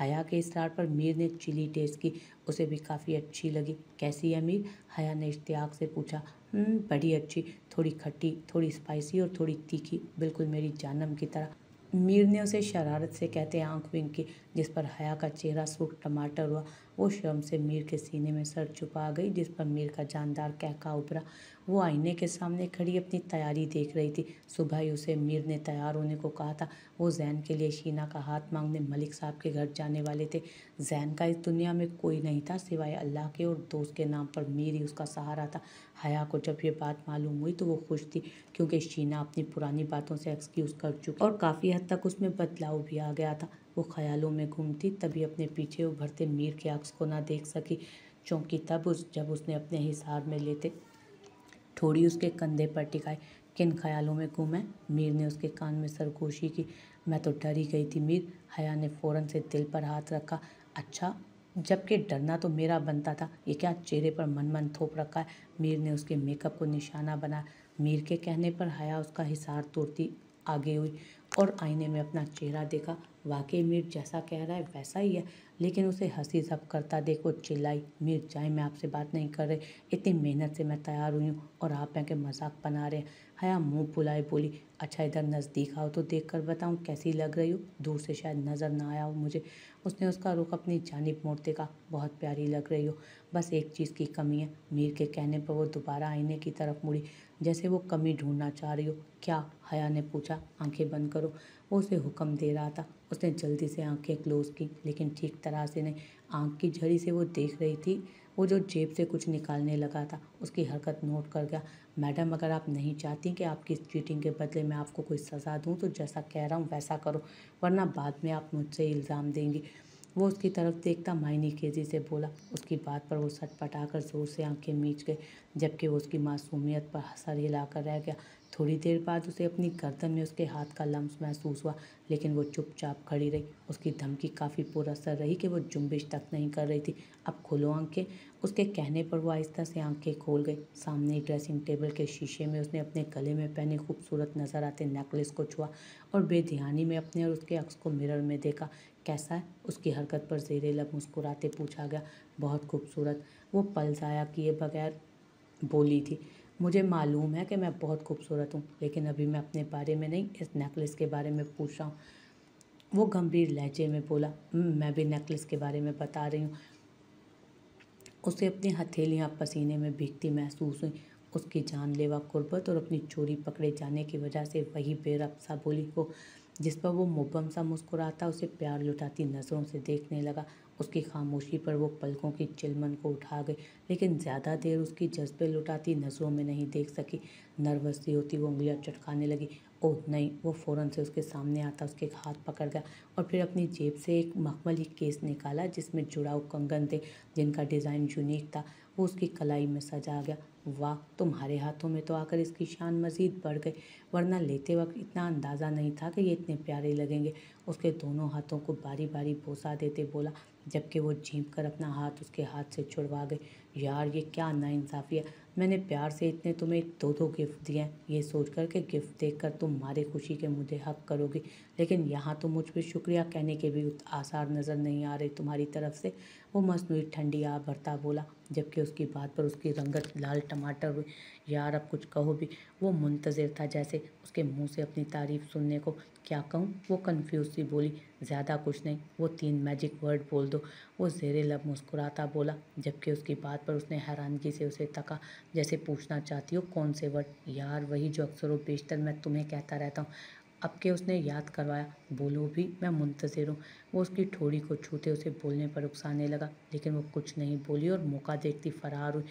Speaker 1: हया के इसरार पर मीर ने चिली टेस्ट की उसे भी काफ़ी अच्छी लगी कैसी है मीर हया ने इश्तियाक से पूछा हम्म, बड़ी अच्छी थोड़ी खट्टी थोड़ी स्पाइसी और थोड़ी तीखी बिल्कुल मेरी जानम की तरह मीर ने उसे शरारत से कहते आंख विंग की जिस पर हया का चेहरा सूख टमाटर हुआ वो शर्म से मीर के सीने में सर छुपा गई जिस पर मीर का जानदार कहका उभरा वो आईने के सामने खड़ी अपनी तैयारी देख रही थी सुबह ही उसे मीर ने तैयार होने को कहा था वो जैन के लिए शीना का हाथ मांगने मलिक साहब के घर जाने वाले थे जैन का इस दुनिया में कोई नहीं था सिवाय अल्लाह के और दोस्त के नाम पर मीर ही उसका सहारा था हया को जब ये बात मालूम हुई तो वो खुश थी क्योंकि शीना अपनी पुरानी बातों से एक्सक्यूज़ कर चुकी और काफ़ी हद तक उसमें बदलाव भी आ गया था वो ख्यालों में घूमती तभी अपने पीछे उभरते मीर के अक्स को ना देख सकी चूँकि तब उस जब उसने अपने हिसार में लेते थोड़ी उसके कंधे पर टिकाई किन ख्यालों में घूमें मीर ने उसके कान में सरगोशी की मैं तो डर ही गई थी मीर हया ने फ़ौरन से दिल पर हाथ रखा अच्छा जबकि डरना तो मेरा बनता था ये क्या चेहरे पर मन मन थोप रखा है मीर ने उसके मेकअप को निशाना बना मीर के कहने पर हया उसका हिसार तोड़ती आगे हुई और आईने में अपना चेहरा देखा वाकई मीर जैसा कह रहा है वैसा ही है लेकिन उसे हंसी सब करता देखो चिल्लाई मीर चाहे मैं आपसे बात नहीं कर रही इतनी मेहनत से मैं तैयार हुई हूँ और आप यहाँ के मजाक बना रहे हैं हया मुंह बुलाए बोली अच्छा इधर नज़दीक आओ तो देख कर बताऊँ कैसी लग रही हो दूर से शायद नज़र ना आया हो मुझे उसने उसका रुख अपनी जानब मोड़ते का बहुत प्यारी लग रही हो बस एक चीज़ की कमी है मीर के कहने पर वो दोबारा आईने की तरफ मुड़ी जैसे वो कमी ढूंढना चाह रही हो क्या हया ने पूछा आंखें बंद करो वो उसे हुक्म दे रहा था उसने जल्दी से आंखें क्लोज की लेकिन ठीक तरह से नहीं आंख की झड़ी से वो देख रही थी वो जो जेब से कुछ निकालने लगा था उसकी हरकत नोट कर गया मैडम अगर आप नहीं चाहती कि आपकी इस चीटिंग के बदले मैं आपको कोई सज़ा दूँ तो जैसा कह रहा हूँ वैसा करो वरना बाद में आप मुझसे इल्ज़ाम देंगी वो उसकी तरफ देखता मायनी केजी से बोला उसकी बात पर वो सटपटाकर ज़ोर से आंखें मीच गई जबकि वो उसकी मासूमियत पर हसर हिलाकर रह गया थोड़ी देर बाद उसे अपनी गर्दन में उसके हाथ का लम्स महसूस हुआ लेकिन वो चुपचाप खड़ी रही उसकी धमकी काफ़ी पूरा असर रही कि वो जुम्बिश तक नहीं कर रही थी अब खुलो आंखें उसके कहने पर वो आहिस्ता से आंखें खोल गई सामने ड्रेसिंग टेबल के शीशे में उसने अपने गले में पहने खूबसूरत नज़र आते नेकलेस को छुआ और बेध्यानी में अपने और उसके अक्स को मिरर में देखा कैसा है उसकी हरकत पर जेरे लब मुस्कुराते पूछा गया बहुत खूबसूरत वो पल ज़ाया किए बगैर बोली थी मुझे मालूम है कि मैं बहुत खूबसूरत हूँ लेकिन अभी मैं अपने बारे में नहीं इस नेकलेस के बारे में पूछ रहा हूँ वो गंभीर लहजे में बोला हम्म, मैं भी नेकलेस के बारे में बता रही हूँ उसे अपनी हथेलियाँ पसीने में भीगती महसूस हुई उसकी जानलेवा कुर्बत और अपनी चोरी पकड़े जाने की वजह से वही बेरबसा बोली को जिस पर वो मुबम सा मुस्कुराता उसे प्यार लुटाती नज़रों से देखने लगा उसकी खामोशी पर वो पलकों की चिलमन को उठा गई लेकिन ज़्यादा देर उसकी जज्बे लुटाती नज़रों में नहीं देख सकी नर्वस सी होती वो उंगलियाँ चटकाने लगी ओह नहीं वो फ़ौरन से उसके सामने आता उसके हाथ पकड़ गया और फिर अपनी जेब से एक मखमली केस निकाला जिसमें जुड़ाव कंगन थे जिनका डिज़ाइन यूनिक था वो उसकी कलाई में सजा गया वाह तुम्हारे हाथों में तो आकर इसकी शान मज़ीद बढ़ गई वरना लेते वक्त इतना अंदाज़ा नहीं था कि ये इतने प्यारे लगेंगे उसके दोनों हाथों को बारी बारी बोसा देते बोला जबकि वो झीप कर अपना हाथ उसके हाथ से छुड़वा गए यार ये क्या नाइंसाफ़ी है मैंने प्यार से इतने तुम्हें दो दो गिफ्ट दिए हैं ये सोच कर के गिफ्ट देख कर तुम मारे खुशी के मुझे हक करोगे लेकिन यहाँ तो मुझ पर शुक्रिया कहने के भी आसार नज़र नहीं आ रहे तुम्हारी तरफ से वो मसनू ठंडी आ भरता बोला जबकि उसकी बात पर उसकी रंगत लाल टमाटर यार अब कुछ कहो भी वो मुंतज़र था जैसे उसके मुंह से अपनी तारीफ सुनने को क्या कहूँ वो कन्फ्यूज सी बोली ज़्यादा कुछ नहीं वो तीन मैजिक वर्ड बोल दो वो जेरे लब मुस्कुराता बोला जबकि उसकी बात पर उसने हैरानगी से उसे तका जैसे पूछना चाहती हो कौन से वर्ड यार वही जो अक्सर व बेशतर मैं तुम्हें कहता रहता हूँ अब के उसने याद करवाया बोलो भी मैं मुंतज़र हूँ वो उसकी ठोड़ी को छूते उसे बोलने पर उकसाने लगा लेकिन वो कुछ नहीं बोली और मौका देखती फरार हुई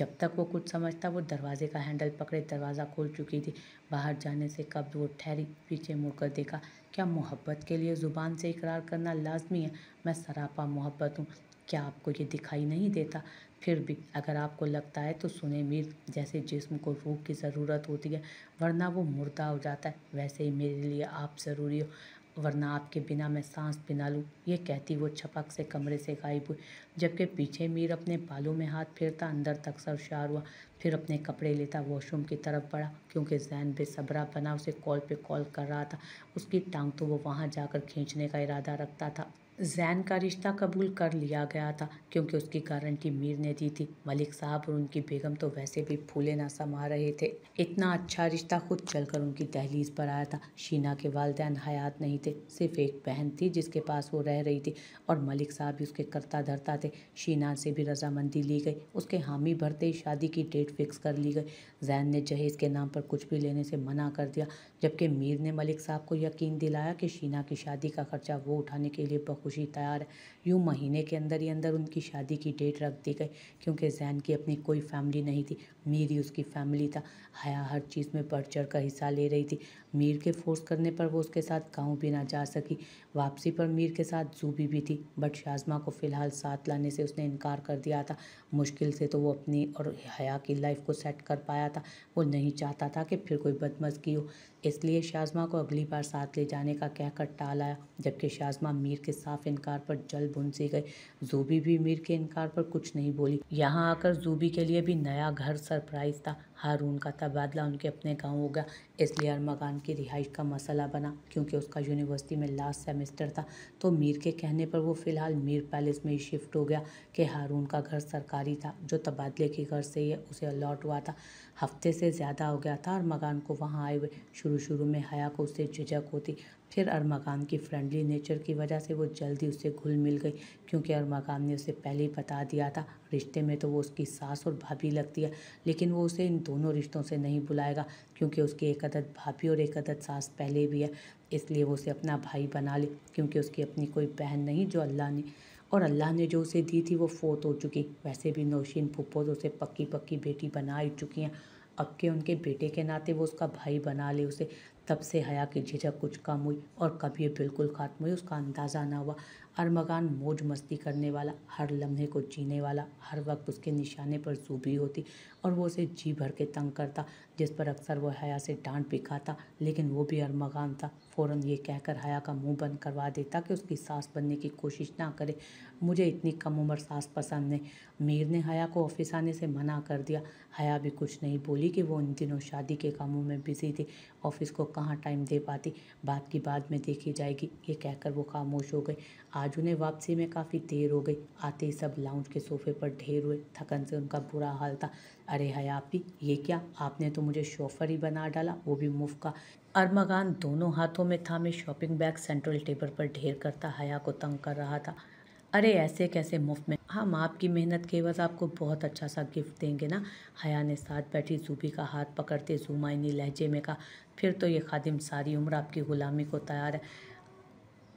Speaker 1: जब तक वो कुछ समझता वो दरवाजे का हैंडल पकड़े दरवाज़ा खोल चुकी थी बाहर जाने से कब वो ठहरी पीछे मुड़कर देखा क्या मोहब्बत के लिए ज़ुबान से इकरार करना लाजमी है मैं सरापा मोहब्बत हूँ क्या आपको ये दिखाई नहीं देता फिर भी अगर आपको लगता है तो सुने मीर जैसे जिस्म को रूह की ज़रूरत होती है वरना वो मुर्दा हो जाता है वैसे ही मेरे लिए आप ज़रूरी हो वरना आपके बिना मैं सांस भी ना लूँ ये कहती वो छपक से कमरे से गायब हुई जबकि पीछे मीर अपने बालों में हाथ फेरता अंदर तक सरशार हुआ फिर अपने कपड़े लेता वॉशरूम की तरफ बढ़ा क्योंकि जैन बेसबरा बना उसे कॉल पे कॉल कर रहा था उसकी टांग तो वो वहाँ जाकर खींचने का इरादा रखता था जैन का रिश्ता कबूल कर लिया गया था क्योंकि उसकी गारंटी मीर ने दी थी मलिक साहब और उनकी बेगम तो वैसे भी फूले ना समा रहे थे इतना अच्छा रिश्ता खुद चलकर उनकी दहलीज पर आया था शीना के वालदेन हयात नहीं थे सिर्फ एक बहन थी जिसके पास वो रह रही थी और मलिक साहब भी उसके करता धरता थे शीना से भी रजामंदी ली गई उसके हामी भरते ही शादी की डेट फिक्स कर ली गई जैन ने जहेज़ के नाम पर कुछ भी लेने से मना कर दिया जबकि मीर ने मलिक साहब को यकीन दिलाया कि शीना की शादी का खर्चा वो उठाने के लिए बखुशी तैयार यूँ महीने के अंदर ही अंदर उनकी शादी की डेट रख दी गई क्योंकि जैन की अपनी कोई फैमिली नहीं थी मीर ही उसकी फैमिली था हया हर चीज़ में बढ़ चढ़ कर हिस्सा ले रही थी मीर के फोर्स करने पर वो उसके साथ गाँव भी ना जा सकी वापसी पर मीर के साथ जूबी भी थी बट शाजमा को फ़िलहाल साथ लाने से उसने इनकार कर दिया था मुश्किल से तो वो अपनी और हया की लाइफ को सेट कर पाया था वो नहीं चाहता था कि फिर कोई बदमजगी हो इसलिए शाजमा को अगली बार साथ ले जाने का कहकर टाल आया जबकि शाजमा मीर के साफ इनकार पर जल्द बुन गए जूबी भी मीर के इनकार पर कुछ नहीं बोली यहाँ आकर जूबी के लिए भी नया घर सरप्राइज था हारून का तबादला उनके अपने गांव गया इसलिए अरमगान की रिहाइश का मसला बना क्योंकि उसका यूनिवर्सिटी में लास्ट सेमेस्टर था तो मीर के कहने पर वो फ़िलहाल मीर पैलेस में ही शिफ्ट हो गया कि हारून का घर सरकारी था जो तबादले के घर से ही उसे अलॉट हुआ था हफ्ते से ज़्यादा हो गया था मकान को वहाँ आए हुए शुरू शुरू में हया को उससे झिझक होती फिर अरमगान की फ्रेंडली नेचर की वजह से वो जल्दी उससे घुल मिल गई क्योंकि अरमा मकाम ने उसे पहले ही बता दिया था रिश्ते में तो वो उसकी सास और भाभी लगती है लेकिन वो उसे इन दोनों रिश्तों से नहीं बुलाएगा क्योंकि उसकी एक अदद भाभी और एक अदद सास पहले भी है इसलिए वो उसे अपना भाई बना ले क्योंकि उसकी अपनी कोई बहन नहीं जो अल्लाह ने और अल्लाह ने जो उसे दी थी वो फोत हो चुकी वैसे भी नौशीन फुप्पो तो उसे पक्की पक्की बेटी बना ही चुकी हैं अब के उनके बेटे के नाते वो उसका भाई बना ले उसे तब से हया की झिझक कुछ कम हुई और कभी बिल्कुल ख़त्म हुई उसका अंदाज़ा ना हुआ हर मकान मौज मस्ती करने वाला हर लम्हे को जीने वाला हर वक्त उसके निशाने पर सूबी होती और वो उसे जी भर के तंग करता जिस पर अक्सर वह हया से डांट भी खाता लेकिन वो भी अरमगान था फ़ौरन ये कहकर हया का मुंह बंद करवा देता कि उसकी सास बनने की कोशिश ना करे मुझे इतनी कम उम्र सास पसंद नहीं मीर ने हया को ऑफिस आने से मना कर दिया हया भी कुछ नहीं बोली कि वो इन दिनों शादी के कामों में बिजी थी ऑफिस को कहाँ टाइम दे पाती बात की बाद में देखी जाएगी ये कहकर वो खामोश हो गई आज उन्हें वापसी में काफ़ी देर हो गई आते ही सब लाउंज के सोफे पर ढेर हुए थकन से उनका बुरा हाल था अरे हयाती ये क्या आपने तो मुझे शोफर ही बना डाला वो भी मुफ्त का अरमगान दोनों हाथों में था मैं शॉपिंग बैग सेंट्रल टेबल पर ढेर करता हया को तंग कर रहा था अरे ऐसे कैसे मुफ्त में हम आपकी मेहनत के वजह आपको बहुत अच्छा सा गिफ्ट देंगे ना हया ने साथ बैठी जूबी का हाथ पकड़ते जुमाइनी लहजे में कहा फिर तो ये खादिम सारी उम्र आपकी गुलामी को तैयार है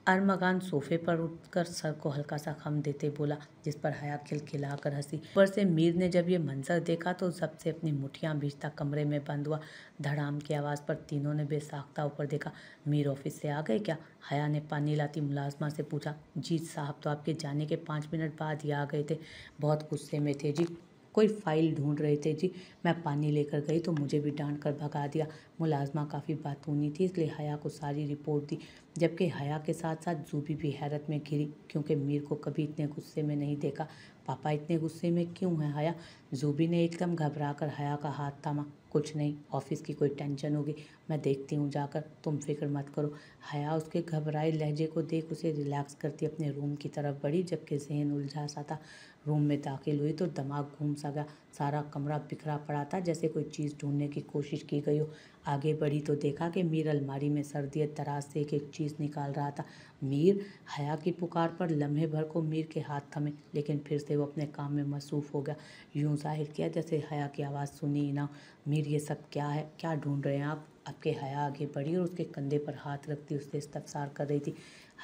Speaker 1: अरमगान सोफे पर उठकर सर को हल्का सा खम देते बोला जिस पर हया खिलखिलाकर कर हंसी ऊपर से मीर ने जब ये मंजर देखा तो जब से अपनी मुठियाँ भीजता कमरे में बंद हुआ धड़ाम की आवाज़ पर तीनों ने बेसाख्ता ऊपर देखा मीर ऑफिस से आ गए क्या हया ने पानी लाती मुलाजमा से पूछा जी साहब तो आपके जाने के पाँच मिनट बाद ही आ गए थे बहुत गुस्से में थे जी कोई फाइल ढूंढ रहे थे जी मैं पानी लेकर गई तो मुझे भी डांट कर भगा दिया मुलाजमा काफ़ी बातूनी थी इसलिए हया को सारी रिपोर्ट दी जबकि हया के साथ साथ जूबी भी हैरत में घिरी क्योंकि मीर को कभी इतने गुस्से में नहीं देखा पापा इतने गुस्से में क्यों हैं हया जूबी ने एकदम घबरा कर हया का हाथ थामा कुछ नहीं ऑफिस की कोई टेंशन होगी मैं देखती हूँ जाकर तुम फिक्र मत करो हया उसके घबराए लहजे को देख उसे रिलैक्स करती अपने रूम की तरफ बढ़ी जबकि जहन उलझा सा था रूम में दाखिल हुई तो दिमाग घूम सा गया सारा कमरा बिखरा पड़ा था जैसे कोई चीज़ ढूंढने की कोशिश की गई हो आगे बढ़ी तो देखा कि मीर अलमारी में सर्दियत दराज से एक एक चीज़ निकाल रहा था मीर हया की पुकार पर लम्हे भर को मीर के हाथ थमे लेकिन फिर से वो अपने काम में मसरूफ़ हो गया यूँ जाहिर किया जैसे हया की आवाज़ सुनी ना मीर ये सब क्या है क्या ढूंढ रहे हैं आप आपके हया आगे बढ़ी और उसके कंधे पर हाथ रखती उससे इस्तफसार कर रही थी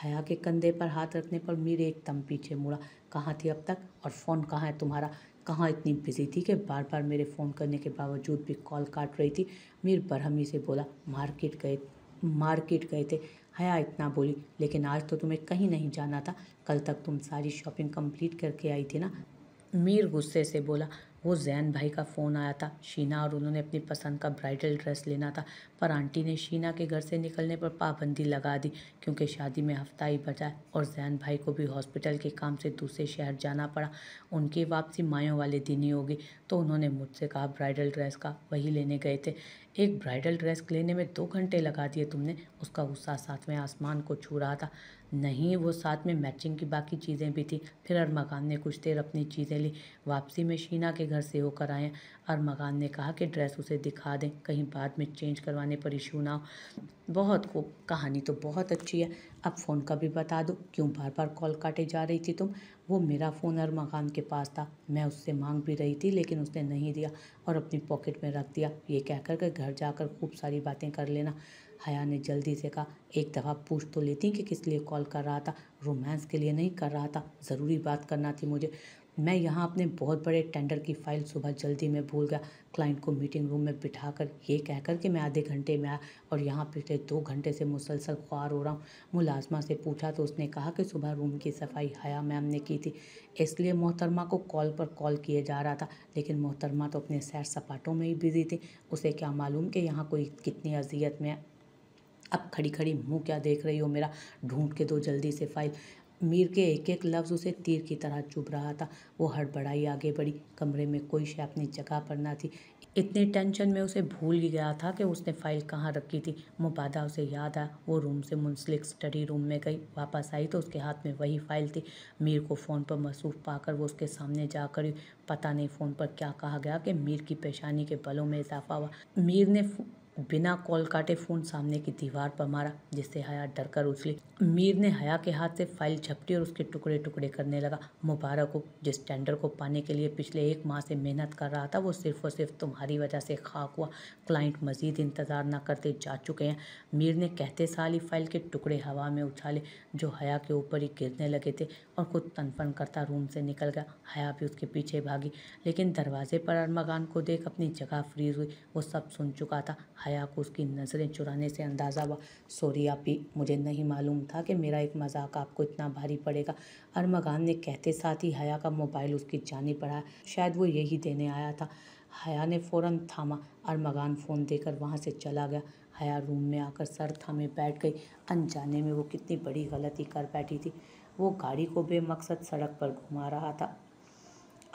Speaker 1: हया के कंधे पर हाथ रखने पर मीर एकदम पीछे मुड़ा कहाँ थी अब तक और फ़ोन कहाँ है तुम्हारा कहाँ इतनी बिजी थी कि बार बार मेरे फ़ोन करने के बावजूद भी कॉल काट रही थी मीर बरहमी से बोला मार्केट गए मार्केट गए थे हया इतना बोली लेकिन आज तो तुम्हें कहीं नहीं जाना था कल तक तुम सारी शॉपिंग कंप्लीट करके आई थी ना मीर गुस्से से बोला वो जैन भाई का फ़ोन आया था शीना और उन्होंने अपनी पसंद का ब्राइडल ड्रेस लेना था पर आंटी ने शीना के घर से निकलने पर पाबंदी लगा दी क्योंकि शादी में हफ्ता ही बचा और जैन भाई को भी हॉस्पिटल के काम से दूसरे शहर जाना पड़ा उनकी वापसी मायों वाले दिन ही होगी तो उन्होंने मुझसे कहा ब्राइडल ड्रेस का वही लेने गए थे एक ब्राइडल ड्रेस लेने में दो घंटे लगा दिए तुमने उसका गुस्सा साथ में आसमान को छू रहा था नहीं वो साथ में मैचिंग की बाकी चीज़ें भी थी फिर अरमगान ने कुछ देर अपनी चीज़ें ली वापसी में शीना के घर से होकर आए अरमगान ने कहा कि ड्रेस उसे दिखा दें कहीं बाद में चेंज करवाने पर इशू ना हो बहुत को कहानी तो बहुत अच्छी है अब फ़ोन का भी बता दो क्यों बार बार कॉल काटे जा रही थी तुम वो मेरा फ़ोन अरमा मकान के पास था मैं उससे मांग भी रही थी लेकिन उसने नहीं दिया और अपनी पॉकेट में रख दिया ये कहकर के घर जाकर खूब सारी बातें कर लेना हया ने जल्दी से कहा एक दफ़ा पूछ तो लेती कि किस लिए कॉल कर रहा था रोमांस के लिए नहीं कर रहा था ज़रूरी बात करना थी मुझे मैं यहाँ अपने बहुत बड़े टेंडर की फ़ाइल सुबह जल्दी में भूल गया क्लाइंट को मीटिंग रूम में बिठा कर ये कहकर कि मैं आधे घंटे में आया और यहाँ पिछले दो घंटे से मुसलसल ख्वार हो रहा हूँ मुलाजमा से पूछा तो उसने कहा कि सुबह रूम की सफाई हया मैम ने की थी इसलिए मोहतरमा को कॉल पर कॉल किए जा रहा था लेकिन मोहतरमा तो अपने सैर सपाटों में ही बिजी थी उसे क्या मालूम कि यहाँ कोई कितनी अजियत में है अब खड़ी खड़ी मुंह क्या देख रही हो मेरा ढूंढ के दो जल्दी से फाइल मीर के एक एक लफ्ज़ उसे तीर की तरह चुभ रहा था वो हड़बड़ाई आगे बढ़ी कमरे में कोई शे अपनी जगह पर ना थी इतने टेंशन में उसे भूल ही गया था कि उसने फ़ाइल कहाँ रखी थी मुबादा उसे याद आया वो रूम से मुंसलिक स्टडी रूम में गई वापस आई तो उसके हाथ में वही फ़ाइल थी मीर को फ़ोन पर मसूफ पाकर वो उसके सामने जाकर पता नहीं फ़ोन पर क्या कहा गया कि मीर की पेशानी के बलों में इजाफा हुआ मीर ने बिना कॉल काटे फ़ोन सामने की दीवार पर मारा जिससे हया डर कर उछली मीर ने हया के हाथ से फाइल झपटी और उसके टुकड़े टुकड़े करने लगा मुबारक हो जिस टेंडर को पाने के लिए पिछले एक माह से मेहनत कर रहा था वो सिर्फ और सिर्फ तुम्हारी वजह से खाक हुआ क्लाइंट मज़ीद इंतज़ार ना करते जा चुके हैं मीर ने कहते साल ही फाइल के टुकड़े हवा में उछाले जो हया के ऊपर ही गिरने लगे थे और खुद तनफन करता रूम से निकल गया हया भी उसके पीछे भागी लेकिन दरवाजे पर अरमागान को देख अपनी जगह फ्रीज हुई वो सब सुन चुका था हया को उसकी नज़रें चुराने से अंदाज़ा हुआ सॉरी ही मुझे नहीं मालूम था कि मेरा एक मजाक आपको इतना भारी पड़ेगा अरमगान ने कहते साथ ही हया का मोबाइल उसकी जानी पड़ा शायद वो यही देने आया था हया ने फ़ौरन थामा अरमगान फ़ोन देकर वहाँ से चला गया हया रूम में आकर सर थामे बैठ गई अनजाने में वो कितनी बड़ी गलती कर बैठी थी वो गाड़ी को बेमकसद सड़क पर घुमा रहा था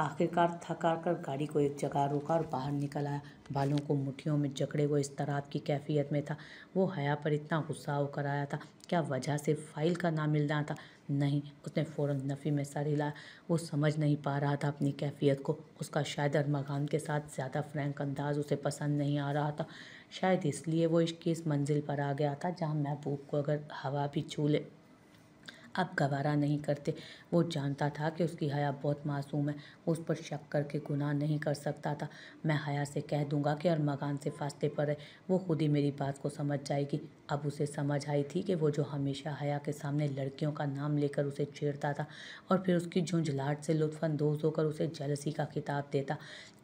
Speaker 1: आखिरकार थका कर गाड़ी को एक जगह रोका और बाहर निकल आया बालों को मुठियों में जकड़े हुए इस तरह की कैफियत में था वो हया पर इतना गुस्सा होकर आया था क्या वजह से फाइल का नाम मिलना था नहीं उसने फ़ौरन नफ़ी में सर हिलाया वो समझ नहीं पा रहा था अपनी कैफियत को उसका शायद अरमागान के साथ ज़्यादा फ्रैंक अंदाज उसे पसंद नहीं आ रहा था शायद इसलिए वो इश्क इस मंजिल पर आ गया था जहाँ महबूब को अगर हवा भी छू ले अब गवारा नहीं करते वो जानता था कि उसकी हया बहुत मासूम है उस पर शक करके गुनाह नहीं कर सकता था मैं हया से कह दूंगा कि अरमागान से फास्ते पर है वो खुद ही मेरी बात को समझ जाएगी अब उसे समझ आई थी कि वो जो हमेशा हया के सामने लड़कियों का नाम लेकर उसे छेड़ता था और फिर उसकी झुंझलाहट से लुफानंदोज होकर उसे जलसी का खिताब देता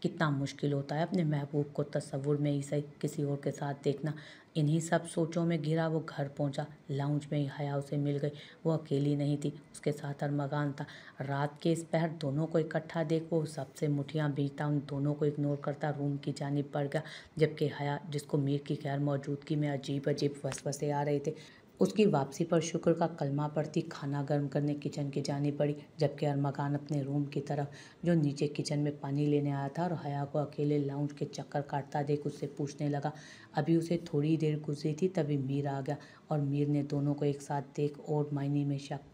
Speaker 1: कितना मुश्किल होता है अपने महबूब को तस्वुर में ही सही किसी और के साथ देखना इन्हीं सब सोचों में घिरा वो घर पहुंचा लाउंज में हया उसे मिल गई वो अकेली नहीं थी उसके साथ अरमगान था रात के इस पहर दोनों को इकट्ठा देख वो सबसे मुठियाँ बीता उन दोनों को इग्नोर करता रूम की जानी पड़ गया जबकि हया जिसको मीर की गैर मौजूदगी में अजीब अजीब वसवसे आ रहे थे उसकी वापसी पर शुक्र का कलमा पड़ती खाना गर्म करने किचन की जानी पड़ी जबकि अरमकान अपने रूम की तरफ जो नीचे किचन में पानी लेने आया था और हया को अकेले लाउंज के चक्कर काटता देख उससे पूछने लगा अभी उसे थोड़ी देर गुजरी थी तभी मीर आ गया और मीर ने दोनों को एक साथ देख और मायने में शक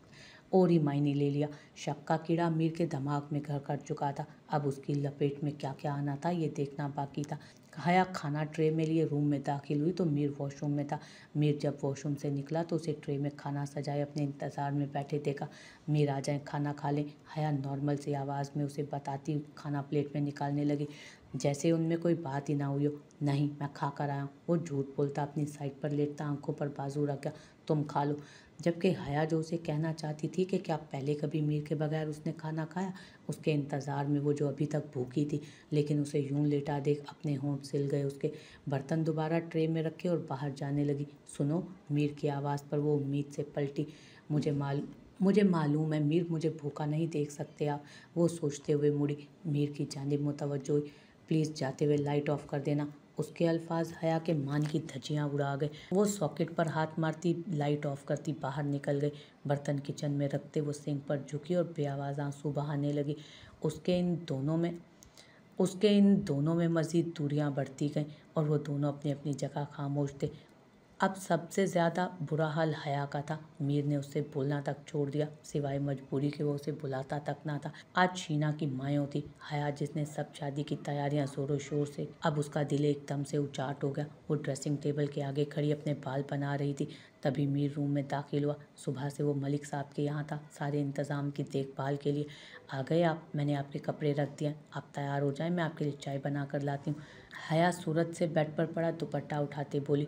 Speaker 1: और ही मायने ले लिया शक का कीड़ा मीर के दिमाग में घर कर चुका था अब उसकी लपेट में क्या क्या आना था ये देखना बाकी था हया खाना ट्रे में लिए रूम में दाखिल हुई तो मीर वॉशरूम में था मीर जब वॉशरूम से निकला तो उसे ट्रे में खाना सजाए अपने इंतज़ार में बैठे देखा मीर आ जाए खाना खा लें हया नॉर्मल सी आवाज़ में उसे बताती खाना प्लेट में निकालने लगी जैसे उनमें कोई बात ही ना हुई हो नहीं मैं खा कर आया वो झूठ बोलता अपनी साइड पर लेटता आंखों पर बाजू गया तुम खा लो जबकि हया जो उसे कहना चाहती थी कि क्या पहले कभी मीर के बगैर उसने खाना खाया उसके इंतज़ार में वो जो अभी तक भूखी थी लेकिन उसे यूं लेटा देख अपने होंठ सिल गए उसके बर्तन दोबारा ट्रे में रखे और बाहर जाने लगी सुनो मीर की आवाज़ पर वो उम्मीद से पलटी मुझे माल मुझे मालूम है मीर मुझे भूखा नहीं देख सकते आप वो सोचते हुए मुड़ी मीर की जानब मुतवजो प्लीज़ जाते हुए लाइट ऑफ कर देना उसके अल्फाज हया के मान की धजियाँ उड़ा गए वो सॉकेट पर हाथ मारती लाइट ऑफ करती बाहर निकल गई बर्तन किचन में रखते वो सिंक पर झुकी और बेआवाज़ आंसू बहाने लगी उसके इन दोनों में उसके इन दोनों में मज़ीद दूरियाँ बढ़ती गईं और वो दोनों अपनी अपनी जगह खामोश थे अब सबसे ज़्यादा बुरा हाल हया का था मीर ने उससे बोलना तक छोड़ दिया सिवाय मजबूरी के वो उसे बुलाता तक ना था आज शीना की मायों थी हया जिसने सब शादी की तैयारियां जोरों शोर से अब उसका दिल एकदम से उचाट हो गया वो ड्रेसिंग टेबल के आगे खड़ी अपने बाल बना रही थी तभी मीर रूम में दाखिल हुआ सुबह से वो मलिक साहब के यहाँ था सारे इंतज़ाम की देखभाल के लिए आ गए आप मैंने आपके कपड़े रख दिए आप तैयार हो जाए मैं आपके लिए चाय बना कर लाती हूँ हया सूरत से बेड पर पड़ा दुपट्टा उठाते बोली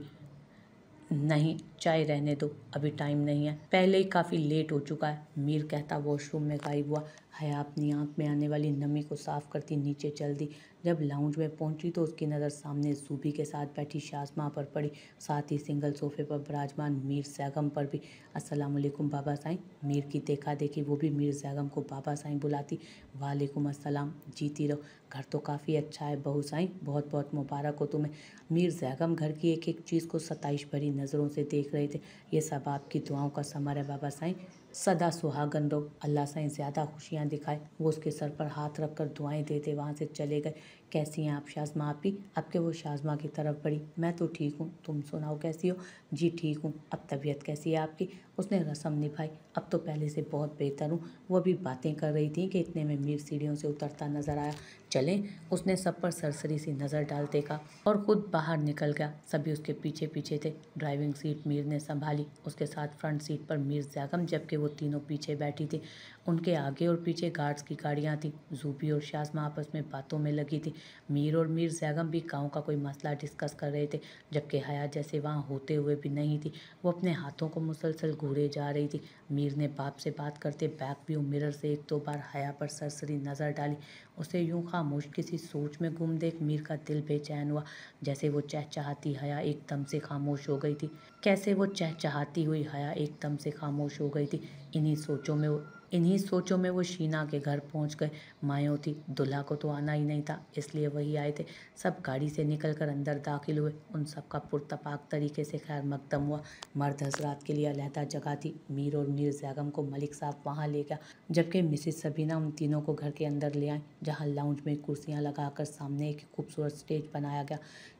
Speaker 1: नहीं चाय रहने दो अभी टाइम नहीं है पहले ही काफ़ी लेट हो चुका है मीर कहता वॉशरूम में गायब हुआ हया अपनी आंख में आने वाली नमी को साफ करती नीचे चल दी जब लाउंज में पहुंची तो उसकी नज़र सामने सूबी के साथ बैठी शाजमा पर पड़ी साथ ही सिंगल सोफे पर बराजमान मीर सैगम पर भी असलम बाबा साईं मीर की देखा देखी वो भी मीर सैगम को बाबा साईं बुलाती वालेकुम असलम जीती रहो घर तो काफ़ी अच्छा है बहू साईं बहुत बहुत मुबारक हो तुम्हें मीर सैगम घर की एक एक चीज़ को सताइश भरी नज़रों से देख रहे थे ये सब आपकी दुआओं का समर है बाबा साईं सदा सुहागन रहो अल्लाह से ज़्यादा खुशियाँ दिखाए वो उसके सर पर हाथ रख कर दुआएँ देते वहाँ से चले गए कैसी हैं आप शाजमा आपकी आपके वो शाजमा की तरफ बढ़ी मैं तो ठीक हूँ तुम सुनाओ कैसी हो जी ठीक हूँ अब तबीयत कैसी है आपकी उसने रसम निभाई अब तो पहले से बहुत बेहतर हूँ वो भी बातें कर रही थी कि इतने में मीर सीढ़ियों से उतरता नजर आया चलें उसने सब पर सरसरी सी नज़र डाल देखा और ख़ुद बाहर निकल गया सभी उसके पीछे पीछे थे ड्राइविंग सीट मीर ने संभाली उसके साथ फ्रंट सीट पर मीर जैगम जबकि वो तीनों पीछे बैठी थी उनके आगे और पीछे गार्ड्स की गाड़ियाँ थीं जूबी और शाजमा आपस में बातों में लगी थी मीर और मीर जैगम भी गाँव का कोई मसला डिस्कस कर रहे थे जबकि हया जैसे वहाँ होते हुए भी नहीं थी वो अपने हाथों को मुसलसल घूरे जा रही थी मीर ने बाप से बात करते बैक व्यू मिरर से एक दो बार हया पर सरसरी नज़र डाली उसे यूं खामोश किसी सोच में गुम देख मीर का दिल बेचैन हुआ जैसे वो चहचहाती हया एकदम से खामोश हो गई थी कैसे वो चहचहाती हुई हया एकदम से खामोश हो गई थी इन्हीं सोचों में इन्हीं सोचों में वो शीना के घर पहुंच गए मायावती दुल्हा को तो आना ही नहीं था इसलिए वही आए थे सब गाड़ी से निकलकर अंदर दाखिल हुए उन सब का पुरतपाक तरीके से खैर मकदम हुआ मर्द हजरात के लिए अलहदा जगह थी मीर और मीर जैगम को मलिक साहब वहाँ ले गया जबकि मिसिस सबीना उन तीनों को घर के अंदर ले आए जहाँ लाउंज में कुर्सियाँ लगाकर सामने एक खूबसूरत स्टेज बनाया गया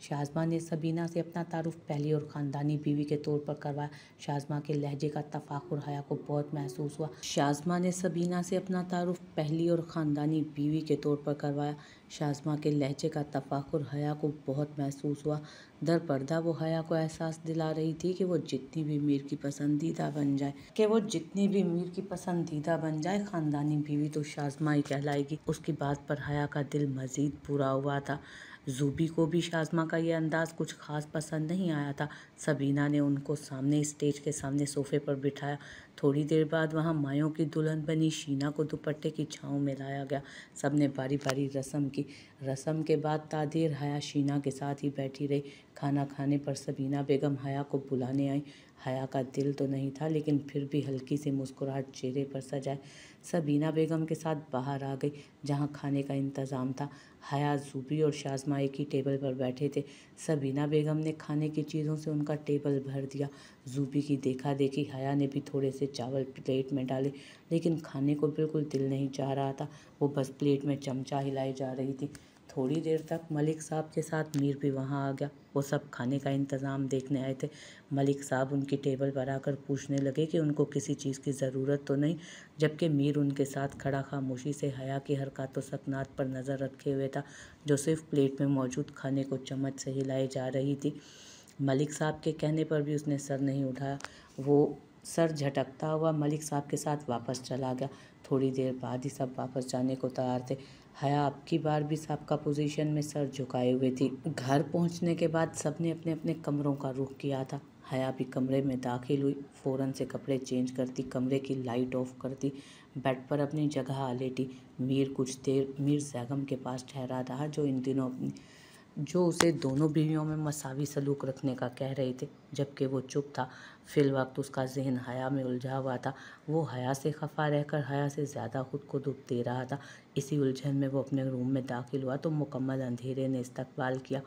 Speaker 1: शाहजमा ने सबीना से अपना तारुफ पहली और ख़ानदानी बीवी के तौर पर करवाया शाहजमा के लहजे का तफाखुर हया को बहुत महसूस हुआ शाहजमा शाहजमा ने सबीना से अपना तारुफ पहली और ख़ानदानी बीवी के तौर पर करवाया शाहजमा के लहजे का तफाखुर हया को बहुत महसूस हुआ दर पर्दा वो हया को एहसास दिला रही थी कि वो जितनी भी मीर की पसंदीदा बन जाए कि वो जितनी भी मीर की पसंदीदा बन जाए ख़ानदानी बीवी तो शाजमा ही कहलाएगी उसकी बात पर हया का दिल मज़ीद पूरा हुआ था जूबी को भी शाजमा का यह अंदाज़ कुछ खास पसंद नहीं आया था सबीना ने उनको सामने स्टेज के सामने सोफे पर बिठाया थोड़ी देर बाद वहाँ मायों की दुल्हन बनी शीना को दुपट्टे की छाँव में लाया गया सब ने बारी बारी रस्म की रस्म के बाद तादीर हया शीना के साथ ही बैठी रही खाना खाने पर सबीना बेगम हया को बुलाने आई हया का दिल तो नहीं था लेकिन फिर भी हल्की सी मुस्कुराहट चेहरे पर सजाए सबीना बेगम के साथ बाहर आ गई जहाँ खाने का इंतज़ाम था हयात जूबी और शाजमा एक ही टेबल पर बैठे थे सबीना बेगम ने खाने की चीज़ों से उनका टेबल भर दिया जूपी की देखा देखी हया ने भी थोड़े से चावल प्लेट में डाले लेकिन खाने को बिल्कुल दिल नहीं चाह रहा था वो बस प्लेट में चमचा हिलाई जा रही थी थोड़ी देर तक मलिक साहब के साथ मीर भी वहाँ आ गया वो सब खाने का इंतज़ाम देखने आए थे मलिक साहब उनकी टेबल पर आकर पूछने लगे कि उनको किसी चीज़ की ज़रूरत तो नहीं जबकि मीर उनके साथ खड़ा खामोशी से हया की हरकत तो सकनात पर नज़र रखे हुए था जो सिर्फ प्लेट में मौजूद खाने को चम्मच से हिलाए जा रही थी मलिक साहब के कहने पर भी उसने सर नहीं उठाया वो सर झटकता हुआ मलिक साहब के साथ वापस चला गया थोड़ी देर बाद ही सब वापस जाने को तैयार थे हया आपकी की बार भी सबका पोजीशन में सर झुकाए हुए थी घर पहुंचने के बाद सबने अपने अपने कमरों का रुख किया था हया भी कमरे में दाखिल हुई फ़ौरन से कपड़े चेंज करती कमरे की लाइट ऑफ करती बेड पर अपनी जगह आ लेटी मीर कुछ देर मीर सैगम के पास ठहरा रहा जो इन दिनों अपनी जो उसे दोनों बीवियों में मसावी सलूक रखने का कह रहे थे जबकि वो चुप था फिल वक्त उसका जहन हया में उलझा हुआ था वो हया से खफा रहकर हया से ज़्यादा खुद को दुख दे रहा था इसी उलझन में वो अपने रूम में दाखिल हुआ तो मुकम्मल अंधेरे ने इस्तकबाल किया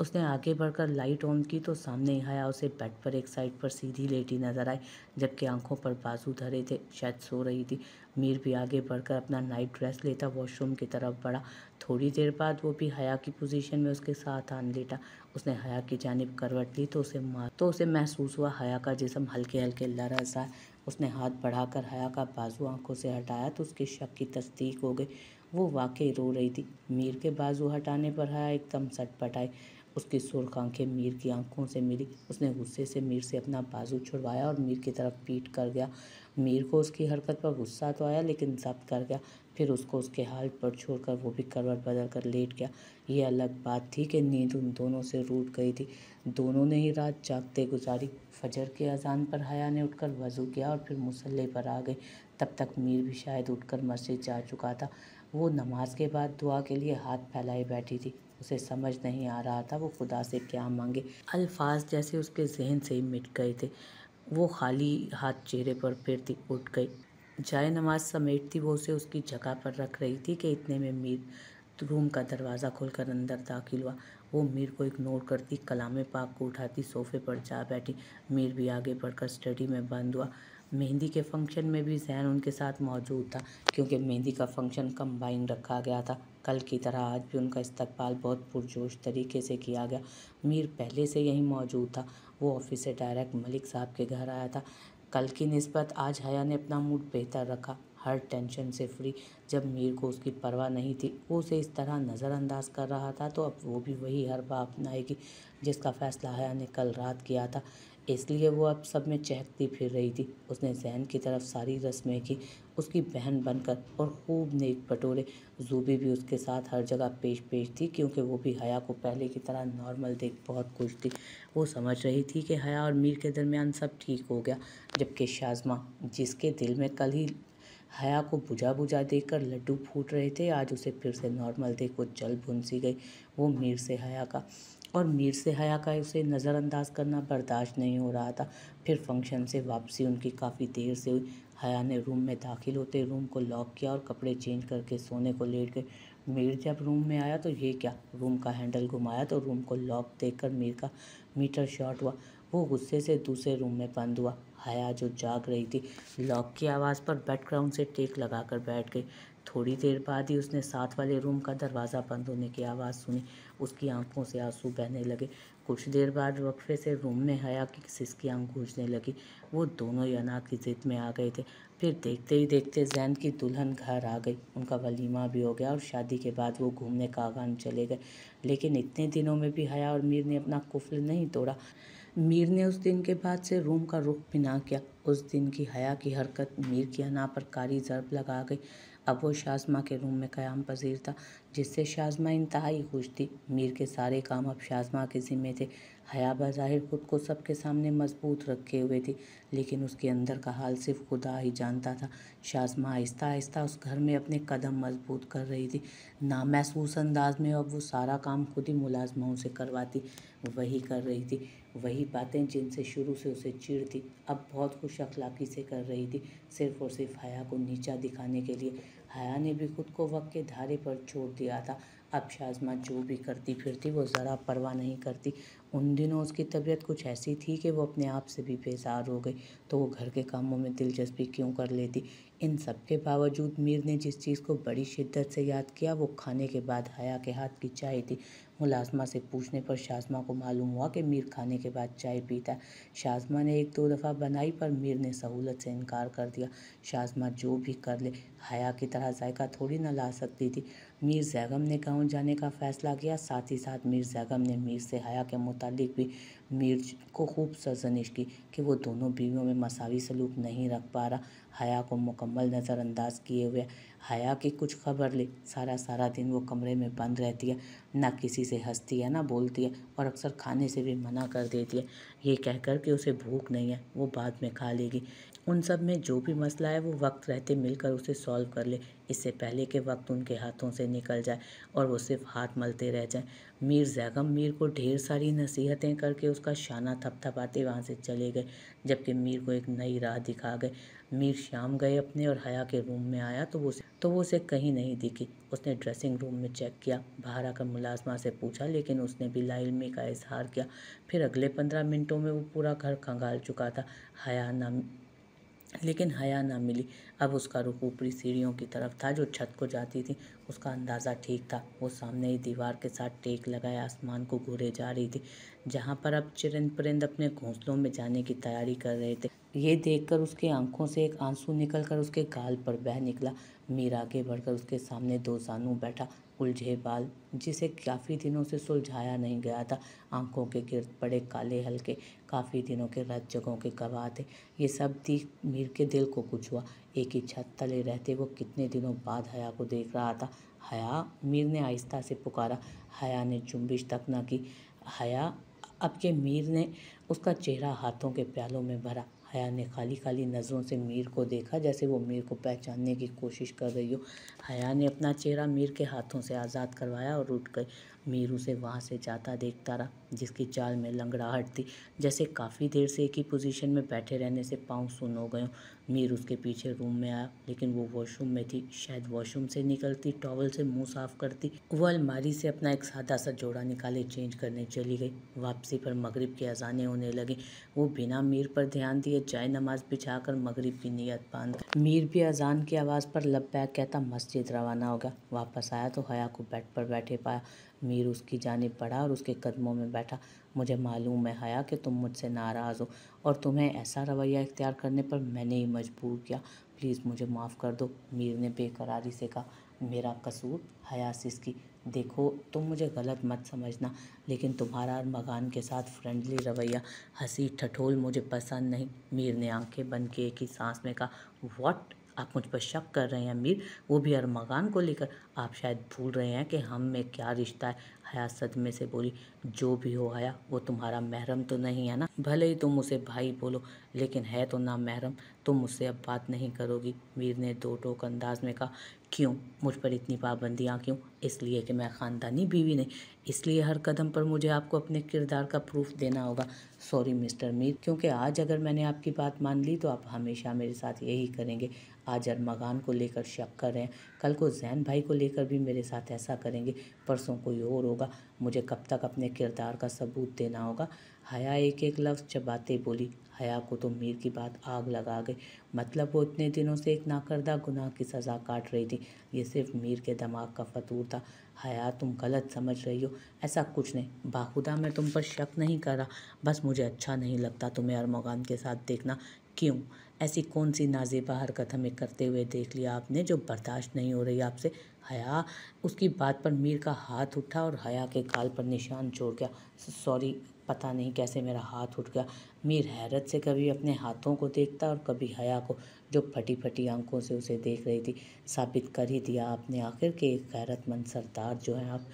Speaker 1: उसने आगे बढ़कर लाइट ऑन की तो सामने आया उसे बेड पर एक साइड पर सीधी लेटी नजर आई जबकि आंखों पर बाजू धरे थे शायद सो रही थी मीर भी आगे बढ़कर अपना नाइट ड्रेस लेता वॉशरूम की तरफ बढ़ा थोड़ी देर बाद वो भी हया की पोजीशन में उसके साथ आन लेटा उसने हया की जानब करवट ली तो उसे मार तो उसे महसूस हुआ हया का जिसम हल्के हल्के लरसा उसने हाथ बढ़ाकर हया का बाजू आंखों से हटाया तो उसके शक की तस्दीक हो गई वो वाकई रो रही थी मीर के बाजू हटाने पर हया एकदम सटपट आई उसकी सुर्ख आंखें मीर की आंखों से मिली उसने गुस्से से मीर से अपना बाजू छुड़वाया और मीर की तरफ पीट कर गया मीर को उसकी हरकत पर गुस्सा तो आया लेकिन जब्त कर गया फिर उसको उसके हाल पर छोड़कर वो भी करवट बदल कर लेट गया ये अलग बात थी कि नींद उन दोनों से रूट गई थी दोनों ने ही रात जागते गुजारी फजर के अजान पर हया ने उठकर वजू किया और फिर मुसल्ले पर आ गई तब तक मीर भी शायद उठकर मस्जिद जा चुका था वो नमाज के बाद दुआ के लिए हाथ फैलाए बैठी थी उसे समझ नहीं आ रहा था वो खुदा से क्या मांगे अल्फाज जैसे उसके जहन से ही मिट गए थे वो खाली हाथ चेहरे पर फिरती उठ गई जाय नमाज समेटती वो उसे उसकी जगह पर रख रही थी कि इतने में मीर रूम का दरवाज़ा खोलकर अंदर दाखिल हुआ वो मीर को इग्नोर करती कलाम पाक को उठाती सोफे पर जा बैठी मीर भी आगे बढ़कर स्टडी में बंद हुआ मेहंदी के फंक्शन में भी जैन उनके साथ मौजूद था क्योंकि मेहंदी का फंक्शन कंबाइन रखा गया था कल की तरह आज भी उनका इस्तकबाल बहुत पुरजोश तरीके से किया गया मीर पहले से यहीं मौजूद था वो ऑफिस से डायरेक्ट मलिक साहब के घर आया था कल की नस्बत आज हया ने अपना मूड बेहतर रखा हर टेंशन से फ्री जब मीर को उसकी परवाह नहीं थी वो उसे इस तरह नज़रअंदाज कर रहा था तो अब वो भी वही हर बात अपनाएगी जिसका फ़ैसला हया ने कल रात किया था इसलिए वो अब सब में चहकती फिर रही थी उसने जहन की तरफ सारी रस्में की उसकी बहन बनकर और खूब नेक बटोरे जूबी भी उसके साथ हर जगह पेश पेश थी क्योंकि वो भी हया को पहले की तरह नॉर्मल देख बहुत खुश थी वो समझ रही थी कि हया और मीर के दरमियान सब ठीक हो गया जबकि शाजमा जिसके दिल में कल ही हया को बुझा बुझा देख कर लड्डू फूट रहे थे आज उसे फिर से नॉर्मल देख वो जल भुन सी गई वो मीर से हया का और मीर से हया का उसे नज़रअंदाज करना बर्दाश्त नहीं हो रहा था फिर फंक्शन से वापसी उनकी काफ़ी देर से हुई हया ने रूम में दाखिल होते रूम को लॉक किया और कपड़े चेंज करके सोने को लेट गए मीर जब रूम में आया तो ये क्या रूम का हैंडल घुमाया तो रूम को लॉक देख मीर का मीटर शॉर्ट हुआ वो गुस्से से दूसरे रूम में बंद हुआ हया जो जाग रही थी लॉक की आवाज़ पर बैकग्राउंड से टेक लगाकर बैठ गई थोड़ी देर बाद ही उसने साथ वाले रूम का दरवाज़ा बंद होने की आवाज़ सुनी उसकी आंखों से आंसू बहने लगे कुछ देर बाद वक्फे से रूम में हया की सिसकी आंख गूंजने लगी वो दोनों यना की जिद में आ गए थे फिर देखते ही देखते जैन की दुल्हन घर आ गई उनका वलीमा भी हो गया और शादी के बाद वो घूमने कागान चले गए लेकिन इतने दिनों में भी हया और मीर ने अपना कुफल नहीं तोड़ा मीर ने उस दिन के बाद से रूम का रुख भी ना किया उस दिन की हया की हरकत मीर की अना पर कारी जरब लगा गई अब वो शाजमा के रूम में क्याम पजीर था जिससे शाजमा इंतहाई खुश थी मीर के सारे काम अब शाजमा के ज़िम्मे थे हया बाहिर खुद को सबके सामने मजबूत रखे हुए थी लेकिन उसके अंदर का हाल सिर्फ खुदा ही जानता था शाजमा आहिस्ता आहिस्ता उस घर में अपने कदम मजबूत कर रही थी नामहसूस अंदाज में अब वो सारा काम खुद ही मुलाजमों से करवाती वही कर रही थी वही बातें जिनसे शुरू से उसे चिढ़ थी अब बहुत खुश अखलाकी से कर रही थी सिर्फ और सिर्फ हया को नीचा दिखाने के लिए हया ने भी खुद को वक्त के धारे पर छोड़ दिया था अब शाजमा जो भी करती फिरती वो ज़रा परवाह नहीं करती उन दिनों उसकी तबीयत कुछ ऐसी थी कि वो अपने आप से भी बेजार हो गई तो वो घर के कामों में दिलचस्पी क्यों कर लेती इन सब के बावजूद मीर ने जिस चीज़ को बड़ी शिद्दत से याद किया वो खाने के बाद हया के हाथ की चाय थी मुलाजमा से पूछने पर शाजमा को मालूम हुआ कि मीर खाने के बाद चाय पीता है शाजमा ने एक दो दफ़ा बनाई पर मीर ने सहूलत से इनकार कर दिया शाजमा जो भी कर ले हया की तरह जायका थोड़ी ना ला सकती थी मीर जैगम ने गांव जाने का फ़ैसला किया साथ ही साथ मीर जैगम ने मीर से हया के मुतालिक भी मीर को खूब सरजनिश की कि वो दोनों बीवियों में मसावी सलूक नहीं रख पा रहा हया को मुकम्मल नज़रअंदाज किए हुए हया की कुछ खबर ले सारा सारा दिन वो कमरे में बंद रहती है ना किसी से हंसती है ना बोलती है और अक्सर खाने से भी मना कर देती है ये कहकर के उसे भूख नहीं है वो बाद में खा लेगी उन सब में जो भी मसला है वो वक्त रहते मिलकर उसे सॉल्व कर ले इससे पहले के वक्त उनके हाथों से निकल जाए और वो सिर्फ हाथ मलते रह जाए मीर जैगम मीर को ढेर सारी नसीहतें करके उसका शाना थपथपाते वहाँ से चले गए जबकि मीर को एक नई राह दिखा गए मीर शाम गए अपने और हया के रूम में आया तो वो तो वो उसे कहीं नहीं दिखी उसने ड्रेसिंग रूम में चेक किया बाहर आकर मुलाजमा से पूछा लेकिन उसने भी लाइलमी का इजहार किया फिर अगले पंद्रह मिनटों में वो पूरा घर खंगाल चुका था हया ना लेकिन हया ना मिली अब उसका रुख ऊपरी सीढ़ियों की तरफ था जो छत को जाती थी उसका अंदाज़ा ठीक था वो सामने ही दीवार के साथ टेक लगाए आसमान को घूरे जा रही थी जहाँ पर अब चिरंद परिंद अपने घोंसलों में जाने की तैयारी कर रहे थे ये देखकर उसकी आंखों से एक आंसू निकलकर उसके गाल पर बह निकला मीर आगे बढ़कर उसके सामने दो जानू बैठा उलझे बाल जिसे काफ़ी दिनों से सुलझाया नहीं गया था आंखों के गिरद पड़े काले हल्के काफ़ी दिनों के जगहों के थे ये सब देख मीर के दिल को कुछ हुआ एक ही छत तले रहते वो कितने दिनों बाद हया को देख रहा था हया मीर ने आहिस्ता से पुकारा हया ने जुम्बिश तक न की हया अब के मीर ने उसका चेहरा हाथों के प्यालों में भरा हया ने खाली खाली नज़रों से मीर को देखा जैसे वो मीर को पहचानने की कोशिश कर रही हो हया ने अपना चेहरा मीर के हाथों से आज़ाद करवाया और उठ गई मीरू से वहाँ से जाता देखता रहा जिसकी चाल में लंगड़ाहट थी जैसे काफ़ी देर से एक ही पोजीशन में बैठे रहने से पाँव सुन हो गए मीरू उसके पीछे रूम में आया लेकिन वो वॉशरूम में थी शायद वॉशरूम से निकलती टॉवल से मुंह साफ करती वो अलमारी से अपना एक सादा सा जोड़ा निकाले चेंज करने चली गई वापसी पर मगरिब की अजाने होने लगी वो बिना मीर पर ध्यान दिए जाय नमाज बिछा कर मगरब की नीयत बांध मीर भी अजान की आवाज़ पर लब कहता मस्जिद रवाना होगा वापस आया तो हया को बेड पर बैठे पाया मीर उसकी जानब बढ़ा और उसके कदमों में बैठा मुझे मालूम है हया कि तुम मुझसे नाराज़ हो और तुम्हें ऐसा रवैया इख्तियार करने पर मैंने ही मजबूर किया प्लीज़ मुझे माफ़ कर दो मीर ने बेकरारी से कहा मेरा कसूर हयासिस की देखो तुम मुझे गलत मत समझना लेकिन तुम्हारा और मगान के साथ फ्रेंडली रवैया हंसी ठठोल मुझे पसंद नहीं मीर ने आंखें बंद किए की सांस में कहा व्हाट आप मुझ पर शक कर रहे हैं अमीर वो भी मकान को लेकर आप शायद भूल रहे हैं कि हम में क्या रिश्ता है हया सदमे से बोली जो भी हो आया वो तुम्हारा महरम तो नहीं है ना भले ही तुम उसे भाई बोलो लेकिन है तो ना महरम तुम मुझसे अब बात नहीं करोगी मीर ने दो टोक अंदाज में कहा क्यों मुझ पर इतनी पाबंदियाँ क्यों इसलिए कि मैं ख़ानदानी बीवी नहीं इसलिए हर कदम पर मुझे आपको अपने किरदार का प्रूफ देना होगा सॉरी मिस्टर मीर क्योंकि आज अगर मैंने आपकी बात मान ली तो आप हमेशा मेरे साथ यही करेंगे आज अरमागान को लेकर शक कर रहे हैं कल को जैन भाई को लेकर भी मेरे साथ ऐसा करेंगे परसों कोई और होगा मुझे कब तक अपने किरदार का सबूत देना होगा हया एक एक लफ्ज़ चबाते बोली हया को तो मीर की बात आग लगा गई मतलब वो इतने दिनों से एक नाकर्दा गुनाह की सज़ा काट रही थी ये सिर्फ मीर के दिमाग का फतूर था हया तुम गलत समझ रही हो ऐसा कुछ नहीं बाखुदा मैं तुम पर शक नहीं कर रहा बस मुझे अच्छा नहीं लगता तुम्हें अरमगान के साथ देखना क्यों ऐसी कौन सी नाजेबा हरकत हमें करते हुए देख लिया आपने जो बर्दाश्त नहीं हो रही आपसे हया उसकी बात पर मीर का हाथ उठा और हया के गाल पर निशान छोड़ गया सॉरी पता नहीं कैसे मेरा हाथ उठ गया मीर हैरत से कभी अपने हाथों को देखता और कभी हया को जो फटी फटी आंखों से उसे देख रही थी साबित कर ही दिया आपने आखिर के एक गैरतमंद सरदार जो है आप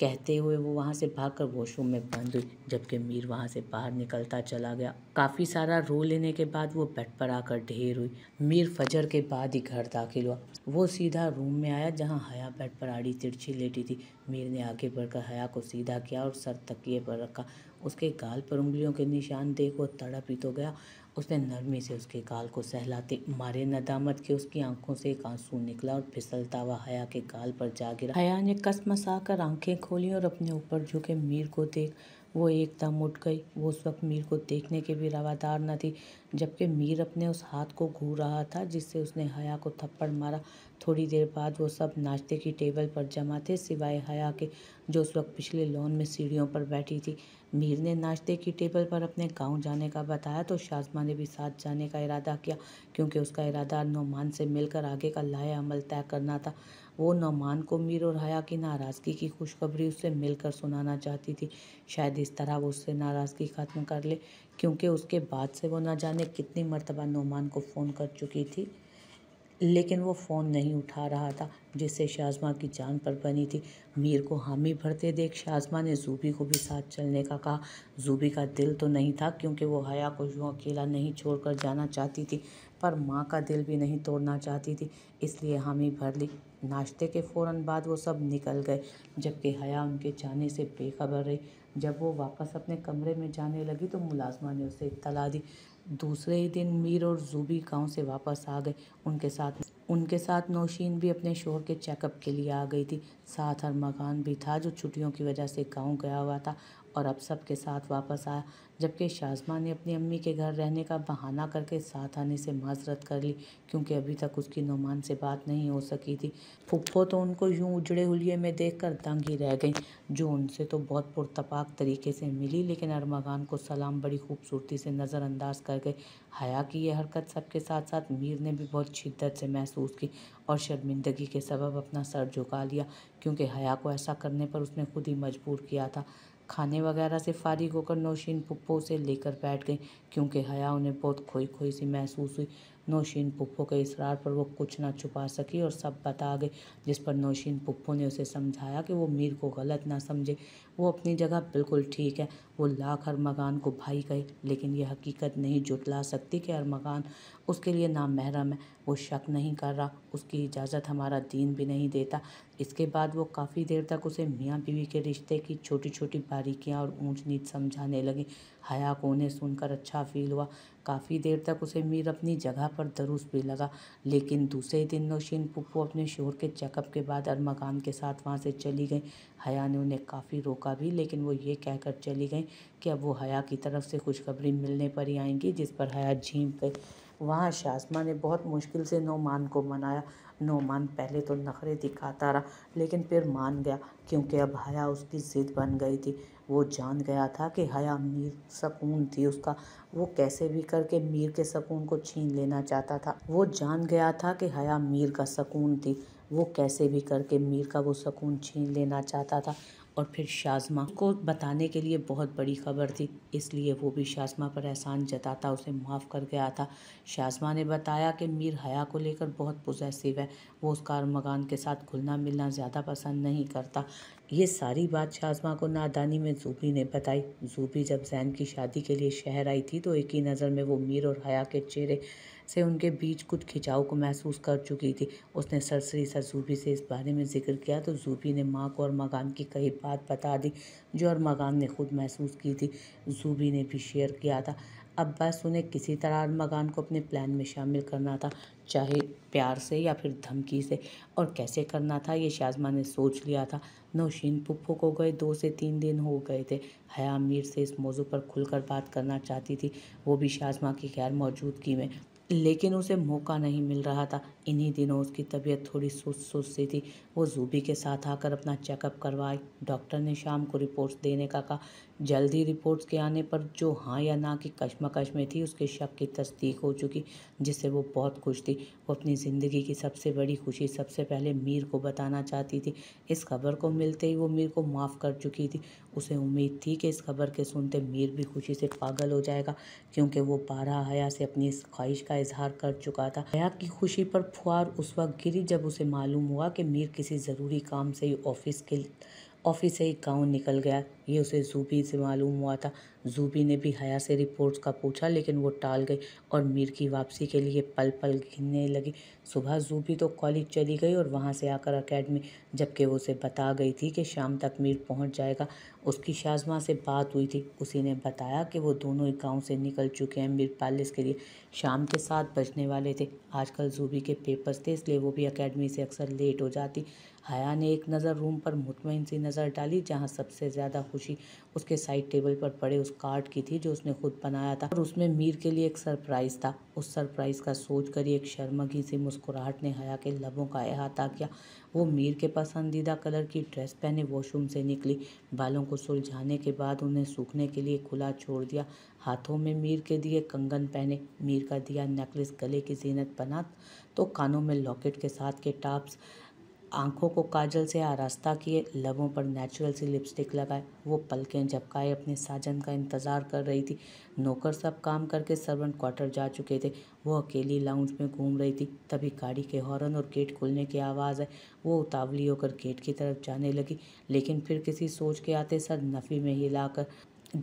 Speaker 1: कहते हुए वो वहाँ से भागकर वॉशरूम में बंद हुई जबकि मीर वहाँ से बाहर निकलता चला गया काफ़ी सारा रो लेने के बाद वो बेड पर आकर ढेर हुई मीर फजर के बाद ही घर दाखिल हुआ वो सीधा रूम में आया जहाँ हया बेड पर आड़ी तिरछी लेटी थी मीर ने आगे बढ़कर हया को सीधा किया और सर तकिए पर रखा उसके गाल पर उंगलियों के निशान देख वो तड़प ही तो गया उसने नरमी से उसके गाल को सहलाते मारे नदामत के उसकी आंखों से एक आंसू निकला और फिसलता हुआ हया के गाल पर जा गिरा हया ने कस आकर आंखें खोली और अपने ऊपर झुके मीर को देख वो एकदम उठ गई वो उस वक्त मीर को देखने के भी रवादार न थी जबकि मीर अपने उस हाथ को घूर रहा था जिससे उसने हया को थप्पड़ मारा थोड़ी देर बाद वो सब नाश्ते की टेबल पर जमा थे सिवाय हया के जो उस वक्त पिछले लॉन में सीढ़ियों पर बैठी थी मीर ने नाश्ते की टेबल पर अपने गांव जाने का बताया तो शाजमा ने भी साथ जाने का इरादा किया क्योंकि उसका इरादा नौमान से मिलकर आगे का लाया अमल तय करना था वो नौमान को मीर और हया की नाराज़गी की खुशखबरी उससे मिलकर सुनाना चाहती थी शायद इस तरह वो उससे नाराज़गी ख़त्म कर ले क्योंकि उसके बाद से वो ना जाने कितनी मरतबा नौमान को फ़ोन कर चुकी थी लेकिन वो फ़ोन नहीं उठा रहा था जिससे शाजमा की जान पर बनी थी मीर को हामी भरते देख शाजमा ने जूबी को भी साथ चलने का कहा जूबी का दिल तो नहीं था क्योंकि वो हया को यूँ अकेला नहीं छोड़कर जाना चाहती थी पर माँ का दिल भी नहीं तोड़ना चाहती थी इसलिए हामी भर ली नाश्ते के फ़ौर बाद वो सब निकल गए जबकि हया उनके जाने से बेखबर रही जब वो वापस अपने कमरे में जाने लगी तो मुलाजमा ने उसे इतला दी दूसरे ही दिन मीर और जूबी गांव से वापस आ गए उनके साथ उनके साथ नौशीन भी अपने शोर के चेकअप के लिए आ गई थी साथ हर मकान भी था जो छुट्टियों की वजह से गांव गया हुआ था और अब सबके साथ वापस आया जबकि शाजमा ने अपनी अम्मी के घर रहने का बहाना करके साथ आने से माजरत कर ली क्योंकि अभी तक उसकी नुमान से बात नहीं हो सकी थी फुप्पो तो उनको यूं उजड़े हुए में देख कर दंग ही रह गई जो उनसे तो बहुत पुरतपाक तरीके से मिली लेकिन अरमा खान को सलाम बड़ी खूबसूरती से नज़रअंदाज कर गई हया की यह हरकत सबके साथ साथ मीर ने भी बहुत शिद्दत से महसूस की और शर्मिंदगी के सबब अपना सर झुका लिया क्योंकि हया को ऐसा करने पर उसने खुद ही मजबूर किया था खाने वगैरह से फारिग होकर नौशीन पुप्पो से लेकर बैठ गई क्योंकि हया उन्हें बहुत खोई खोई सी महसूस हुई नौशीन पुप्पो के इसरार पर वो कुछ ना छुपा सकी और सब बता गई जिस पर नौशीन पुप्पो ने उसे समझाया कि वो मीर को गलत ना समझे वो अपनी जगह बिल्कुल ठीक है वो लाख अरमगान को भाई कहे लेकिन ये हकीकत नहीं जुटला सकती कि अरमगान उसके लिए ना महरम है वो शक नहीं कर रहा उसकी इजाज़त हमारा दीन भी नहीं देता इसके बाद वो काफ़ी देर तक उसे मियाँ बीवी के रिश्ते की छोटी छोटी बारीकियाँ और ऊँच नीच समझाने लगी हया को उन्हें सुनकर अच्छा फील हुआ काफ़ी देर तक उसे मीर अपनी जगह पर दरुस्त भी लगा लेकिन दूसरे दिन नौशीन पुप्पू अपने शोर के चेकअप के बाद अरमगान के साथ वहाँ से चली गई हया ने उन्हें काफ़ी रोका का भी लेकिन वो ये कहकर चली गई कि अब वो हया की तरफ से खुशखबरी मिलने पर ही आएंगी जिस पर हया झीम गई वहाँ शासमा ने बहुत मुश्किल से नोमान को मनाया नोमान पहले तो नखरे दिखाता रहा लेकिन फिर मान गया क्योंकि अब हया उसकी ज़िद बन गई थी वो जान गया था कि हया मीर सकून थी उसका वो कैसे भी करके मीर के सकून को छीन लेना चाहता था वो जान गया था कि हया मीर का सकून थी वो कैसे भी करके मीर का वो सकून छीन लेना चाहता था और फिर शाजमा को बताने के लिए बहुत बड़ी खबर थी इसलिए वो भी शाजमा पर एहसान जताता उसे माफ़ कर गया था शाजमा ने बताया कि मीर हया को लेकर बहुत पोजेसिव है वो उसका अरमगान के साथ घुलना मिलना ज़्यादा पसंद नहीं करता ये सारी बात शाजमा को नादानी में जूबी ने बताई जूबी जब जैन की शादी के लिए शहर आई थी तो एक ही नज़र में वो मीर और हया के चेहरे से उनके बीच कुछ खिंचाव को महसूस कर चुकी थी उसने सरसरी सर जूबी से इस बारे में जिक्र किया तो जूबी ने माँ को और मगान की कई बात बता दी जो और मकान ने खुद महसूस की थी जूबी ने भी शेयर किया था अब बस उन्हें किसी तरह मगान को अपने प्लान में शामिल करना था चाहे प्यार से या फिर धमकी से और कैसे करना था ये शाजमा ने सोच लिया था नौशीन पुप्पो को गए दो से तीन दिन हो गए थे हया मीर से इस मौजू पर खुलकर बात करना चाहती थी वो भी शाजमा की गैर मौजूदगी में लेकिन उसे मौका नहीं मिल रहा था इन्हीं दिनों उसकी तबीयत थोड़ी सुस्त सुस्त सी थी वो जूबी के साथ आकर अपना चेकअप करवाए डॉक्टर ने शाम को रिपोर्ट्स देने का कहा जल्दी रिपोर्ट्स के आने पर जो हाँ या ना की कश्मकश में थी उसके शक की तस्दीक हो चुकी जिससे वो बहुत खुश थी वो अपनी ज़िंदगी की सबसे बड़ी खुशी सबसे पहले मीर को बताना चाहती थी इस खबर को मिलते ही वो मीर को माफ़ कर चुकी थी उसे उम्मीद थी कि इस खबर के सुनते मीर भी खुशी से पागल हो जाएगा क्योंकि वो बारह हया से अपनी इस ख्वाहिश का इजहार कर चुका था हया की खुशी पर फुहार उस वक्त गिरी जब उसे मालूम हुआ कि मीर किसी ज़रूरी काम से ऑफिस के ऑफिस से ही गाँव निकल गया ये उसे जूबी से मालूम हुआ था जूबी ने भी हया से रिपोर्ट्स का पूछा लेकिन वो टाल गई और मीर की वापसी के लिए पल पल गिनने लगी सुबह जूबी तो कॉलेज चली गई और वहाँ से आकर अकेडमी जबकि वो उसे बता गई थी कि शाम तक मीर पहुँच जाएगा उसकी शाजमा से बात हुई थी उसी ने बताया कि वो दोनों ही गाँव से निकल चुके हैं मीर पैलेस के लिए शाम के सात बजने वाले थे आजकल जूबी के पेपर्स थे इसलिए वो भी अकेडमी से अक्सर लेट हो जाती हया ने एक नज़र रूम पर मुतमिन सी नज़र डाली जहाँ सबसे ज़्यादा खुशी उसके साइड टेबल पर पड़े उस कार्ड की थी जो उसने खुद बनाया था और उसमें मीर के लिए एक सरप्राइज़ था उस सरप्राइज़ का सोच कर एक शर्मगी सी मुस्कुराहट ने हया के लबों का अहाता किया वो मीर के पसंदीदा कलर की ड्रेस पहने वॉशरूम से निकली बालों को सुलझाने के बाद उन्हें सूखने के लिए खुला छोड़ दिया हाथों में मीर के दिए कंगन पहने मीर का दिया नेकलेस गले की जीनत बना तो कानों में लॉकेट के साथ के टाप्स आंखों को काजल से आरास्ता किए लबों पर नेचुरल सी लिपस्टिक लगाए वो पलकें झपकाए अपने साजन का इंतज़ार कर रही थी नौकर सब काम करके सर्वेंट क्वार्टर जा चुके थे वो अकेली लाउंज में घूम रही थी तभी गाड़ी के हॉर्न और गेट खुलने की आवाज़ आई वो उतावली होकर गेट की तरफ जाने लगी लेकिन फिर किसी सोच के आते सर नफ़ी में ही कर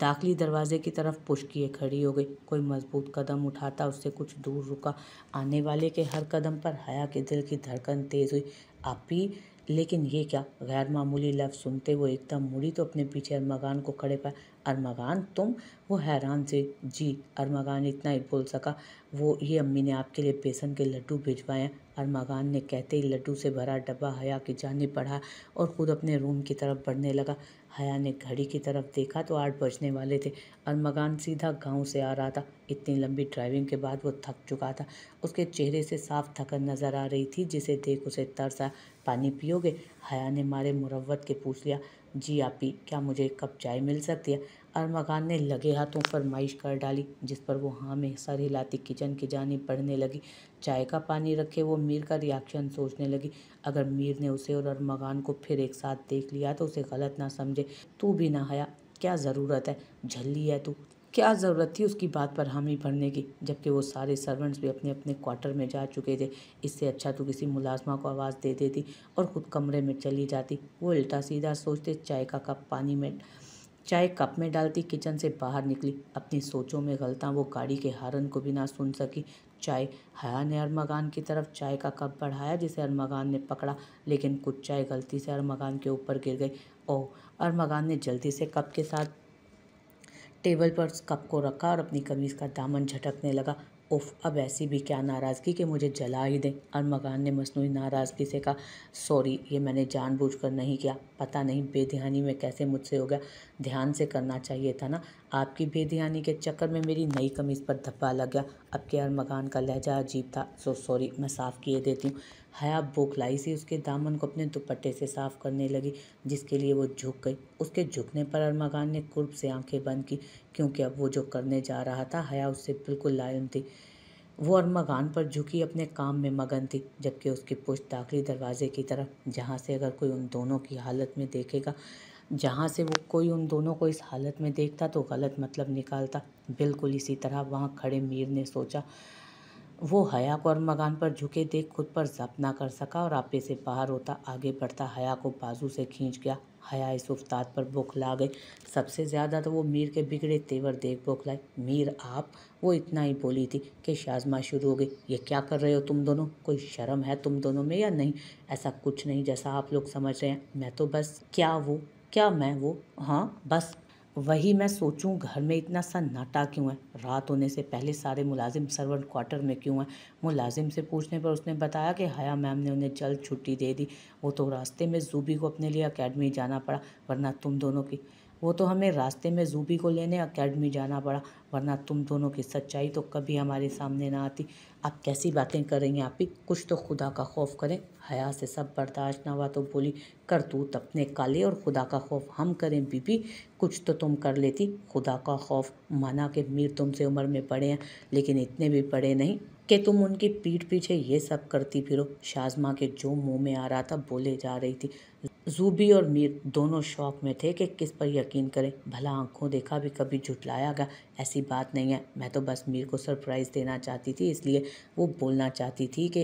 Speaker 1: दाखिली दरवाजे की तरफ पुश किए खड़ी हो गई कोई मजबूत कदम उठाता उससे कुछ दूर रुका आने वाले के हर कदम पर हया के दिल की धड़कन तेज़ हुई आप भी लेकिन ये क्या गैर मामूली लफ्ज़ सुनते वो एकदम मुड़ी तो अपने पीछे अरमगान को खड़े पाए अरमगान तुम वो हैरान से जी अरमगान इतना ही बोल सका वो ये अम्मी ने आपके लिए बेसन के लड्डू भिजवाए अरमगान ने कहते ही लड्डू से भरा डब्बा हया की जानी पड़ा और ख़ुद अपने रूम की तरफ बढ़ने लगा हया ने घड़ी की तरफ देखा तो आठ बजने वाले थे और मकान सीधा गांव से आ रहा था इतनी लंबी ड्राइविंग के बाद वो थक चुका था उसके चेहरे से साफ थकन नज़र आ रही थी जिसे देख उसे तरसा पानी पियोगे हया ने मारे मुरवत के पूछ लिया जी आपी क्या मुझे एक कप चाय मिल सकती है अरमगान ने लगे हाथों फरमाइश कर डाली जिस पर वो हाँ में सर हिलाती किचन की जानी पड़ने लगी चाय का पानी रखे वो मीर का रिएक्शन सोचने लगी अगर मीर ने उसे और अरमगान को फिर एक साथ देख लिया तो उसे गलत ना समझे तू भी ना हया क्या ज़रूरत है झल्ली है तू क्या ज़रूरत थी उसकी बात पर हामी भरने की जबकि वो सारे सर्वेंट्स भी अपने अपने क्वार्टर में जा चुके थे इससे अच्छा तो किसी मुलाजमा को आवाज़ दे देती और ख़ुद कमरे में चली जाती वो उल्टा सीधा सोचते चाय का कप पानी में चाय कप में डालती किचन से बाहर निकली अपनी सोचों में गलता वो गाड़ी के हारन को भी ना सुन सकी चाय हया ने अरमगान की तरफ चाय का कप बढ़ाया जिसे अरमगान ने पकड़ा लेकिन कुछ चाय गलती से अरमगान के ऊपर गिर गई ओह अरमगान ने जल्दी से कप के साथ टेबल पर कप को रखा और अपनी कमीज़ का दामन झटकने लगा उफ अब ऐसी भी क्या नाराज़गी कि मुझे जला ही दें अरमगान ने मसनू नाराज़गी से कहा सॉरी ये मैंने जानबूझकर नहीं किया पता नहीं बेध्यानी में कैसे मुझसे हो गया ध्यान से करना चाहिए था ना आपकी बेध्यानी के चक्कर में मेरी नई कमीज़ पर धब्बा लग गया अब के अरमगान का लहजा अजीब था सो सॉरी मैं साफ़ किए देती हूँ हया बोखलाई सी उसके दामन को अपने दुपट्टे से साफ करने लगी जिसके लिए वो झुक गई उसके झुकने पर अरमागान ने कुर्ब से आंखें बंद की क्योंकि अब वो जो करने जा रहा था हया उससे बिल्कुल लायम थी वो अरमागान पर झुकी अपने काम में मगन थी जबकि उसकी पुष्ट दाखिली दरवाजे की तरफ जहाँ से अगर कोई उन दोनों की हालत में देखेगा जहाँ से वो कोई उन दोनों को इस हालत में देखता तो गलत मतलब निकालता बिल्कुल इसी तरह वहाँ खड़े मीर ने सोचा वो हया को अरमगान पर झुके देख खुद पर जब ना कर सका और आपे से बाहर होता आगे बढ़ता हया को बाजू से खींच गया हया इस उफ्ताद पर बौखला गई सबसे ज़्यादा तो वो मीर के बिगड़े तेवर देख बौखलाए मीर आप वो इतना ही बोली थी कि शाजमा शुरू हो गई ये क्या कर रहे हो तुम दोनों कोई शर्म है तुम दोनों में या नहीं ऐसा कुछ नहीं जैसा आप लोग समझ रहे हैं मैं तो बस क्या वो क्या मैं वो हाँ बस वही मैं सोचूं घर में इतना सन्नाटा क्यों है रात होने से पहले सारे मुलाजिम सर्वेंट क्वार्टर में क्यों है मुलाजिम से पूछने पर उसने बताया कि हया मैम ने उन्हें जल्द छुट्टी दे दी वो तो रास्ते में जूबी को अपने लिए अकेडमी जाना पड़ा वरना तुम दोनों की वो तो हमें रास्ते में जूबी को लेने अकेडमी जाना पड़ा वरना तुम दोनों की सच्चाई तो कभी हमारे सामने ना आती आप कैसी बातें कर रही हैं आप ही कुछ तो खुदा का खौफ करें हया से सब बर्दाश्त ना हुआ तो बोली कर तू अपने काले और खुदा का खौफ हम करें बीबी कुछ तो तुम कर लेती खुदा का खौफ माना कि मीर तुमसे उम्र में पड़े हैं लेकिन इतने भी पड़े नहीं कि तुम उनकी पीठ पीछे ये सब करती फिरो शाजमा के जो मुंह में आ रहा था बोले जा रही थी जूबी और मीर दोनों शौक में थे कि किस पर यकीन करें भला आंखों देखा भी कभी झुटलाया गया ऐसी बात नहीं है मैं तो बस मीर को सरप्राइज़ देना चाहती थी इसलिए वो बोलना चाहती थी कि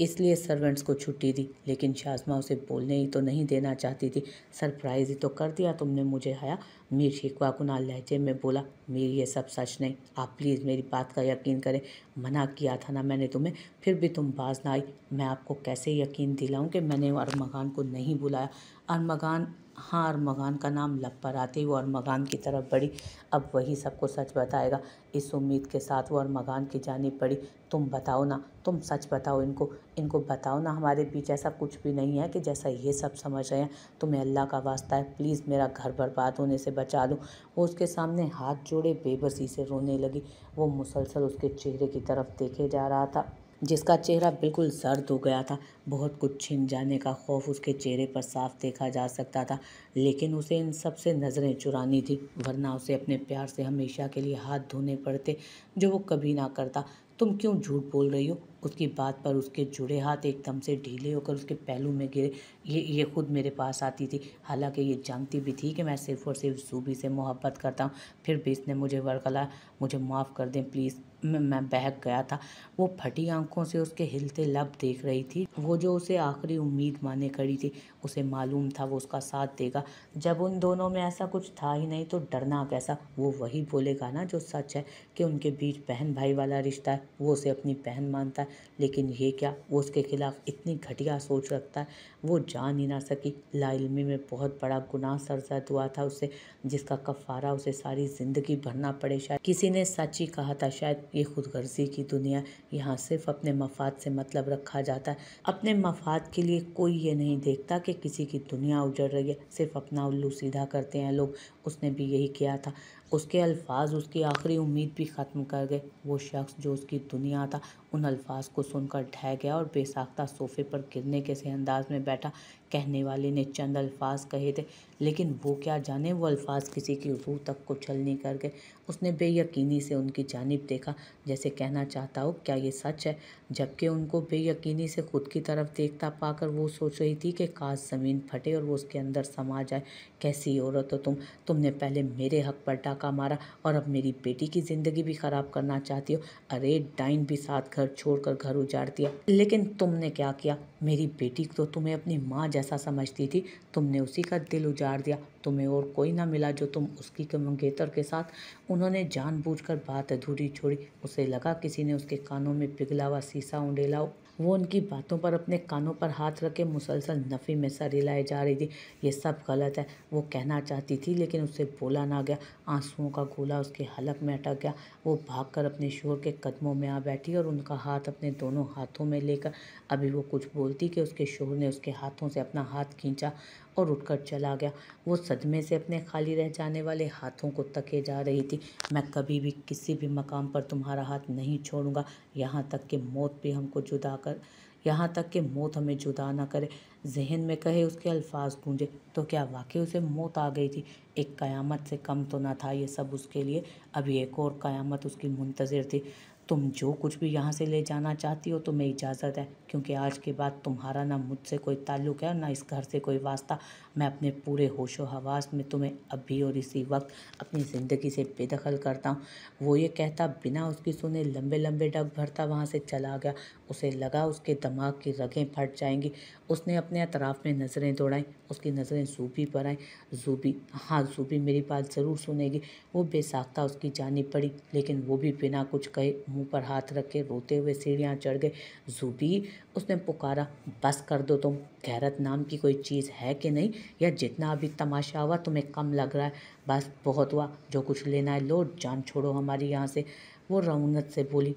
Speaker 1: इसलिए सर्वेंट्स को छुट्टी दी लेकिन शाजमा उसे बोलने ही तो नहीं देना चाहती थी सरप्राइज ही तो कर दिया तुमने मुझे हया मीर शिकवा कुना लहजे में बोला मीर ये सब सच नहीं आप प्लीज़ मेरी बात का यकीन करें मना किया था ना मैंने तुम्हें फिर भी तुम बाज ना आई मैं आपको कैसे यकीन दिलाऊं कि मैंने अरमगान को नहीं बुलाया अरमगान हाँ और मगान का नाम लब पर आते ही वो मगान की तरफ बढ़ी अब वही सबको सच बताएगा इस उम्मीद के साथ वो और मगान की जानी पड़ी तुम बताओ ना तुम सच बताओ इनको इनको बताओ ना हमारे बीच ऐसा कुछ भी नहीं है कि जैसा ये सब समझ रहे हैं तुम्हें अल्लाह का वास्ता है प्लीज़ मेरा घर बर्बाद होने से बचा दो वो उसके सामने हाथ जोड़े बेबसी से रोने लगी वो मुसलसल उसके चेहरे की तरफ देखे जा रहा था जिसका चेहरा बिल्कुल जर्द हो गया था बहुत कुछ छिन जाने का खौफ उसके चेहरे पर साफ देखा जा सकता था लेकिन उसे इन सब से नज़रें चुरानी थी वरना उसे अपने प्यार से हमेशा के लिए हाथ धोने पड़ते जो वो कभी ना करता तुम क्यों झूठ बोल रही हो उसकी बात पर उसके जुड़े हाथ एकदम से ढीले होकर उसके पहलू में गिरे ये ये खुद मेरे पास आती थी हालांकि ये जानती भी थी कि मैं सिर्फ़ और सिर्फ जूबी से मोहब्बत करता हूँ फिर भी इसने मुझे वर्कला मुझे माफ़ कर दें प्लीज़ में मैं बहक गया था वो फटी आंखों से उसके हिलते लब देख रही थी वो जो उसे आखिरी उम्मीद माने खड़ी थी उसे मालूम था वो उसका साथ देगा जब उन दोनों में ऐसा कुछ था ही नहीं तो डरना कैसा वो वही बोलेगा ना जो सच है कि उनके बीच बहन भाई वाला रिश्ता है वो उसे अपनी बहन मानता है लेकिन ये क्या वो उसके खिलाफ इतनी घटिया सोच रखता है वो जान ही ना सकी लाइलमी में बहुत बड़ा गुनाह सरजद हुआ था उससे जिसका कफारा उसे सारी ज़िंदगी भरना पड़े शायद किसी ने सच ही कहा था शायद ये खुदगर्जी की दुनिया यहाँ सिर्फ अपने मफाद से मतलब रखा जाता है अपने मफाद के लिए कोई ये नहीं देखता कि किसी की दुनिया उजड़ रही है सिर्फ अपना उल्लू सीधा करते हैं लोग उसने भी यही किया था उसके अल्फाज उसकी आखिरी उम्मीद भी ख़त्म कर गए वो शख्स जो उसकी दुनिया था उन अल्फाज को सुनकर ढह गया और बेसाख्ता सोफे पर गिरने के से अंदाज में बैठा कहने वाले ने चंद अल्फाज कहे थे लेकिन वो क्या जाने वो अल्फाज किसी की रूह तक को नहीं कर गए उसने बेयकीनी से उनकी जानब देखा जैसे कहना चाहता हो क्या ये सच है जबकि उनको बेयकीनी से खुद की तरफ देखता पाकर वो सोच रही थी कि काश ज़मीन फटे और वो उसके अंदर समा जाए कैसी औरत हो तुम तुमने पहले मेरे हक पर डाका मारा और अब मेरी बेटी की ज़िंदगी भी ख़राब करना चाहती हो अरे डाइन भी साथ घर कर घर उजाड़ दिया लेकिन तुमने क्या किया मेरी बेटी तो तुम्हें अपनी माँ जैसा समझती थी तुमने उसी का दिल उजाड़ दिया तुम्हें और कोई ना मिला जो तुम उसकी के मंगेतर के साथ उन्होंने जानबूझकर बात अधूरी छोड़ी उसे लगा किसी ने उसके कानों में पिघला हुआ शीशा उंडेला वो उनकी बातों पर अपने कानों पर हाथ रखे मुसलसल नफ़ी में सर हिलाए जा रही थी ये सब गलत है वो कहना चाहती थी लेकिन उससे बोला ना गया आंसुओं का गोला उसके हलक में अटक गया वो भागकर अपने शोर के कदमों में आ बैठी और उनका हाथ अपने दोनों हाथों में लेकर अभी वो कुछ बोलती कि उसके शोर ने उसके हाथों से अपना हाथ खींचा और उठकर चला गया वो सदमे से अपने खाली रह जाने वाले हाथों को तके जा रही थी मैं कभी भी किसी भी मकाम पर तुम्हारा हाथ नहीं छोड़ूंगा यहाँ तक कि मौत भी हमको जुदा कर यहाँ तक कि मौत हमें जुदा ना करे जहन में कहे उसके अल्फाज गूंजे तो क्या वाकई उसे मौत आ गई थी एक क़यामत से कम तो ना था ये सब उसके लिए अभी एक और क़यामत उसकी मुंतज़र थी तुम जो कुछ भी यहाँ से ले जाना चाहती हो तुम्हें इजाज़त है क्योंकि आज के बाद तुम्हारा ना मुझसे कोई ताल्लुक़ है और ना इस घर से कोई वास्ता मैं अपने पूरे होशो हवास में तुम्हें अभी और इसी वक्त अपनी ज़िंदगी से बेदखल करता हूँ वो ये कहता बिना उसकी सुने लंबे लंबे डग भरता वहाँ से चला गया उसे लगा उसके दिमाग की रगें फट जाएंगी उसने अपने अतराफ़ में नज़रें दौड़ाई उसकी नज़रें जूबी पर आई जूबी हाँ जूबी मेरी बात ज़रूर सुनेगी वो बेसाख्ता उसकी जानी पड़ी लेकिन वो भी बिना कुछ कहे मुंह पर हाथ रखे रोते हुए सीढ़ियाँ चढ़ गए जूबी उसने पुकारा बस कर दो तुम गैरत नाम की कोई चीज़ है कि नहीं या जितना अभी तमाशा हुआ तुम्हें कम लग रहा है बस बहुत हुआ जो कुछ लेना है लो जान छोड़ो हमारी यहाँ से वो रौनत से बोली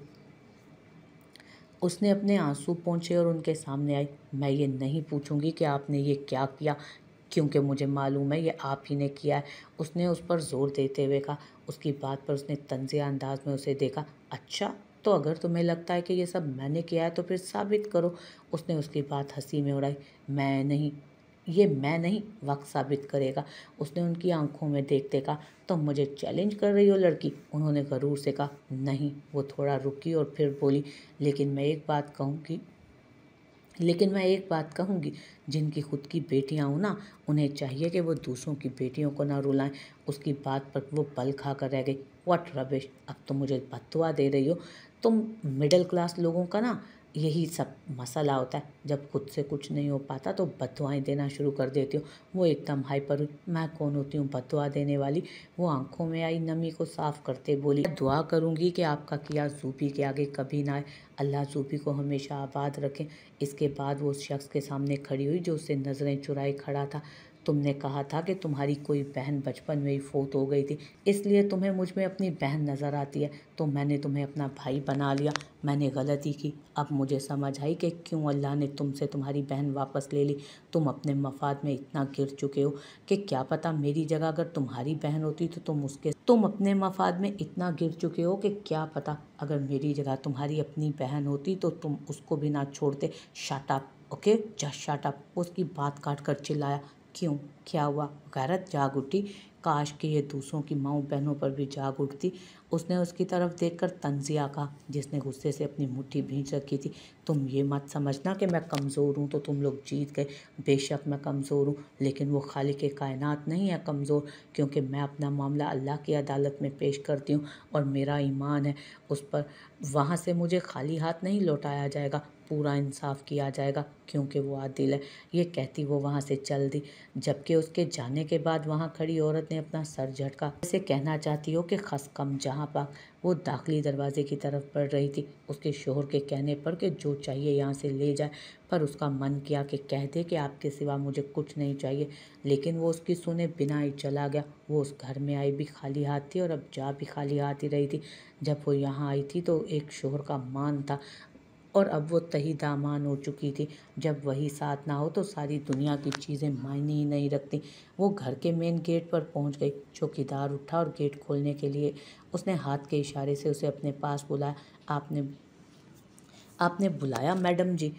Speaker 1: उसने अपने आंसू पहुँचे और उनके सामने आई मैं ये नहीं पूछूंगी कि आपने ये क्या किया क्योंकि मुझे मालूम है ये आप ही ने किया है उसने उस पर ज़ोर देते हुए कहा उसकी बात पर उसने तंज़िया अंदाज में उसे देखा अच्छा तो अगर तुम्हें लगता है कि ये सब मैंने किया है तो फिर साबित करो उसने उसकी बात हंसी में उड़ाई मैं नहीं ये मैं नहीं वक्त साबित करेगा उसने उनकी आंखों में देखते कहा तुम तो मुझे चैलेंज कर रही हो लड़की उन्होंने गरूर से कहा नहीं वो थोड़ा रुकी और फिर बोली लेकिन मैं एक बात कहूँगी लेकिन मैं एक बात कहूँगी जिनकी खुद की बेटियाँ हूँ ना उन्हें चाहिए कि वो दूसरों की बेटियों को ना रुलाएं उसकी बात पर वो पल खा कर रह गई वट रबेश अब तो मुझे बदुआ दे रही हो तो मिडिल क्लास लोगों का ना यही सब मसाला होता है जब खुद से कुछ नहीं हो पाता तो बदवाएँ देना शुरू कर देती हूँ वो एकदम हाइपर मैं कौन होती हूँ बदवा देने वाली वो आंखों में आई नमी को साफ करते बोली दुआ करूँगी कि आपका किया जूपी के आगे कभी ना आए अल्लाह जूपी को हमेशा आबाद रखें इसके बाद वो उस शख्स के सामने खड़ी हुई जो उससे नज़रें चुराए खड़ा था तुमने कहा था कि तुम्हारी कोई बहन बचपन में ही फोत हो गई थी इसलिए तुम्हें मुझ में अपनी बहन नज़र आती है तो मैंने तुम्हें अपना भाई बना लिया मैंने गलती की अब मुझे समझ आई कि क्यों अल्लाह ने तुमसे तुम्हारी बहन वापस ले ली तुम अपने मफाद में इतना गिर चुके हो कि क्या पता मेरी जगह अगर तुम्हारी बहन होती तो तुम उसके तुम अपने मफाद में इतना गिर चुके हो कि क्या पता अगर मेरी जगह तुम्हारी अपनी बहन होती तो तुम उसको भी ना छोड़ते शाटा ओके जस्ट शाटा उसकी बात काट कर चिल्लाया क्यों क्या हुआ गैरत जाग उठी काश कि ये दूसरों की माओ बहनों पर भी जाग उठती उसने उसकी तरफ देखकर तंजिया कहा जिसने गुस्से से अपनी मुट्ठी भींच रखी थी तुम ये मत समझना कि मैं कमज़ोर हूँ तो तुम लोग जीत गए बेशक मैं कमज़ोर हूँ लेकिन वो खाली के कायनात नहीं है कमज़ोर क्योंकि मैं अपना मामला अल्लाह की अदालत में पेश करती हूँ और मेरा ईमान है उस पर वहाँ से मुझे खाली हाथ नहीं लौटाया जाएगा पूरा इंसाफ किया जाएगा क्योंकि वो आदिल है ये कहती वो वहाँ से चल दी जबकि उसके जाने के बाद वहाँ खड़ी औरत ने अपना सर झटका ऐसे कहना चाहती हो कि खस कम जहाँ पाक वो दाखिली दरवाजे की तरफ पड़ रही थी उसके शोहर के कहने पर कि जो चाहिए यहाँ से ले जाए पर उसका मन किया कि कह दे कि आपके सिवा मुझे कुछ नहीं चाहिए लेकिन वो उसकी सुने बिना ही चला गया वो उस घर में आई भी खाली हाथ थी और अब जा भी खाली हाथ ही रही थी जब वो यहाँ आई थी तो एक शोहर का मान था और अब वो तही दामान हो चुकी थी जब वही साथ ना हो तो सारी दुनिया की चीज़ें मायने ही नहीं रखती वो घर के मेन गेट पर पहुंच गई चौकीदार उठा और गेट खोलने के लिए उसने हाथ के इशारे से उसे अपने पास बुलाया आपने आपने बुलाया मैडम जी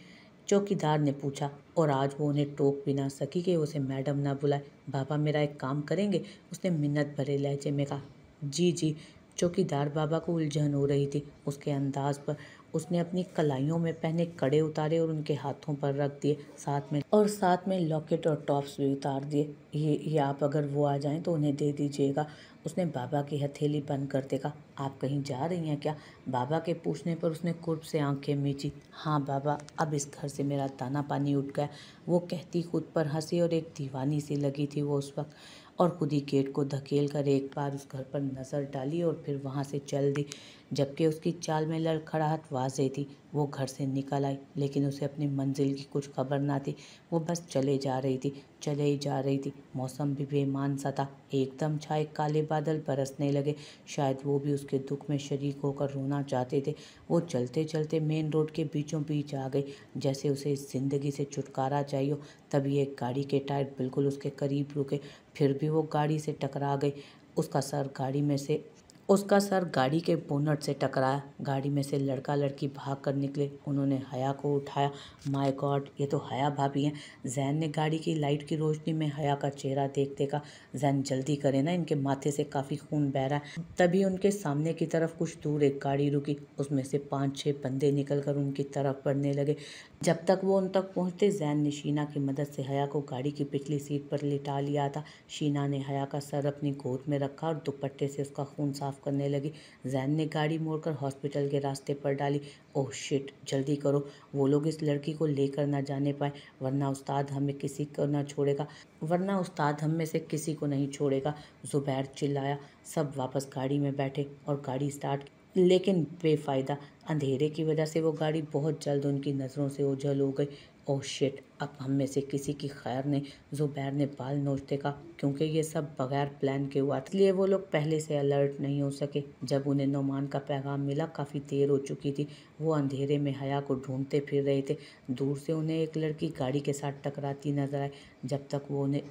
Speaker 1: चौकीदार ने पूछा और आज वो उन्हें टोक भी ना सकी कि उसे मैडम ना बुलाए बाबा मेरा एक काम करेंगे उसने मिन्नत भरे लहजे में कहा जी जी चौकीदार बाबा को उलझन हो रही थी उसके अंदाज पर उसने अपनी कलाइयों में पहने कड़े उतारे और उनके हाथों पर रख दिए साथ में और साथ में लॉकेट और टॉप्स भी उतार दिए ये ये आप अगर वो आ जाएं तो उन्हें दे दीजिएगा उसने बाबा की हथेली बंद कर देखा आप कहीं जा रही हैं क्या बाबा के पूछने पर उसने कुर्ब से आंखें मीची हाँ बाबा अब इस घर से मेरा ताना पानी उठ गया वो कहती खुद पर हंसी और एक दीवानी सी लगी थी वो उस वक्त और खुद ही गेट को धकेल कर एक बार उस घर पर नज़र डाली और फिर वहाँ से चल दी जबकि उसकी चाल में लड़खड़ाहट वाजे थी वो घर से निकल आई लेकिन उसे अपनी मंजिल की कुछ खबर ना थी वो बस चले जा रही थी चले ही जा रही थी मौसम भी बेमान सा था एकदम छाए काले बादल बरसने लगे शायद वो भी उसके दुख में शरीक होकर रोना चाहते थे वो चलते चलते मेन रोड के बीचों बीच आ गई जैसे उसे इस ज़िंदगी से छुटकारा चाहिए तभी एक गाड़ी के टायर बिल्कुल उसके करीब रुके फिर भी वो गाड़ी से टकरा गई उसका सर गाड़ी में से उसका सर गाड़ी के बोनट से टकराया गाड़ी में से लड़का लड़की भाग कर निकले उन्होंने हया को उठाया माय गॉड ये तो हया भाभी हैं जैन ने गाड़ी की लाइट की रोशनी में हया का चेहरा देख देखा जैन जल्दी करे ना इनके माथे से काफ़ी खून बह रहा है तभी उनके सामने की तरफ कुछ दूर एक गाड़ी रुकी उसमें से पाँच छः बंदे निकल कर उनकी तरफ बढ़ने लगे जब तक वो उन तक पहुँचते जैन ने शीना की मदद से हया को गाड़ी की पिछली सीट पर लिटा लिया था शीना ने हया का सर अपनी गोद में रखा और दुपट्टे से उसका खून साफ साफ करने लगी जैन ने गाड़ी मोड़कर हॉस्पिटल के रास्ते पर डाली ओह शिट जल्दी करो वो लोग इस लड़की को लेकर ना जाने पाए वरना उस्ताद हमें किसी को ना छोड़ेगा वरना उस्ताद हम में से किसी को नहीं छोड़ेगा जुबैर चिल्लाया सब वापस गाड़ी में बैठे और गाड़ी स्टार्ट लेकिन बेफ़ायदा अंधेरे की वजह से वो गाड़ी बहुत जल्द उनकी नज़रों से ओझल हो गई ओह शिट अब हम में से किसी की खैर नहीं जुबैर ने बाल नोचते का क्योंकि ये सब बगैर प्लान के हुआ इसलिए वो लोग पहले से अलर्ट नहीं हो सके जब उन्हें नुमान का पैगाम मिला काफ़ी देर हो चुकी थी वो अंधेरे में हया को ढूंढते फिर रहे थे दूर से उन्हें एक लड़की गाड़ी के साथ टकराती नजर आई जब तक वो उन्हें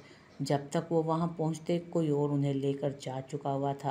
Speaker 1: जब तक वो वहाँ पहुँचते कोई और उन्हें लेकर जा चुका हुआ था